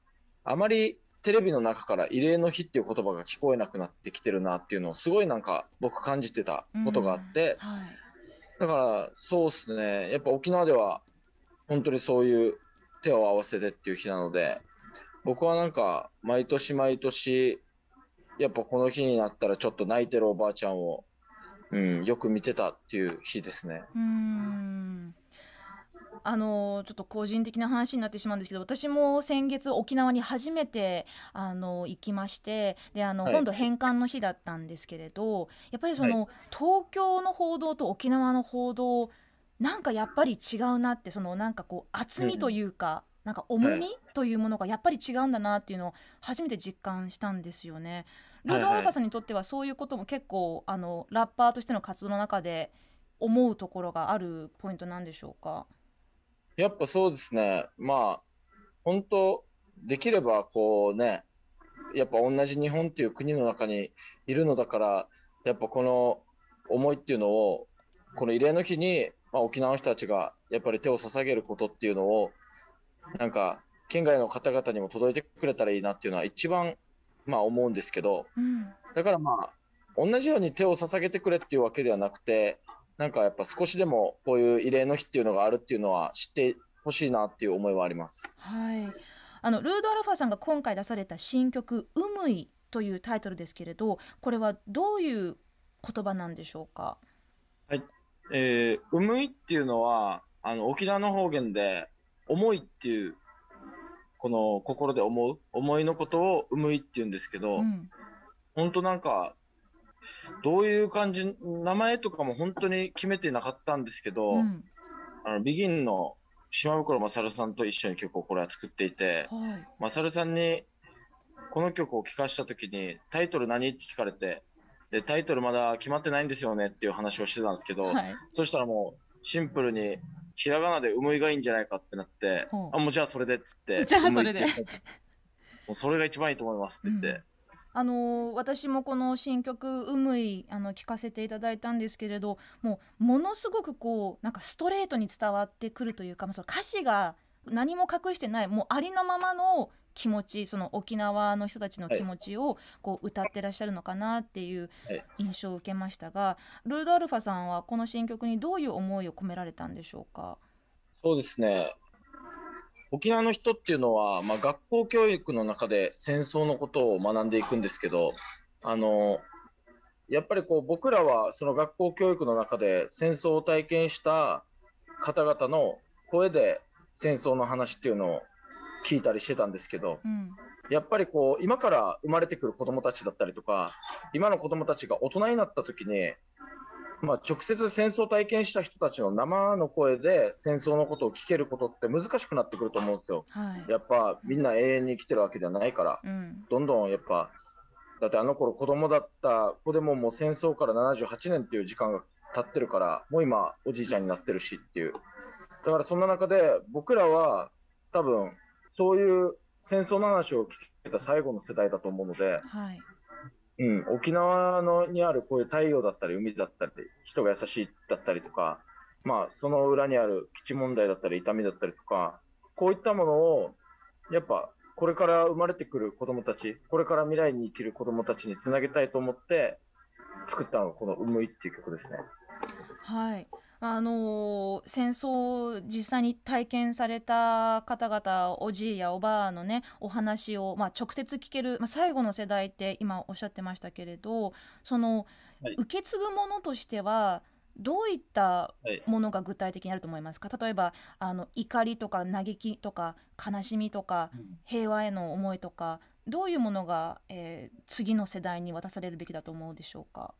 あまりテレビの中から慰霊の日っていう言葉が聞こえなくなってきてるなっていうのをすごいなんか僕感じてたことがあって、うんはい、だからそうですねやっぱ沖縄では本当にそういう手を合わせてっていう日なので僕はなんか毎年毎年やっぱこの日になったらちょっと泣いてるおばあちゃんを、うん、よく見てたっていう日ですね。うんあのちょっと個人的な話になってしまうんですけど私も先月沖縄に初めてあの行きましてであの、はい、今度返還の日だったんですけれどやっぱりその、はい、東京の報道と沖縄の報道なんかやっぱり違うなってそのなんかこう厚みというか、なんか重みというものがやっぱり違うんだなっていうのを初めて実感したんですよね。ルード・アルファさんにとってはそういうことも結構あのラッパーとしての活動の中で思うところがあるポイントなんでしょうかやっぱそうですねまあ本当できればこうねやっぱ同じ日本っていう国の中にいるのだからやっぱこの思いっていうのをこの慰霊の日に、まあ、沖縄の人たちがやっぱり手を捧げることっていうのをなんか県外の方々にも届いてくれたらいいなっていうのは一番まあ思うんですけど、うん、だからまあ同じように手を捧げてくれっていうわけではなくてなんかやっぱ少しでもこういう慰霊の日っていうのがあるっていうのは知ってほしいなっていう思いはあります。はいあのルード・アルファさんが今回出された新曲「うむい」というタイトルですけれどこれはどういう言葉なんでしょうかはい、えー、うむいっていうのはあの沖縄の方言で思いっていう、この心で思う、思いのことをうむいって言うんですけど、うん、ほんとなんか、どういう感じ、名前とかも本当に決めてなかったんですけど、うん、あの、ビギンの島袋勝さんと一緒に曲をこれは作っていて、はい、勝さんにこの曲を聴かした時にタイトル何って聞かれてでタイトルまだ決まってないんですよねっていう話をしてたんですけど、はい、そしたらもうシンプルにひらがなで「うむい」がいいんじゃないかってなって「あもうじゃあそれで」っつって「[LAUGHS] じゃあそれで」もうそれが一番いいと思いますって言って。うんあのー、私もこの新曲「うむい」あの聞かせていただいたんですけれどもうものすごくこうなんかストレートに伝わってくるというかその歌詞が何も隠してないもうありのままの気持ちその沖縄の人たちの気持ちをこう歌ってらっしゃるのかなっていう印象を受けましたがルードアルファさんはこの新曲にどういう思いを込められたんでしょうかそうですね沖縄の人っていうのは、まあ、学校教育の中で戦争のことを学んでいくんですけどあのやっぱりこう僕らはその学校教育の中で戦争を体験した方々の声で戦争の話っていうのを聞いたりしてたんですけど、うん、やっぱりこう今から生まれてくる子どもたちだったりとか今の子どもたちが大人になった時に、まあ、直接戦争を体験した人たちの生の声で戦争のことを聞けることって難しくなってくると思うんですよ。はい、やっぱみんな永遠に生きてるわけではないから、うん、どんどんやっぱだってあの頃子供だった子でももう戦争から78年っていう時間が経ってるからもう今おじいちゃんになってるしっていうだからそんな中で僕らは多分そういう戦争の話を聞けた最後の世代だと思うので、はいうん、沖縄のにあるこういう太陽だったり海だったり人が優しいだったりとか、まあ、その裏にある基地問題だったり痛みだったりとかこういったものをやっぱこれから生まれてくる子どもたちこれから未来に生きる子どもたちにつなげたいと思って作ったのがこの「うむい」っていう曲ですね。はいあの戦争を実際に体験された方々おじいやおばあのねお話を、まあ、直接聞ける、まあ、最後の世代って今おっしゃってましたけれどその、はい、受け継ぐものとしてはどういったものが具体的にあると思いますか、はい、例えばあの怒りとか嘆きとか悲しみとか、うん、平和への思いとかどういうものが、えー、次の世代に渡されるべきだと思うでしょうか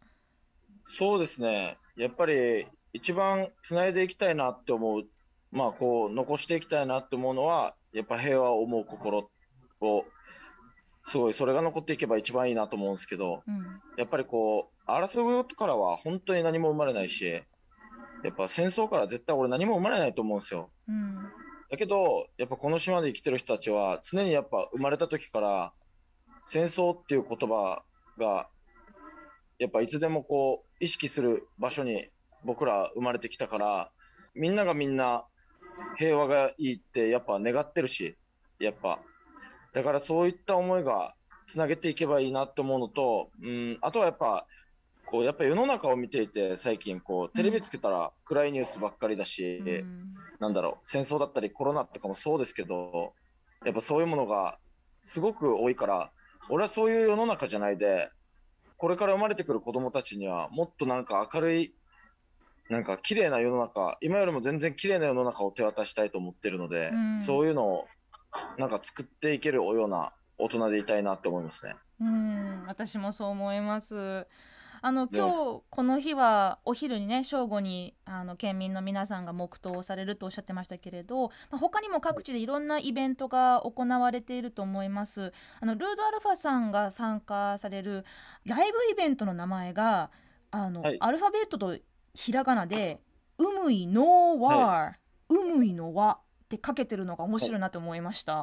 そうですねやっぱり一番つないでいきたいなって思う、まあ、こう残していきたいなって思うのはやっぱ平和を思う心をすごいそれが残っていけば一番いいなと思うんですけど、うん、やっぱりこう争うからは本当に何も生まれないしやっぱ戦争から絶対俺何も生まれないと思うんですよ。うん、だけどやっぱこの島で生きてる人たちは常にやっぱ生まれた時から戦争っていう言葉がやっぱいつでもこう意識する場所に僕ら生まれてきたからみんながみんな平和がいいってやっぱ願ってるしやっぱだからそういった思いがつなげていけばいいなと思うのと、うん、あとはやっぱこうやっぱ世の中を見ていて最近こうテレビつけたら暗いニュースばっかりだし、うん、なんだろう戦争だったりコロナとかもそうですけどやっぱそういうものがすごく多いから俺はそういう世の中じゃないでこれから生まれてくる子どもたちにはもっとなんか明るいなんか綺麗な世の中今よりも全然綺麗な世の中を手渡したいと思ってるので、うん、そういうのをなんか作っていけるような大人でいたいなって思いますね。うん私もそう思いますあの今日この日はお昼にね正午にあの県民の皆さんが黙祷をされるとおっしゃってましたけれど、まあ、他にも各地でいろんなイベントが行われていると思いますあのルードアルファさんが参加されるライブイベントの名前があの、はい、アルファベットとひらがなで「うむいのわ」うむいのわ」ってかけてるのが面白いなと思いました。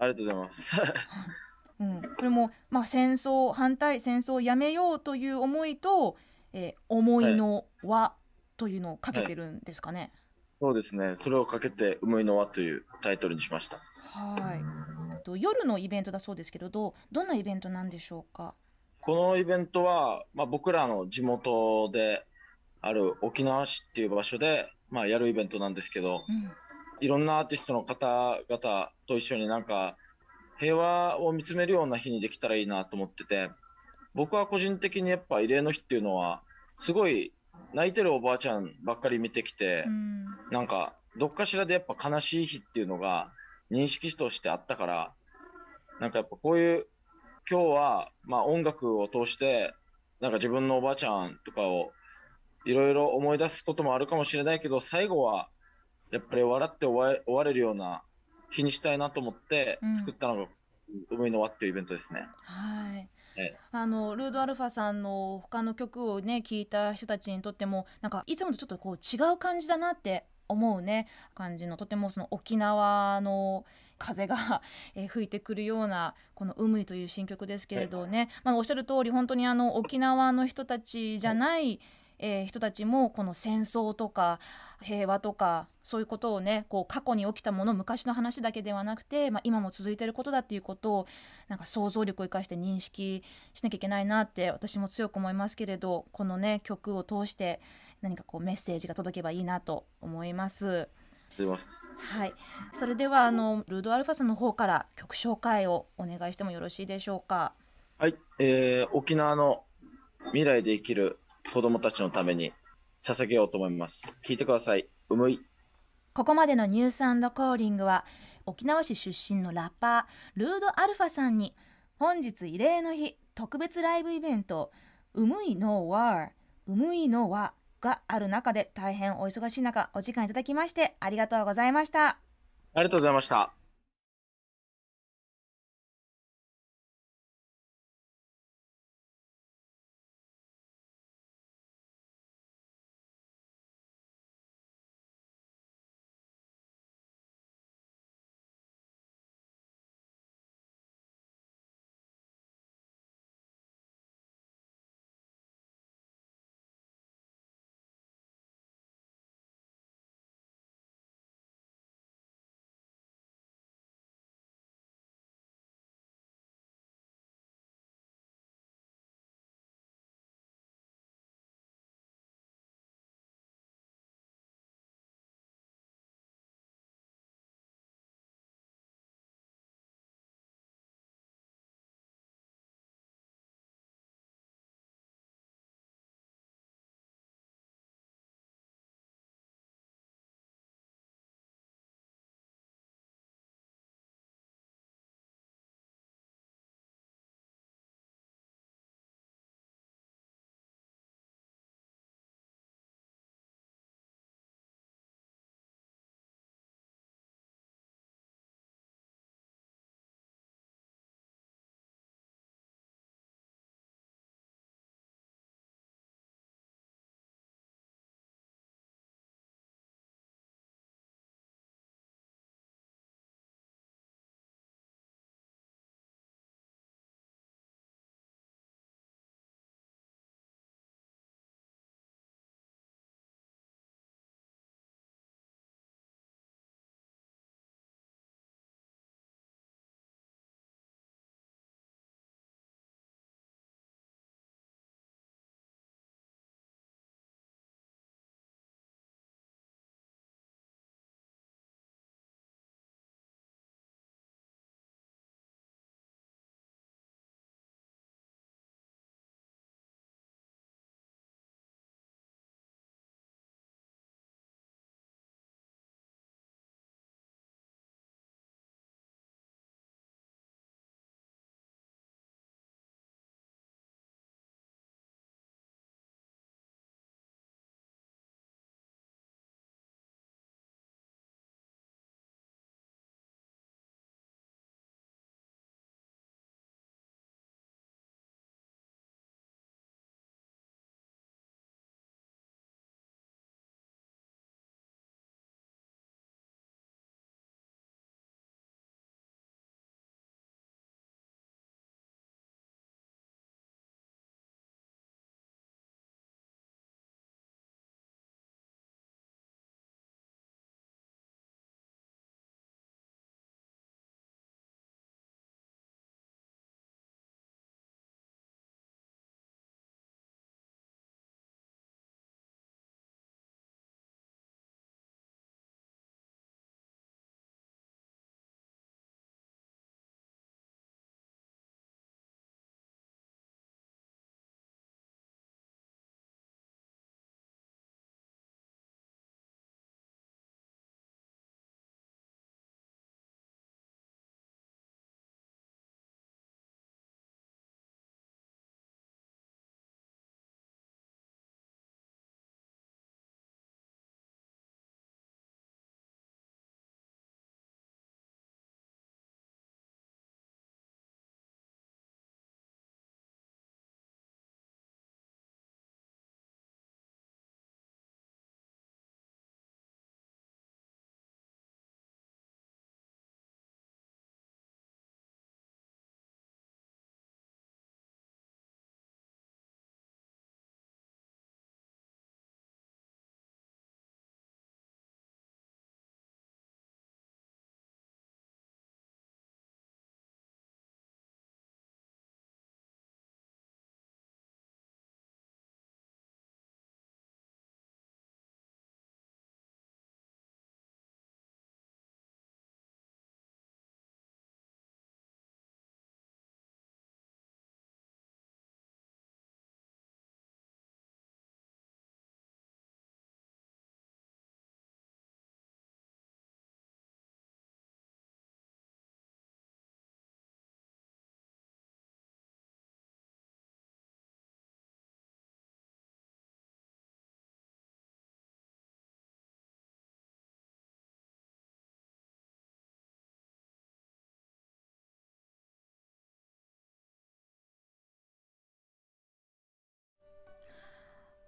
ありがとうございます。[LAUGHS] うん、これも、まあ、戦争反対戦争をやめようという思いと、えー、思いの輪というのをかけてるんですかね。はい、そうですねそれをかけて「うむいの輪」というタイトルにしました。はいと夜のイベントだそうですけどどどんなイベントなんでしょうかこのイベントは、まあ、僕らの地元である沖縄市っていう場所で、まあ、やるイベントなんですけど、うん、いろんなアーティストの方々と一緒になんか平和を見つめるような日にできたらいいなと思ってて僕は個人的にやっぱ慰霊の日っていうのはすごい泣いてるおばあちゃんばっかり見てきて、うん、なんかどっかしらでやっぱ悲しい日っていうのが認識としてあったからなんかやっぱこういう今日はまあ音楽を通してなんか自分のおばあちゃんとかをいろいろ思い出すこともあるかもしれないけど最後はやっぱり笑って終われるような日にしたいなと思って作ったのが「海の輪」っていうイベントですね。はいあのルードアルファさんの他の曲をね聞いた人たちにとってもなんかいつもとちょっとこう違う感じだなって思うね感じのとてもその沖縄の風が、[LAUGHS] 吹いてくるようなこの「海」という新曲ですけれどね、まあ、おっしゃる通り本当にあの沖縄の人たちじゃない、はいえー、人たちもこの戦争とか平和とかそういうことをねこう過去に起きたもの昔の話だけではなくて、まあ、今も続いてることだっていうことをなんか想像力を生かして認識しなきゃいけないなって私も強く思いますけれどこのね曲を通して何かこうメッセージが届けばいいなと思います。はい、それではあのルードアルファさんの方から曲紹介をお願いしてもよろしいでしょうか。はい、えー、沖縄の未来で生きる子供たちのために捧げようと思います。聞いてください。うむい。ここまでのニュースコーリングは、沖縄市出身のラッパー、ルード・アルファさんに、本日慰霊の日特別ライブイベント、うむいのわうむいのわがある中で大変お忙しい中、お時間いただきまして、ありがとうございました。ありがとうございました。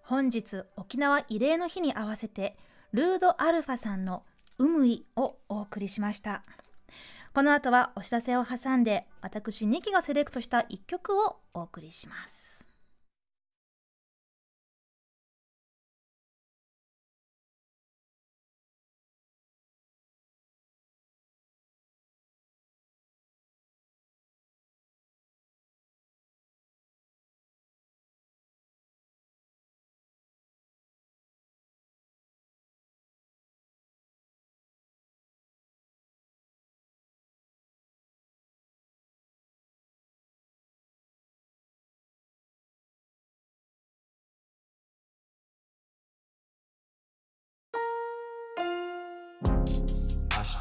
本日沖縄慰霊の日に合わせてルードアルファさんの「うむい」をお送りしましたこの後はお知らせを挟んで私2期がセレクトした1曲をお送りします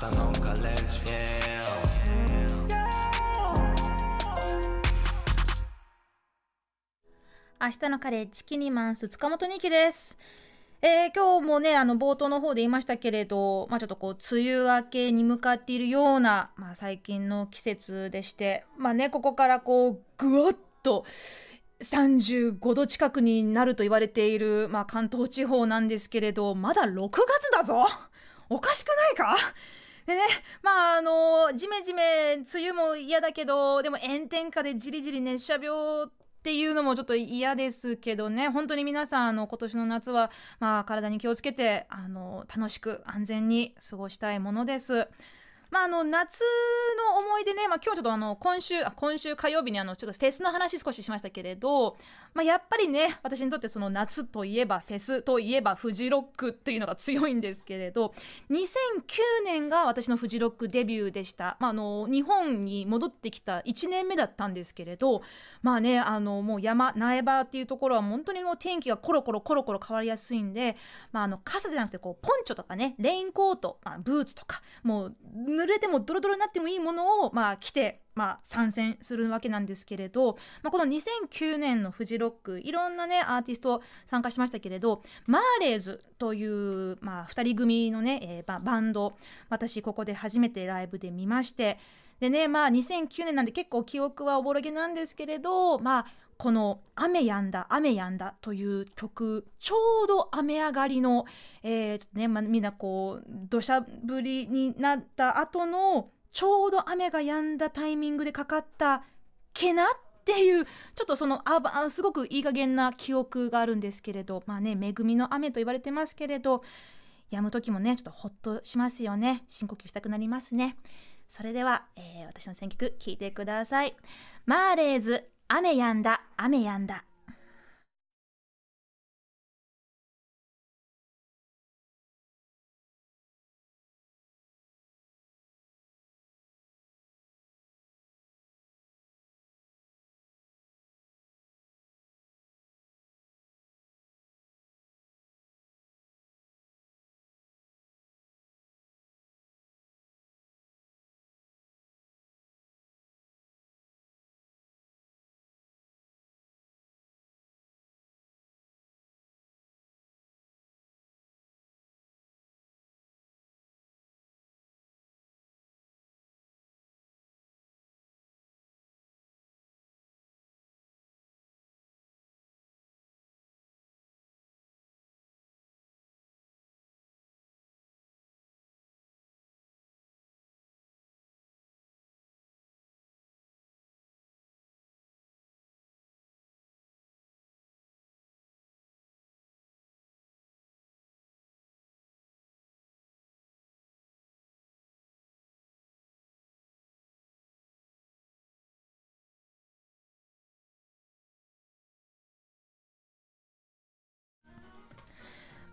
hasta nunca les fiel. 明日のカレッジキニマンス塚本二希です。えー、今日もねあの冒頭の方で言いましたけれど、まあ、ちょっとこう梅雨明けに向かっているような、まあ、最近の季節でして、まあね、ここからこうぐわっと35度近くになると言われている、まあ、関東地方なんですけれどまだ6月だぞおかしくないかでね、まああの、じめじめ、梅雨も嫌だけど、でも炎天下でじりじり熱射病っていうのもちょっと嫌ですけどね、本当に皆さん、あの、今年の夏は、まあ体に気をつけて、あの、楽しく安全に過ごしたいものです。まあ、あの夏の思い出ね、まあ、今日ちょっとあの今週あ今週火曜日にあのちょっとフェスの話少ししましたけれど、まあ、やっぱりね私にとってその夏といえばフェスといえばフジロックというのが強いんですけれど2009年が私のフジロックデビューでした、まあ、あの日本に戻ってきた1年目だったんですけれどまあねあのもう山苗場っていうところは本当にもう天気がコロコロコロコロ変わりやすいんで、まあ、あの傘じゃなくてこうポンチョとかねレインコート、まあ、ブーツとかもう濡れてもドロドロになってもいいものを、まあ、着て、まあ、参戦するわけなんですけれど、まあ、この2009年のフジロックいろんなねアーティスト参加しましたけれどマーレーズという、まあ、2人組のね、えー、バンド私ここで初めてライブで見ましてでねまあ2009年なんで結構記憶はおぼろげなんですけれどまあこの「雨やんだ雨やんだ」という曲ちょうど雨上がりの、えー、ちょっとね、まみんなこう土砂降りになった後のちょうど雨が止んだタイミングでかかった「けな」っていうちょっとそのあすごくいい加減な記憶があるんですけれどまあね恵みの雨と言われてますけれどやむ時もねちょっとほっとしますよね深呼吸したくなりますねそれでは、えー、私の選曲聴いてくださいマーレーズ雨やんだ雨やんだ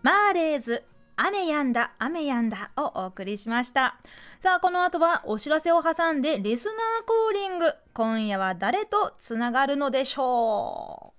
マーレーズ雨やんだ雨やんだをお送りしましたさあこの後はお知らせを挟んでリスナーコーリング今夜は誰とつながるのでしょう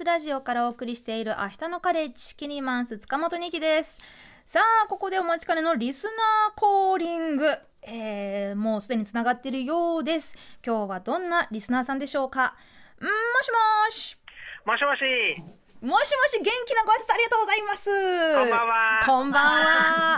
スラジオからお送りしている明日のカレッジキニマンス塚本にきですさあここでお待ちかねのリスナーコーリング、えー、もうすでにつながっているようです今日はどんなリスナーさんでしょうかんもしもしもしもしもしもし元気なご挨拶ありがとうございますこんばんはこんばん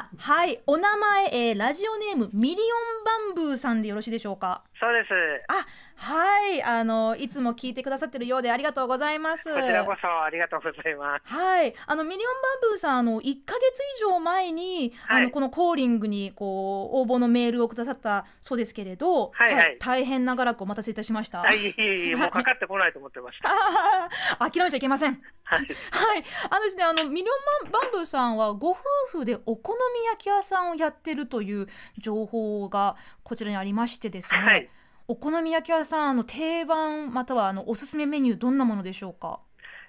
は [LAUGHS] はいお名前、えー、ラジオネームミリオンバンブーさんでよろしいでしょうかそうですあはいあのいつも聞いてくださってるようでありがとうございますこちらこそありがとうございますはいあのミリオンバンブーさんあの一ヶ月以上前に、はい、あのこのコーリングにこう応募のメールをくださったそうですけれど、はい、はいはい大変長らくお待たせいたしましたはいもうかかってこないと思ってました [LAUGHS] 諦めちゃいけませんはい、あのですねあのミリオンバンブーさんはご夫婦でお好み焼き屋さんをやってるという情報がこちらにありましてですね、はいお好み焼き屋さんの定番またはあのおすすめメニューどんなものでしょうか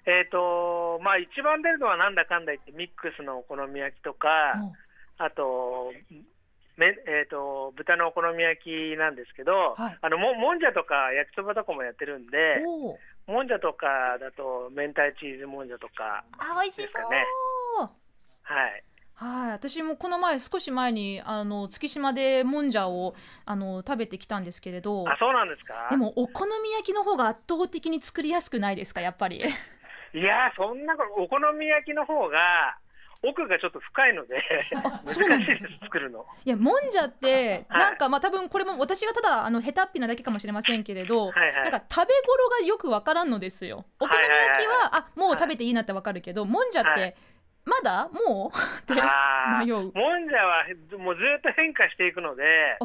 えーとまあ、一番出るのはなんだかんだ言ってミックスのお好み焼きとか、あとめ、えーと、豚のお好み焼きなんですけど、はい、あのももんじゃとか焼きそばとかもやってるんでもんじゃとかだと明太チーズもんじゃとか、ね、あ美味しそうはいはい、私もこの前少し前にあの月島でもんじゃをあの食べてきたんですけれどあそうなんですかでもお好み焼きの方が圧倒的に作りやすくないですかやっぱり [LAUGHS] いやそんなお好み焼きの方が奥がちょっと深いので [LAUGHS] 難しいです作るのいやもんじゃってなんかまあ多分これも私がただあの下手っぴなだけかもしれませんけれどはい、なんか食べ頃がよくわからんのですよお好み焼きははいはいはい、あもう食べていいなってわかるけど、もんじゃって、はいまだもう [LAUGHS] って迷うもんじゃはもうずっと変化していくので、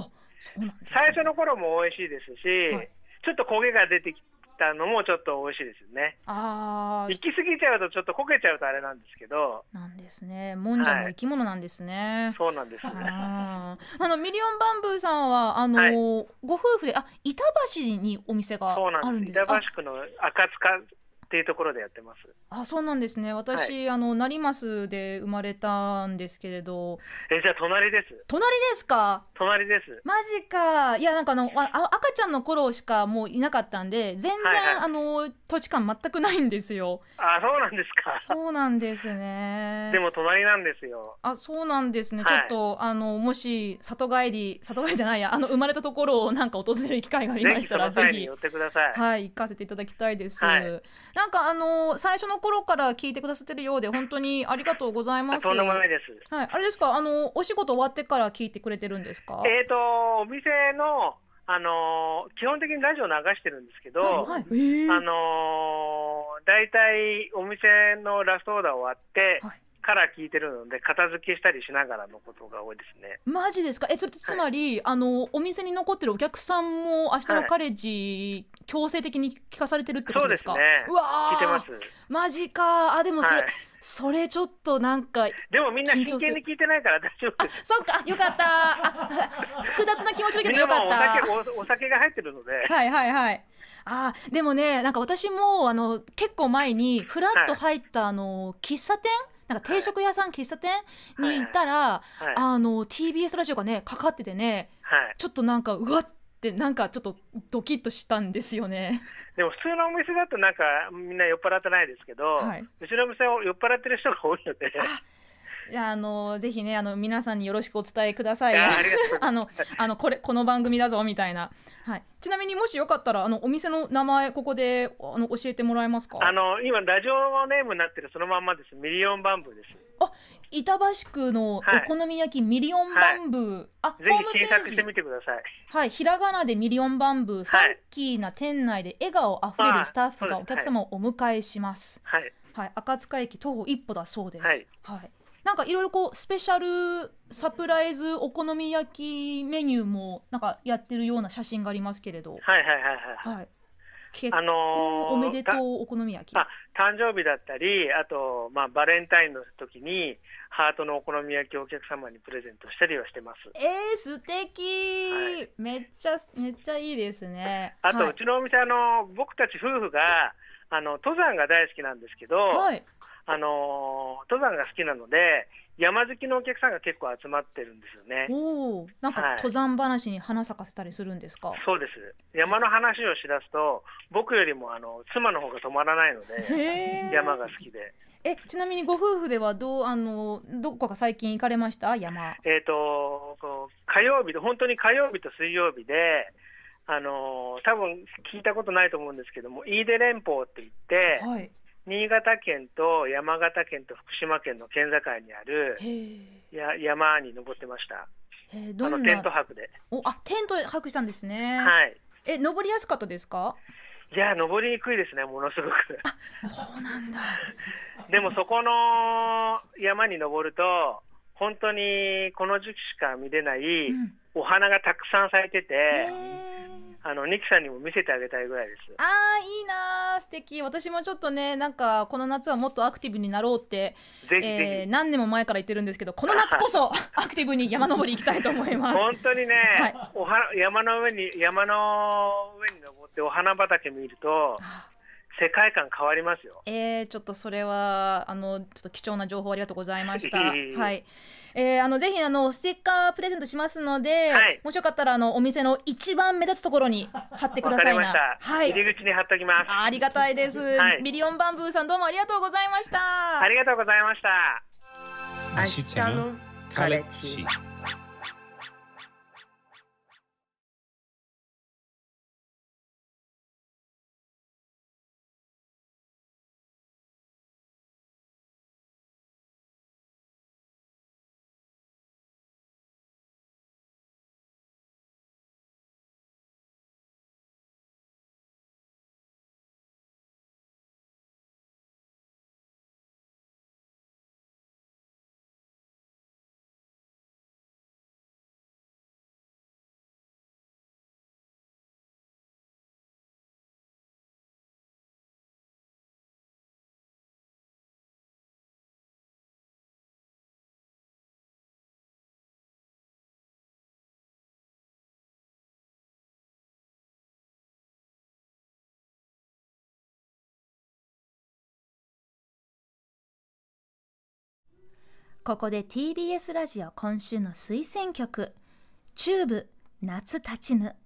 ね、最初の頃も美味しいですし、はい、ちょっと焦げが出てきたのもちょっと美味しいですよねあ行き過ぎちゃうとちょっと焦げちゃうとあれなんですけどなんですねもんじゃも生き物なんですね、はい、そうなんですねあのミリオンバンブーさんはあの、はい、ご夫婦であ板橋にお店があるんですか板橋区の赤塚っていうところでやってます。あ、そうなんですね。私、はい、あの成増で生まれたんですけれど。え、じゃ隣です。隣ですか。隣です。マジか。いやなんかあのあ赤ちゃんの頃しかもういなかったんで、全然、はいはい、あの土地感全くないんですよ。あ、そうなんですか。そうなんですね。でも隣なんですよ。あ、そうなんですね。ちょっとあのもし里帰り、里帰りじゃないや、あの生まれたところをなんか訪れる機会がありましたらぜひ寄ってください。はい、行かせていただきたいです。はいなんかあのー、最初の頃から聞いてくださってるようで本当にありがとうございます。とんでもないです。はい、あれですかあのー、お仕事終わってから聞いてくれてるんですか。えっ、ー、とお店のあの基本的にラジオ流してるんですけど、はいはい、あの大体お店のラストオーダー終わって。はいから聞いてるので片付けしたりしながらのことが多いですね。マジですか。えそれつまり、はい、あのお店に残ってるお客さんも明日のカレッジ強制的に聞かされてるってことですか。そうですね。うわ聞いてます。マジか。あでもそれ、はい、それちょっとなんかでもみんな真剣に聞いてないから大丈夫です。あそっかよかった。複雑な気持ちだけどよかった。お酒お酒が入ってるので。はいはいはい。あでもねなんか私もあの結構前にふらっと入った、はい、あの喫茶店なんか定食屋さん、はい、喫茶店にいたら、はい、あの TBS ラジオがねかかっててね、はい、ちょっとなんかうわっってなんかちょっとドキッとしたんですよねでも普通のお店だとなんかみんな酔っ払ってないですけど、はい、うちのお店を酔っ払ってる人が多いので。いやあ、の、ぜひね、あの、皆さんによろしくお伝えください。ああの、あの、これ、この番組だぞみたいな。はい。ちなみにもしよかったら、あの、お店の名前、ここで、あの、教えてもらえますか。あの、今ラジオネームになってる、そのまんまです。ミリオンバンブーです。あ板橋区のお好み焼きミリオンバンブー、はい、あホームページはいひらがなでミリオンバンブー、はい、ファンキーな店内で笑顔あふれるスタッフがお客様をお迎えします、はい、はい、赤塚駅徒歩一歩だそうです、はいなんかいろいろこうスペシャルサプライズお好み焼きメニューもなんかやってるような写真がありますけれどはいはいはいはい、はい結婚おめでとうお好み焼き、あのー、誕生日だったりあと、まあ、バレンタインの時にハートのお好み焼きをお客様にプレゼントしたりはしてますえー、素敵、はい、めっちゃめっちゃいいですねあと、はい、うちのお店あの僕たち夫婦があの登山が大好きなんですけど、はい、あの登山が好きなので山好きのお客さんが結構集まってるんですよね。おお、なんか登山話に花咲かせたりするんですか。はい、そうです。山の話をしだすと、僕よりもあの妻の方が止まらないので、山が好きで。え、ちなみにご夫婦ではどうあのどこか最近行かれました山？えっ、ー、と火曜日で本当に火曜日と水曜日で。あの多分聞いたことないと思うんですけども飯豊連峰って言って、はい、新潟県と山形県と福島県の県境にあるや山に登ってました。どんなあのテント泊で。おあテント泊したんですね。はい。え登りやすかったですか？いや登りにくいですねものすごく。そうなんだ。[LAUGHS] でもそこの山に登ると本当にこの時期しか見れないお花がたくさん咲いてて。あのニキさんにも見せてあげたいぐらいですああいいな素敵私もちょっとねなんかこの夏はもっとアクティブになろうってぜひえー、何年も前から言ってるんですけどこの夏こそ [LAUGHS] アクティブに山登り行きたいと思います本当にね、はい、おは山の上に山の上に登ってお花畑見ると世界観変わりますよ。えー、ちょっとそれはあのちょっと貴重な情報ありがとうございました。[LAUGHS] はい。えー、あのぜひあのステッカープレゼントしますので、はい、もしよかったらあのお店の一番目立つところに貼ってくださいな。はい。入り口に貼っておきます。ありがたいです、はい、ミリオンバンブーさんどうもありがとうございました。ありがとうございました。明日のカレッジ。ここで TBS ラジオ今週の推薦曲「チューブ夏立ちぬ」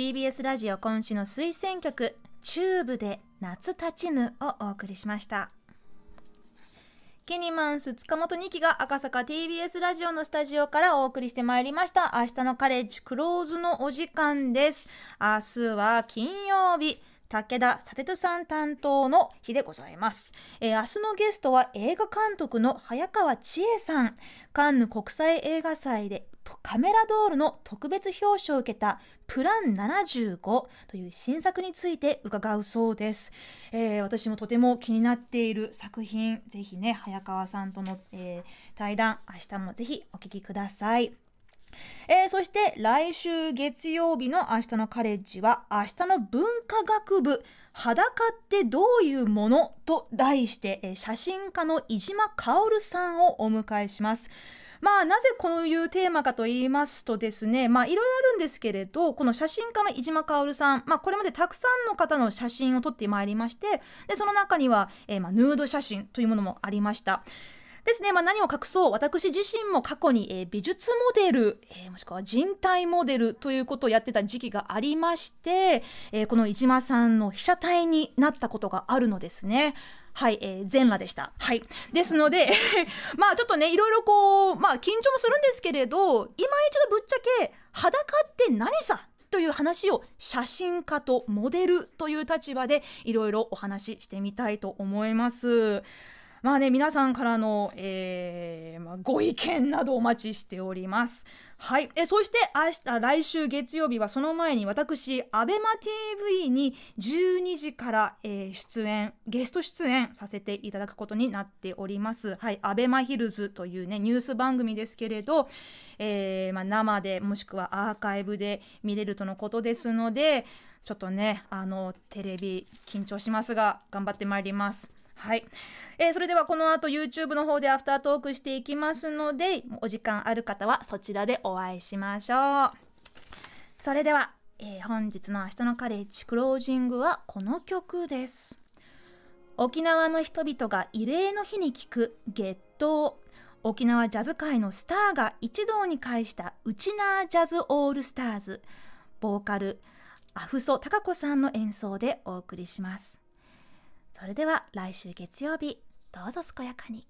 TBS ラジオ今週の推薦曲「チューブで夏立ちぬ」をお送りしましたケニマンス塚本2期が赤坂 TBS ラジオのスタジオからお送りしてまいりました明日のカレッジクローズのお時間です明日は金曜日武田砂鉄さん担当の日でございます、えー、明日のゲストは映画監督の早川千恵さんカンヌ国際映画祭でカメラドールの特別表彰を受けたプラン75という新作について伺うそうです、えー、私もとても気になっている作品ぜひね早川さんとの、えー、対談明日もぜひお聞きくださいえー、そして来週月曜日の明日のカレッジは明日の文化学部裸ってどういうものと題して、えー、写真家の飯島薫さんをお迎えします。まあ、なぜこういうテーマかと言いますとですね、まあ、いろいろあるんですけれど、この写真家の飯島薫さん、まあ、これまでたくさんの方の写真を撮ってまいりまして、でその中には、えー、まあ、ヌード写真というものもありました。ですね、まあ、何を隠そう私自身も過去に、えー、美術モデル、えー、もしくは人体モデルということをやってた時期がありまして、えー、この伊島さんの被写体になったことがあるのですね。はい、えー、全裸でした。はい。ですので、[LAUGHS] まあちょっとね、いろいろこう、まあ緊張もするんですけれど、今一度ぶっちゃけ、裸って何さという話を写真家とモデルという立場でいろいろお話ししてみたいと思います。まあね、皆さんからの、えーまあ、ご意見などお待ちしております。はい、えそして明日来週月曜日はその前に私 ABEMATV に12時から、えー、出演ゲスト出演させていただくことになっております。はい、アベマヒルズというねニュース番組ですけれど、えーまあ、生でもしくはアーカイブで見れるとのことですのでちょっとねあのテレビ緊張しますが頑張ってまいります。はい、えー、それではこの後 YouTube の方でアフタートークしていきますのでお時間ある方はそちらでお会いしましょうそれでは、えー、本日の「明日のカレッジ」クロージングはこの曲です沖縄の人々が慰霊の日に聞く月頭沖縄ジャズ界のスターが一堂に会したウチナージャズオールスターズボーカルアフソタカ子さんの演奏でお送りします。それでは来週月曜日どうぞ健やかに。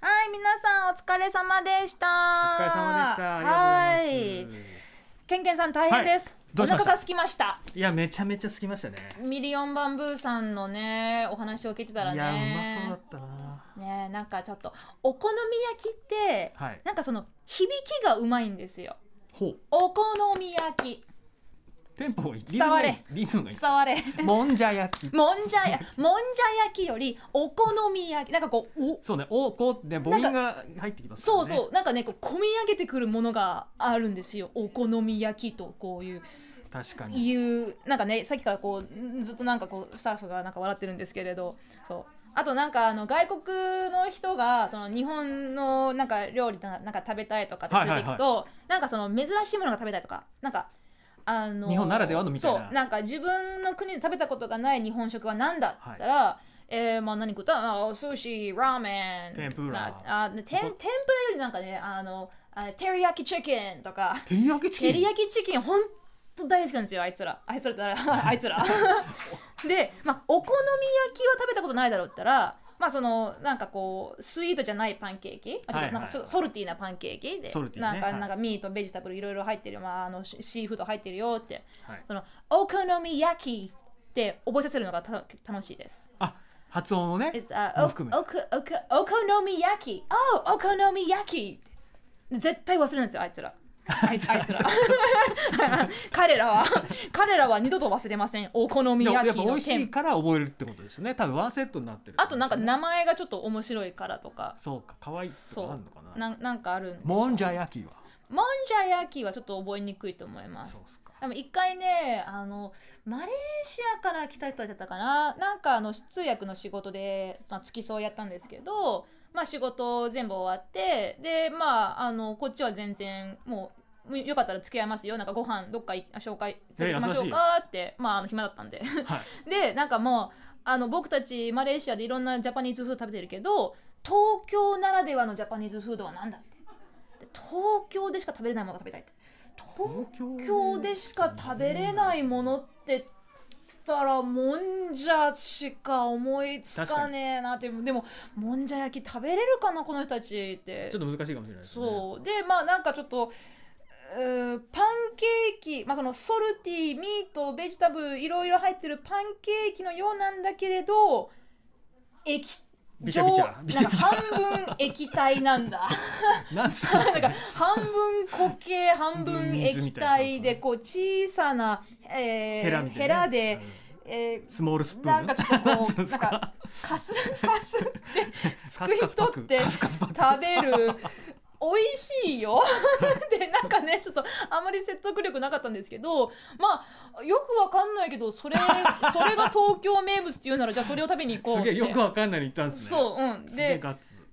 はい皆さんお疲れ様でしたお疲れ様でしたはいけんけんさん大変です、はい、お腹が空きましたいやめちゃめちゃ空きましたねミリオンバンブーさんのねお話を聞いてたらねいやうまそうだったなねなんかちょっとお好み焼きって、はい、なんかその響きがうまいんですよほお好み焼きテンポリズム伝われリズムがいい伝われもんじゃ焼きもんじゃやもんじゃ焼きよりお好み焼きなんかこうおそうねおこう母音が入ってきます、ね、そうそうなんかねこう込み上げてくるものがあるんですよお好み焼きとこういう。確かにいうなんかねさっきからこうずっとなんかこうスタッフがなんか笑ってるんですけれどそうあとなんかあの外国の人がその日本のなんか料理となんか食べたいとかって連れと、はいはいはい、なんかその珍しいものが食べたいとかなんかあの日本ならではのみたいなそうなんか自分の国で食べたことがない日本食は何だっったら、えー、まあ何食ったあお寿司ラーメン天ぷら天ぷらよりなんかねあのあテリヤキチキンとか照り焼きチキンテリヤキチキン本当大好きなんですよあいつらあいつらあいつら [LAUGHS] で、まあ、お好み焼きは食べたことないだろうったらまあそのなんかこうスイートじゃないパンケーキ、なんかソルティーなパンケーキで、なんかなんかミートベジタブルいろいろ入ってるまああのシーフード入ってるよって、はい、そのお好み焼きって覚えさせるのがた楽しいです。あ発音をね、uh, お含めおおお好み焼き、おお好み焼き絶対忘れないんですよあいつら。あいつら彼らは彼らは二度と忘れませんお好み焼きの美味しいから覚えるってことですよね多分ワンセットになってる、ね、あとなんか名前がちょっと面白いからとかそうか可愛いとかあるのかなななんかあるもんじゃ焼きはもんじゃ焼きはちょっと覚えにくいと思いますでも一回ねあのマレーシアから来た人だったかななんかあの通訳の仕事で付き添いやったんですけどまあ仕事全部終わってでまああのこっちは全然もうよかったら付き合いますよなんかご飯どっか紹介連ましょうかって、まあ、あの暇だったんで、はい、[LAUGHS] でなんかもうあの僕たちマレーシアでいろんなジャパニーズフード食べてるけど東京ならではのジャパニーズフードは何だって東京でしか食べれないものが食べたいって東京でしか食べれないものってったらもんじゃしか思いつかねえなってでももんじゃ焼き食べれるかなこの人たちってちょっと難しいかもしれないです、ね、そうでまあなんかちょっとパンケーキ、まあ、そのソルティーミートベジタブルいろいろ入ってるパンケーキのようなんだけれど液ビチャビ半分液体なんだ [LAUGHS] なんか半分固形半分液体でこう小さな、えー、ヘラで,、ねヘラでえー、スモールスプーンなんかちょっとこう [LAUGHS] なんかかすかすってすくい取って食べる美味しいよ [LAUGHS] でなんかねちょっとあまり説得力なかったんですけどまあよくわかんないけどそれ [LAUGHS] それが東京名物っていうならじゃあそれを食べに行こうすげえよくわかんないに行ったんですねそううんで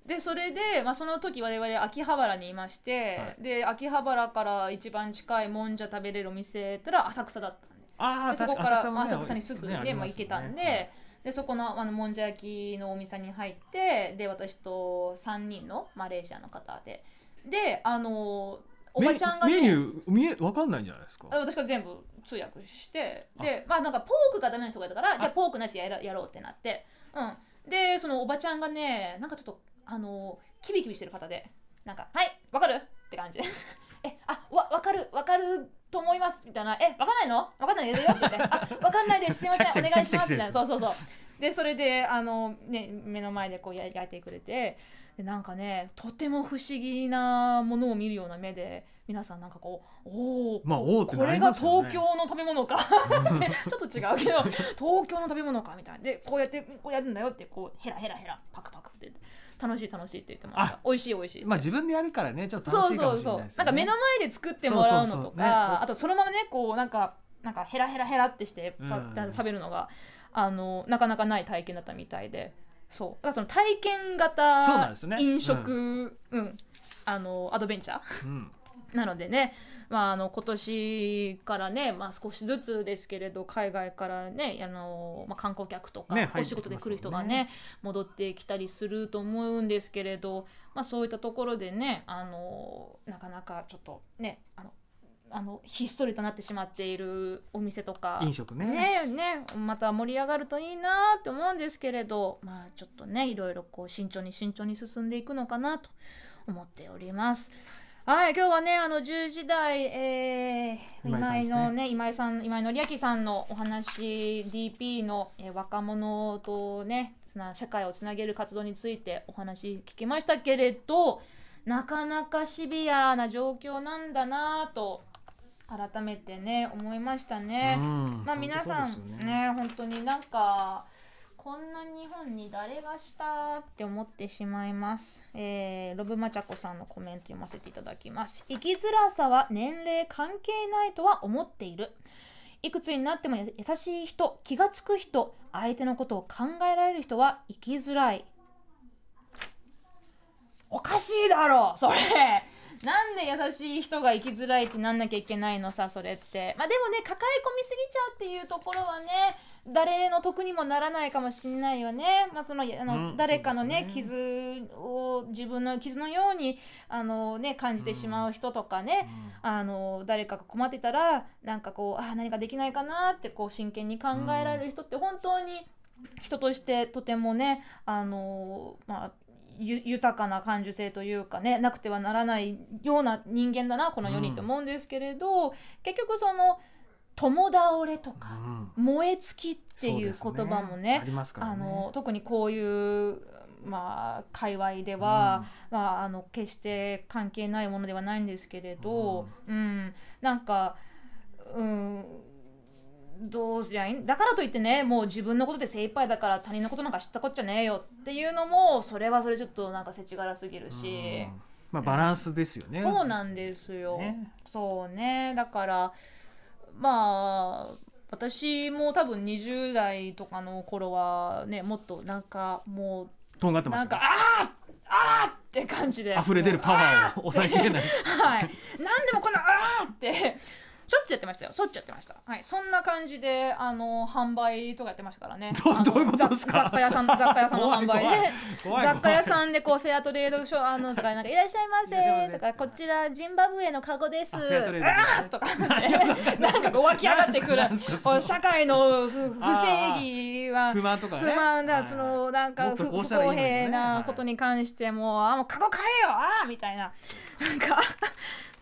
でそれで、まあ、その時我々秋葉原にいまして、はい、で秋葉原から一番近いもんじゃ食べれるお店ったら浅草だったんであでそこから浅草,、浅草にすぐね、まあ、行けたんで、でそこのあのもんじゃ焼きのお店に入ってで私と3人のマレーシアの方でであのおばちゃんが、ね、メニュー見え分かんないんじゃないですか私が全部通訳してでまあなんかポークがダメな人がいたからじゃポークなしでややろうってなってうんでそのおばちゃんがねなんかちょっとあのキビキビしてる方でなんか「はいわかる?」って感じで「[LAUGHS] えあわ分かる分かると思います」みたいな「えわかんないのわかんないですよ」っていな「あわかんないです [LAUGHS] すいませんお願いします」みたいなそうそうそうでそれであの、ね、目の前でこう焼いてくれてでなんかねとても不思議なものを見るような目で皆さんなんかこうおお、まあ、おこれが東京の食べ物か [LAUGHS] ちょっと違うけど東京の食べ物かみたいなでこうやってこうやるんだよってこうヘラヘラヘラパクパクって楽しい楽しいって言ってました美味しい美味しいまあ自分でやるからねちょっと楽しいかもしれないです、ね、そうそうそうなんか目の前で作ってもらうのとか、ね、あとそのままねこうなんかなんかヘラヘラヘラってして食べるのが、あのなかなかない体験だったみたいで。そうだからその体験型飲食う、んあのアドベンチャー、うん、なのでね、まあ、あの今年からね、まあ、少しずつですけれど海外からねあの、まあ、観光客とか、ね、お仕事で来る人がね、ね、戻ってきたりすると思うんですけれど、まあ、そういったところでねあのなかなかちょっとねあのあのひっそりとなってしまっているお店とか飲食ねねねまた盛り上がるといいなって思うんですけれどまあちょっとねいろいろこう慎重に慎重に進んでいくのかなと思っております。はい今日はねあの10時台、えー、今井のね今井さん今井紀明さんのお話 DP の、えー、若者とね社会をつなげる活動についてお話聞きましたけれどなかなかシビアな状況なんだなと改めてね思いましたね。まあ皆さんね、ね、本当になんかこんな日本に誰がしたって思ってしまいます、えー、ロブマチャコさんのコメント読ませていただきます生きづらさは年齢関係ないとは思っているいくつになっても優しい人気が付く人相手のことを考えられる人は生きづらいおかしいだろそれなんで優しい人が生きづらいってなんなきゃいけないのさそれってまあでもね抱え込みすぎちゃうっていうところはね誰の得にもならないかもしんないよね、まあ、そのあの、うん、誰かのね、ね、傷を自分の傷のようにあの、ね、感じてしまう人とかね、うん、あの誰かが困ってたらなんかこうああ、何かできないかなってこう真剣に考えられる人って本当に人としてとてもねあの、まあ、豊かな感受性というかねなくてはならないような人間だなこの4人と思うんですけれど、うん、結局その共倒れとか、うん、燃え尽きっていう言葉もね、ねね、あの特にこういうまあ界隈では、うん、まあ、あの決して関係ないものではないんですけれど、うんなんか、うん、どうすりゃいいんだからといってねもう自分のことで精一杯だから他人のことなんか知ったこっちゃねえよっていうのもそれはそれちょっとなんか世知辛らすぎるし、まあ、バランスですよね、そうなんですよ、ね、そうねだからまあ私も多分20代とかの頃はねもっとなんかもうとんがってました、ね、なんかあああって感じで溢れ出るパワーを抑えきれないはい何でもこのああってしょっちゅうやってましたよしょっちゅうやってましたはいそんな感じであの販売とかやってましたからねどどういうことですか雑貨屋さん雑貨屋さんの販売で、ね、雑貨屋さんでこうフェアトレードショーあのとかなんかいらっしゃいませとかこちらジンバブエのカゴですあー [LAUGHS] とかなんかこう湧き上がってくる社会の不正義は不満とか、ね、不満だ、はい、そのなんか不公平なことに関してもあもうカゴ変えよああみたいな。なんか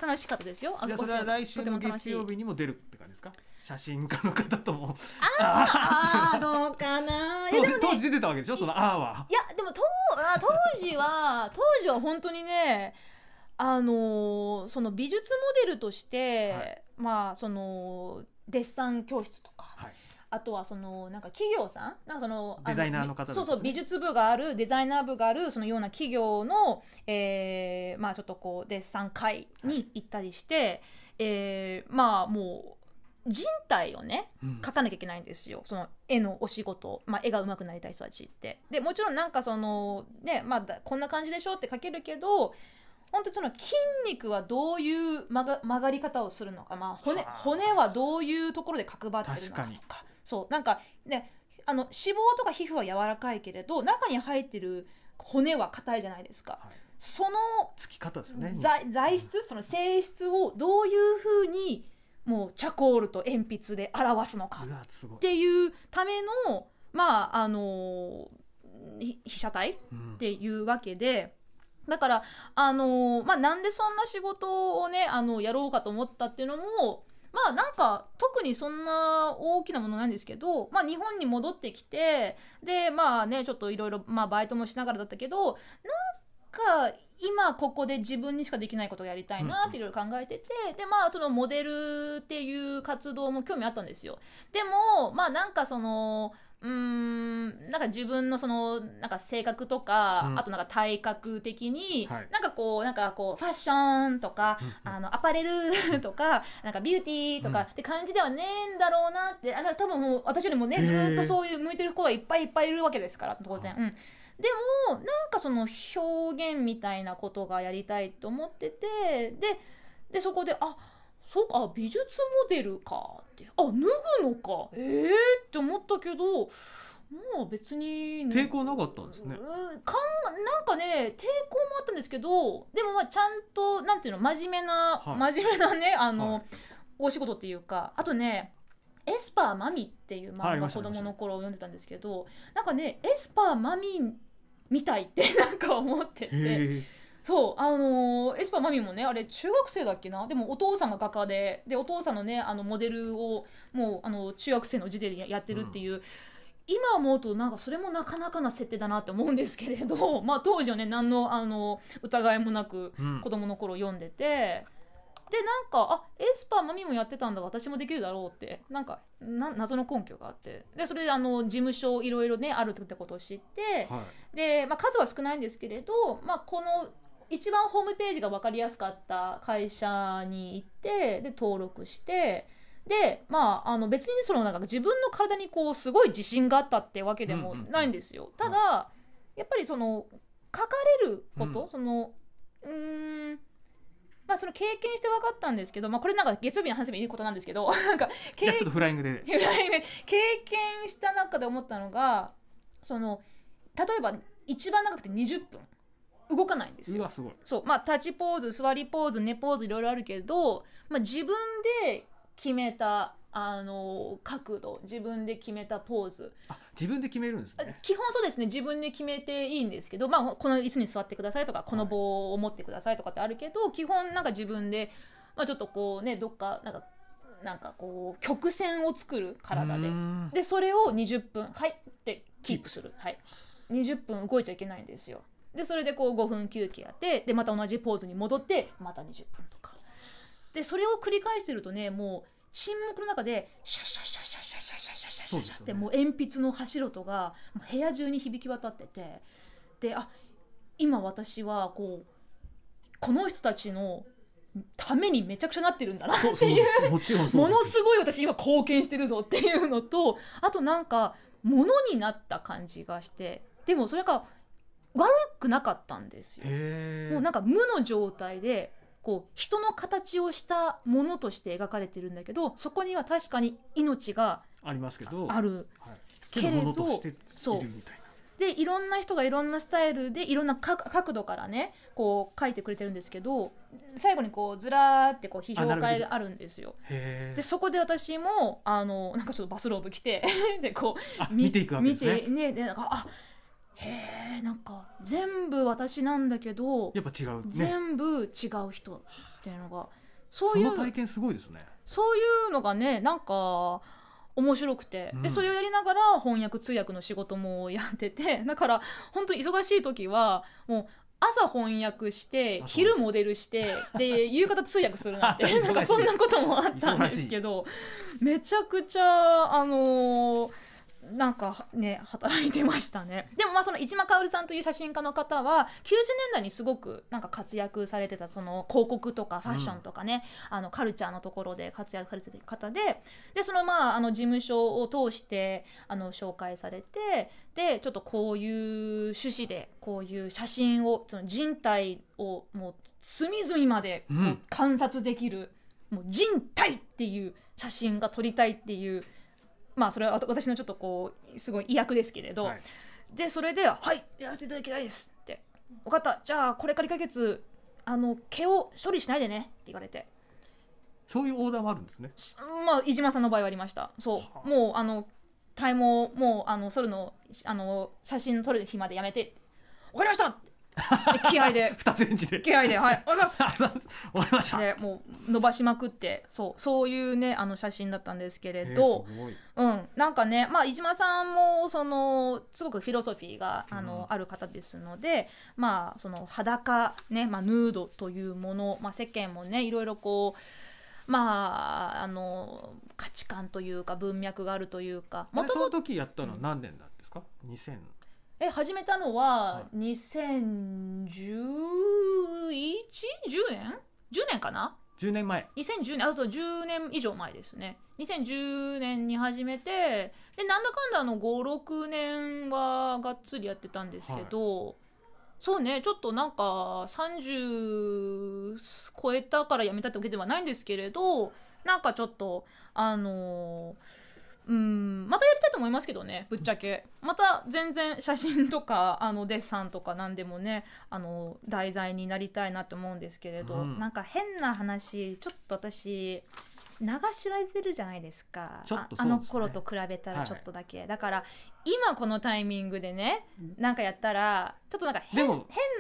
楽しかったですよ。じゃあそれは来週の月曜日にも出るって感じですか？写真家の方とも。ああ [LAUGHS] どうかな。いやでも、ね、当時出てたわけでしょそのああは。いやでも当あ当時は [LAUGHS] 当時は本当にね。あのその美術モデルとして、はい、まあそのデッサン教室とか、はい、あとはそのなんか企業さんなんかそのデザイナーの方、ね、そうそう美術部があるデザイナー部があるそのような企業の、えー、まあちょっとこうデッサン会に行ったりして、はい、えー、まあもう人体をね描かなきゃいけないんですよ、うん、その絵のお仕事、まあ、絵が上手くなりたい人たちってでもちろんなんかそのねまあこんな感じでしょって書けるけど本当その筋肉はどういう曲が曲がり方をするのか、まあ骨、骨はどういうところで角張ってるのかとかそうなんかねあの脂肪とか皮膚は柔らかいけれど中に入ってる骨は硬いじゃないですか、はい、そのつき方ですね材質その性質をどういうふうにもうチャコールと鉛筆で表すのかっていうためのまああの被写体っていうわけで。うん、だから、あのまあ、なんでそんな仕事をねあのやろうかと思ったっていうのもまあなんか特にそんな大きなものないんですけど、まあ、日本に戻ってきてでまあねちょっといろいろバイトもしながらだったけどなんか今ここで自分にしかできないことをやりたいなっていろいろ考えてて、うん、でまあそのモデルっていう活動も興味あったんですよ。でもまあなんかそのうんなんか自分のそのなんか性格とか、うん、あとなんか体格的に、はい、なんかこうなんかこうファッションとか、あのアパレルとかなんかビューティーとかって感じではねえんだろうなってあ多分もう私よりもね、ずっとそういう向いてる子がいっぱいいっぱいいるわけですから当然。うんでもなんかその表現みたいなことがやりたいと思っててででそこであそうか美術モデルかってあ脱ぐのかええー、って思ったけどもう別に抵抗なかったんですねかんなんかね抵抗もあったんですけどでもまあちゃんとなんていうの真面目な、はい、真面目なねあの、はい、お仕事っていうかあとね「エスパーマミ」っていう漫画、子供の頃読んでたんですけどなんかねエスパーマミみたいってなんか思ってて。そうあのー、エスパーマミもねあれ中学生だっけなでもお父さんが画家ででお父さんのねあのモデルをもうあの中学生の時点でやってるっていう。うん、今思うとなんかそれもなかなかな設定だなって思うんですけれど、[LAUGHS] まあ、当時はね何のあの疑いもなく子供の頃読んでて、うんでなんかあエスパーマミもやってたんだ私もできるだろうってなんか謎の根拠があってでそれであの事務所いろいろねあるってことを知って、はい、で、まあ、数は少ないんですけれど、まあ、この一番ホームページが分かりやすかった会社に行ってで登録してでまああの別にそのなんか自分の体にこうすごい自信があったってわけでもないんですよ。ただやっぱりその書かれること、うん、そのうんまあ、その経験して分かったんですけど、まあ、これなんか月曜日の話でもいいことなんですけど [LAUGHS] なんかちょっとフライングで [LAUGHS] 経験した中で思ったのがその例えば一番長くて20分動かないんですよ。すそうまあ立ちポーズ座りポーズ寝ポーズいろいろあるけど、まあ、自分で決めたあの角度自分で決めたポーズあ自分で決めるんですね基本そうですね自分で決めていいんですけど、まあ、この椅子に座ってくださいとかこの棒を持ってくださいとかってあるけど、はい、基本なんか自分で、まあ、ちょっとこうねどっかなんかなんかこう曲線を作る体ででそれを20分はいってキープする、はい、20分動いちゃいけないんですよ。でそれでこう5分休憩やってでまた同じポーズに戻ってまた20分とかでそれを繰り返してるとねもう沈黙の中でシャシャシャシャシャシャシャシャシャシャってもう鉛筆の柱とが部屋中に響き渡っててであ今私はこうこの人たちのためにめちゃくちゃなってるんだなっていうものすごい私今貢献してるぞっていうのとあとなんかものになった感じがしてでもそれが悪くなかったんですよ。もうなんか無の状態でこう人の形をしたものとして描かれてるんだけどそこには確かに命がありますけどある、けれどそうでいろんな人がいろんなスタイルでいろんな角度からねこう書いてくれてるんですけど最後にこうずらーってこう批評会があるんですよ。でそこで私もあのなんかちょっとバスローブ着て [LAUGHS] でこう見ていくわけですね。見てねでなんかあへえんか全部私なんだけどやっぱ違う、ね、全部違う人っていうのがそういう体験すごいですねそういうのがねなんか面白くて、うん、でそれをやりながら翻訳通訳の仕事もやってて [LAUGHS] だから本当に忙しい時はもう朝翻訳して昼モデルして [LAUGHS] で夕方通訳するなんてなんかそんなこともあったんですけどめちゃくちゃあのーなんかね働いてましたね [LAUGHS] でもまあその市間薫さんという写真家の方は90年代にすごくなんか活躍されてたその広告とかファッションとかね、うん、あのカルチャーのところで活躍されてた方ででそのまああの事務所を通してあの紹介されてでちょっとこういう趣旨でこういう写真をその人体をもう隅々まで観察できる、うん、もう人体っていう写真が撮りたいっていうまあそれは私のちょっとこうすごい威訳ですけれど、はい、でそれで「はいやらせていただきたいです」って「分かったじゃあこれから1ヶ月あの毛を処理しないでね」って言われてそういうオーダーもあるんですねまあ飯島さんの場合はありましたそうもうあの体毛もうあの剃るのあの写真撮る日までやめて「分かりました!」って気合で [LAUGHS] 二センチで気合ではいおりがとうございま [LAUGHS] でもう伸ばしまくってそうそういうねあの写真だったんですけれど、うんなんかねまあ伊島さんもそのすごくフィロソフィーがあの、うん、ある方ですのでまあその裸ねまあヌードというものまあ世間もねいろいろこうまああの価値観というか文脈があるというかもともと時やったのは何年なんですか、うん、2 0え始めたのは 2011?10 年 ?10 年かな10年前2010年あそう10年以上前ですね2010年に始めてでなんだかんだの56年はがっつりやってたんですけど、はい、そうねちょっとなんか30超えたからやめたってわけではないんですけれどなんかちょっとあのー、うんまたやりたいと思いますけどねぶっちゃけ。また全然写真とか [LAUGHS] あのデッサンとか何でもねあの題材になりたいなと思うんですけれど、うん、なんか変な話ちょっと私流しられてるじゃないですか、ね、あの頃と比べたらちょっとだけ、はい、だから今このタイミングでねなんかやったらちょっとなんか変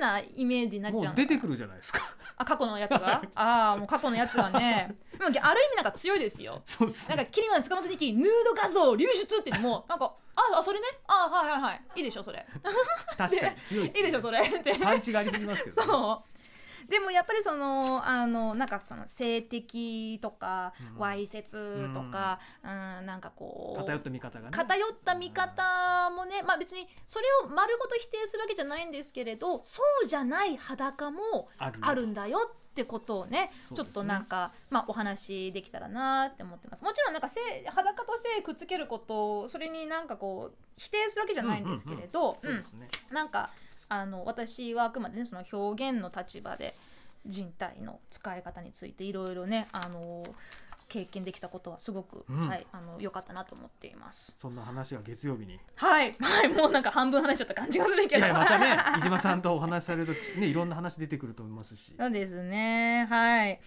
なイメージになっちゃう出てくるじゃないですか [LAUGHS] あ過去のやつがああもう過去のやつがねある意味なんか強いですよそうす、ね、なんかキリマン坂本二ヌード画像流出ってもうなんかああそれねあはいはいはいいいでしょそれ [LAUGHS] 確かに強いでいいでしょそれってパンチがありすぎますけど、ね、[LAUGHS] そうでもやっぱりそのあのなんかその性的とか、わいせつとか、うん、うんなんかこう偏った見方が、ね、偏った見方もね、まあ別にそれを丸ごと否定するわけじゃないんですけれどそうじゃない裸もあるんだよってことをね、ね、ちょっとなんか、まあ、お話できたらなって思ってますもちろんなんか性裸と性くっつけることそれになんかこう否定するわけじゃないんですけれどなんかあの私はあくまでねその表現の立場で人体の使い方についていろいろねあのー経験できたことはすごく、うん、はい、あの良かったなと思っていますそんな話は月曜日にはい、[LAUGHS] はい、もうなんか半分話しちゃった感じがするけどいやまたね飯島さんとお話しされるとねいろんな話出てくると思いますしそうですねはい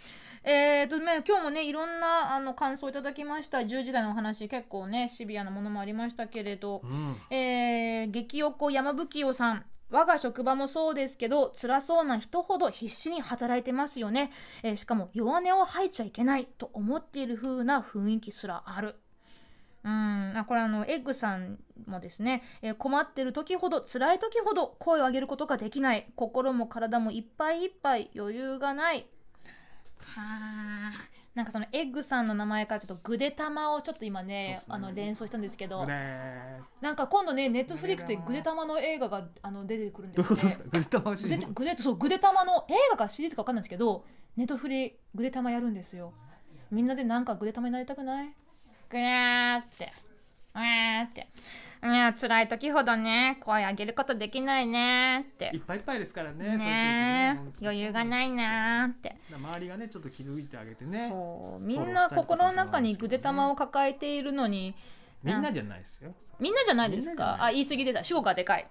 えーとね、今日もねいろんなあの感想いただきました10時台のお話結構ねシビアなものもありましたけれど、うん、えー、激おこ山吹夫さん我が職場もそうですけど辛そうな人ほど必死に働いてますよね、えー、しかも弱音を吐いちゃいけないと思っている風な雰囲気すらあるうんあこれあのエッグさんもですね、えー、困ってる時ほど辛い時ほど声を上げることができない心も体もいっぱいいっぱい余裕がないはあなんかそのエッグさんの名前からちょっとぐでたまをちょっと今ね、ね、あの連想したんですけどなんか今度ねネットフリックスでぐでたまの映画があの出てくるんですよ、ね、ぐでたまぐでたまの映画かシリーズか分かんないですけどネットフリぐでたまやるんですよみんなでなんかぐでたまになりたくないぐにーってうーってうん辛い時ほどね声上げることできないねっていっぱいいっぱいですからねね余裕がないなって周りがねちょっと気づいてあげてねみんな心の中にぐでたまを抱えているのにみんなじゃないですよみんなじゃないですかあ言い過ぎでた主語がでかい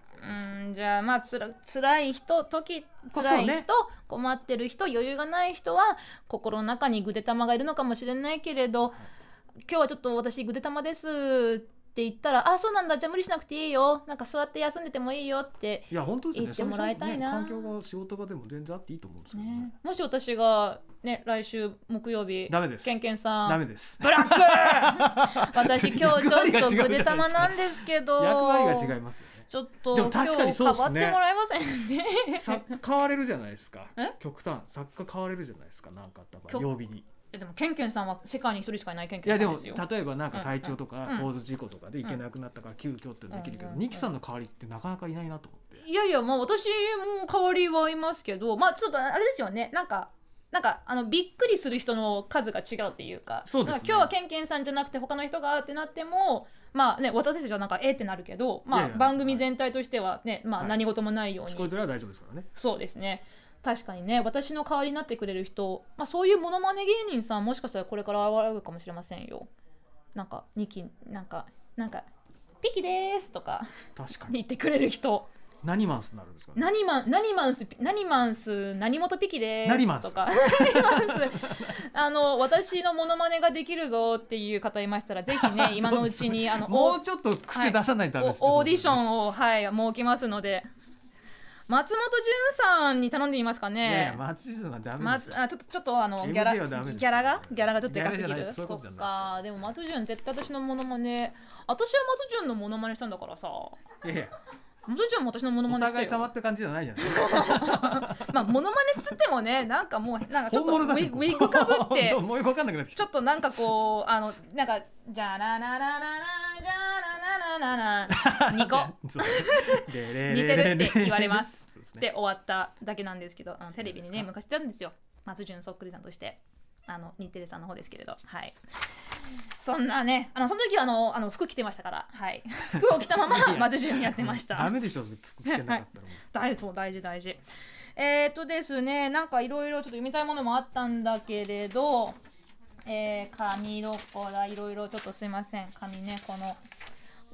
うんじゃあまあつら辛い人時辛い人、ね、困ってる人余裕がない人は心の中にぐでたまがいるのかもしれないけれど、今日はちょっと私ぐでたまですって言ったら「あそうなんだじゃあ無理しなくていいよなんか座って休んでてもいいよ」っていや本当言ってもらいたいな、ね、環境が仕事場でも全然あっていいと思うんですけど、ねね、もし私がね来週木曜日ダメですケンケンさんダメですブラック [LAUGHS] 私今日ちょっとぐでたまなんですけど役割が違いますよねちょっとでも確かにそうですね変わってもらえませんね作家変われるじゃないですか、極端作家変われるじゃないですかなんかあった場合曜日にえでもケンケンさんは世界に一人しかいないケンケンさんですよいやでも例えばなんか体調とか交通事故とかで行けなくなったから急遽ってできるけど、二木さんの代わりってなかなかいないなと思っていやいやまあ私も代わりはいますけどまあちょっとあれですよねなんかなんかあのびっくりする人の数が違うっていうかそう、ね、今日はケンケンさんじゃなくて他の人がってなってもまあね私たちはなんかえってなるけど、まあ、番組全体としてはね、はい、まあ、何事もないように、はい、聞こえらは大丈夫ですからねそうですね確かにね私の代わりになってくれる人、まあ、そういうものまね芸人さんもしかしたらこれから現るかもしれませんよなんか2期なんかなんか「ピキです」とか確かに言ってくれる人何マンスになるんですか、ね、何マン何マンス何マンス何元ピキですとか [LAUGHS] あの私のモノマネができるぞっていう方いましたらぜひね [LAUGHS] 今のうちにあのもうちょっと癖出さないとダメです、ねはい、オーディションをはい設けますので松本潤さんに頼んでみますかね。いやいや松ダメです。あちょっとちょっとあのギャラギャラがギャラがちょっとでかすぎる。そっかでも松潤絶対私のモノマネ。私は松潤のモノマネしたんだからさ。いやいやそっちも私のモノマネしてお互い様って感じじゃないじゃん [LAUGHS] まあモノマネつってもねなんかもうなんかちょっとウィウィッグかぶってちょっとなんかこうあのなんかじゃらららららじゃららららら2個似てるって言われますで、ね、終わっただけなんですけどあのテレビにね昔出たんですよ松潤そっくりさんとして。あの、日テレさんの方ですけれど。はい。そんなね、あの、その時はあの、あの、服着てましたから、はい。[LAUGHS] 服を着たまま、魔術師にやってました。ダメでしょ、服着てなかったら。[LAUGHS] 大事、大事、大事。えー、っとですね、なんかいろいろちょっと読みたいものもあったんだけれど、えー、紙どこだ、いろいろちょっとすいません、紙ね、この。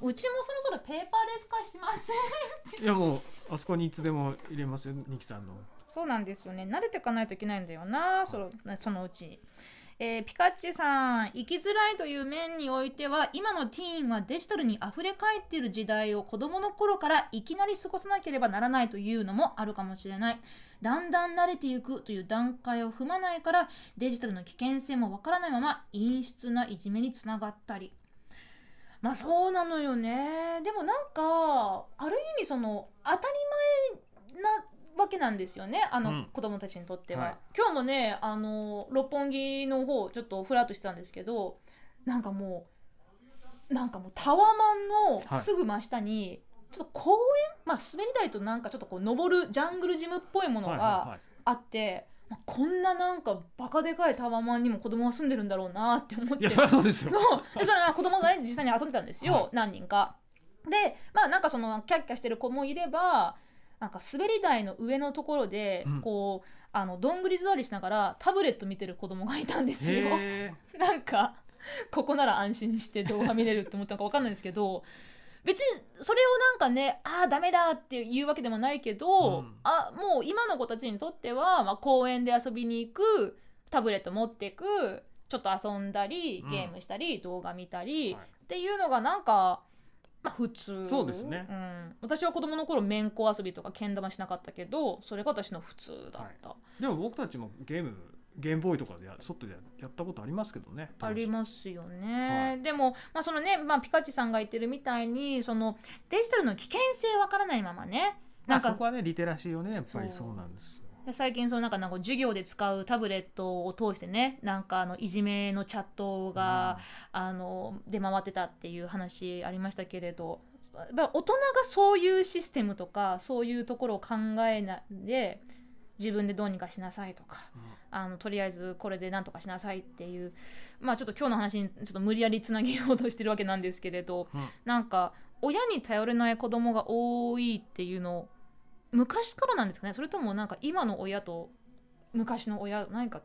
うちもそろそろペーパーレス化しませんいやもうあそこにいつでも入れますよ、ニキさんの。そうなんですよね慣れていかないといけないんだよなそのそのうちに。えー、ピカッチさん生きづらいという面においては今のティーンはデジタルにあふれかえっている時代を子どもの頃からいきなり過ごさなければならないというのもあるかもしれないだんだん慣れていくという段階を踏まないからデジタルの危険性もわからないまま陰湿ないじめにつながったりまあそうなのよねでもなんかある意味その当たり前なわけなんですよねあの、子供たちにとっては、はい、今日もねあの六本木の方ちょっとフラッとしてたんですけどなんかもうなんかもうタワマンのすぐ真下に、ちょっと公園、まあ、滑り台となんかちょっとこう登るジャングルジムっぽいものがあって。はいはいはいまあ、こんななんかバカでかいタワマンにも子供は住んでるんだろうなって思っていやそそうですよそうそれ子供がね実際に遊んでたんですよ、はい、何人か。でまあなんかそのキャッキャしてる子もいればなんか滑り台の上のところで、うん、こうあのどんぐり座りしながらタブレット見てる子供がいたんですよ。[LAUGHS] なんかここなら安心して動画見れるって思ったのか分かんないですけど別にそれをなんかねああダメだっていうわけでもないけど、うん、あもう今の子たちにとっては、まあ、公園で遊びに行くタブレット持っていくちょっと遊んだりゲームしたり、うん、動画見たり、はい、っていうのがなんか。まあ、普通そうですね、うん、私は子供の頃めんこ遊びとかけん玉しなかったけどそれが私の普通だった、はい、でも僕たちもゲームゲームボーイとかでや外でやったことありますけどねありますよね、はい、でも、まあそのねまあ、ピカチさんが言ってるみたいにそのデジタルの危険性わからないままねなんか、まあ、そこはねリテラシーをねやっぱりそうなんですで最近そのなんかなんか授業で使うタブレットを通してねなんかあのいじめのチャットが、うん、あの出回ってたっていう話ありましたけれど大人がそういうシステムとかそういうところを考えないで自分でどうにかしなさいとか、うん、あのとりあえずこれでなんとかしなさいっていうまあちょっと今日の話にちょっと無理やりつなげようとしてるわけなんですけれど、うん、なんか親に頼れない子供が多いっていうのを昔からなんですかねそれともなんか今の親と昔の親何か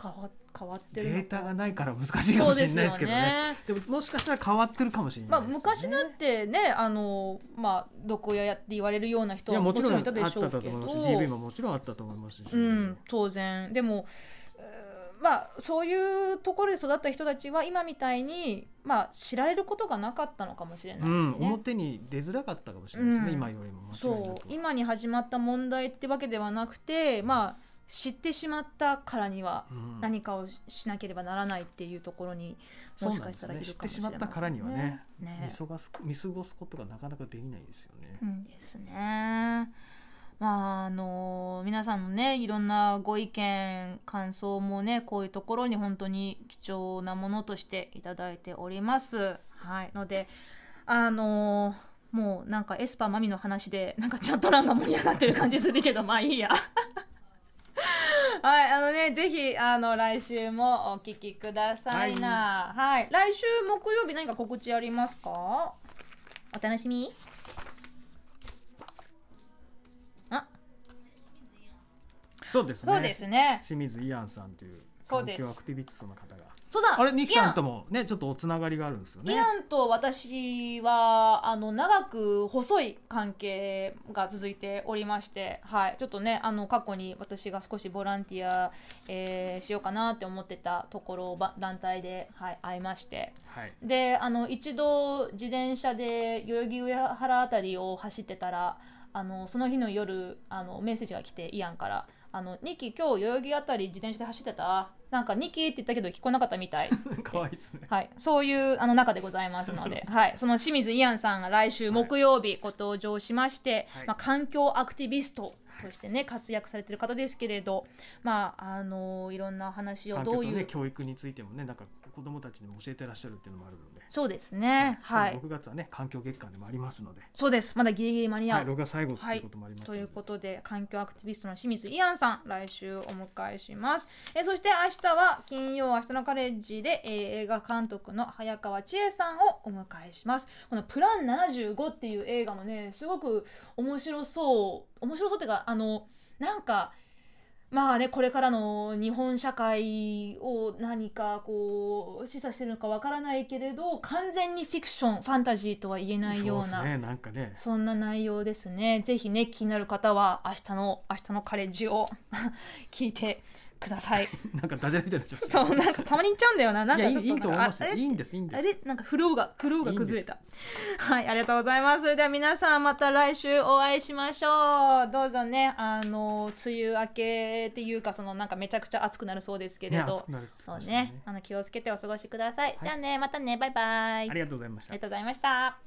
変わ変わってるデータがないから難しいかもしれないですけどねで、ね、ももしかしたら変わってるかもしれない、ね、まあ、昔だってねあの、まあ、毒親やって言われるような人はもちろんいたでしょうけどもちろんあったと思いますし、うん、当然でもまあ、そういうところで育った人たちは今みたいに、まあ、知られることがなかったのかもしれないし、ねうん、表に出づらかったかもしれないですね、うん、今よりもそう今に始まった問題ってわけではなくて、まあ、知ってしまったからには何かをしなければならないっていうところに、うん、もしかしたら知ってしまったからにはねね見過ごす見過ごすことがなかなかできないですよね。うんですね。まああの皆さんのねいろんなご意見感想もねこういうところに本当に貴重なものとしていただいております。はい、のであのもうなんかエスパーマミの話でなんかチャット欄が盛り上がってる感じするけど [LAUGHS] まあいいや。[LAUGHS] はい、あのね、ぜひ、あの、来週もお聞きくださいな。はい、はい、来週木曜日、何か告知ありますか。お楽しみ。そうですねそうですね清水イアンさんという環境アクティビティストの方がそうだあれニキさんともねちょっとおつながりがあるんですよねイアンと私はあの長く細い関係が続いておりましてはいちょっとねあの過去に私が少しボランティア、えー、しようかなって思ってたところ団体で、はい、会いまして、はい、であの一度自転車で代々木上原辺りを走ってたらあのその日の夜あのメッセージが来てイアンからあの、ニキ今日代々木あたり自転車で走ってた。なんかニキって言ったけど聞こえなかったみたい。[LAUGHS] かわいですね。はい。そういうあの中でございますので、はい。その清水イアンさんが来週木曜日ご登場しまして、はい、まあ環境アクティビスト。としてね活躍されてる方ですけれど、まああのいろんな話をどういう、ね、教育についてもねなんか子供もたちにも教えてらっしゃるっていうのもあるのでそうですね、はい、6月はね環境月間でもありますのでそうですまだギリギリ間に合う、はい、6月最後ということもあります、はい、ということで環境アクティビストの清水イアンさん来週お迎えしますえそして明日は金曜明日のカレッジで、えー、映画監督の早川千恵さんをお迎えしますこの「プラン75」っていう映画もねすごく面白そう面白そうっていうかあのなんかまあねこれからの日本社会を何かこう示唆してるのかわからないけれど完全にフィクションファンタジーとは言えないような、ねなんかね、そんな内容ですね。ぜひね気になる方は明日の明日のカレッジを [LAUGHS] 聞いてください [LAUGHS] なんかダジャレみたいなそうなんかたまに言っちゃうんだよななんかいいいと思いますいいんですいいんですあれなんかフローがフローが崩れたはいありがとうございますそれでは皆さんまた来週お会いしましょうどうぞねあの梅雨明けっていうかそのなんかめちゃくちゃ暑くなるそうですけれど、ね、そうねあの気をつけてお過ごしください、はい、じゃあねまたねバイバイありがとうございましたありがとうございました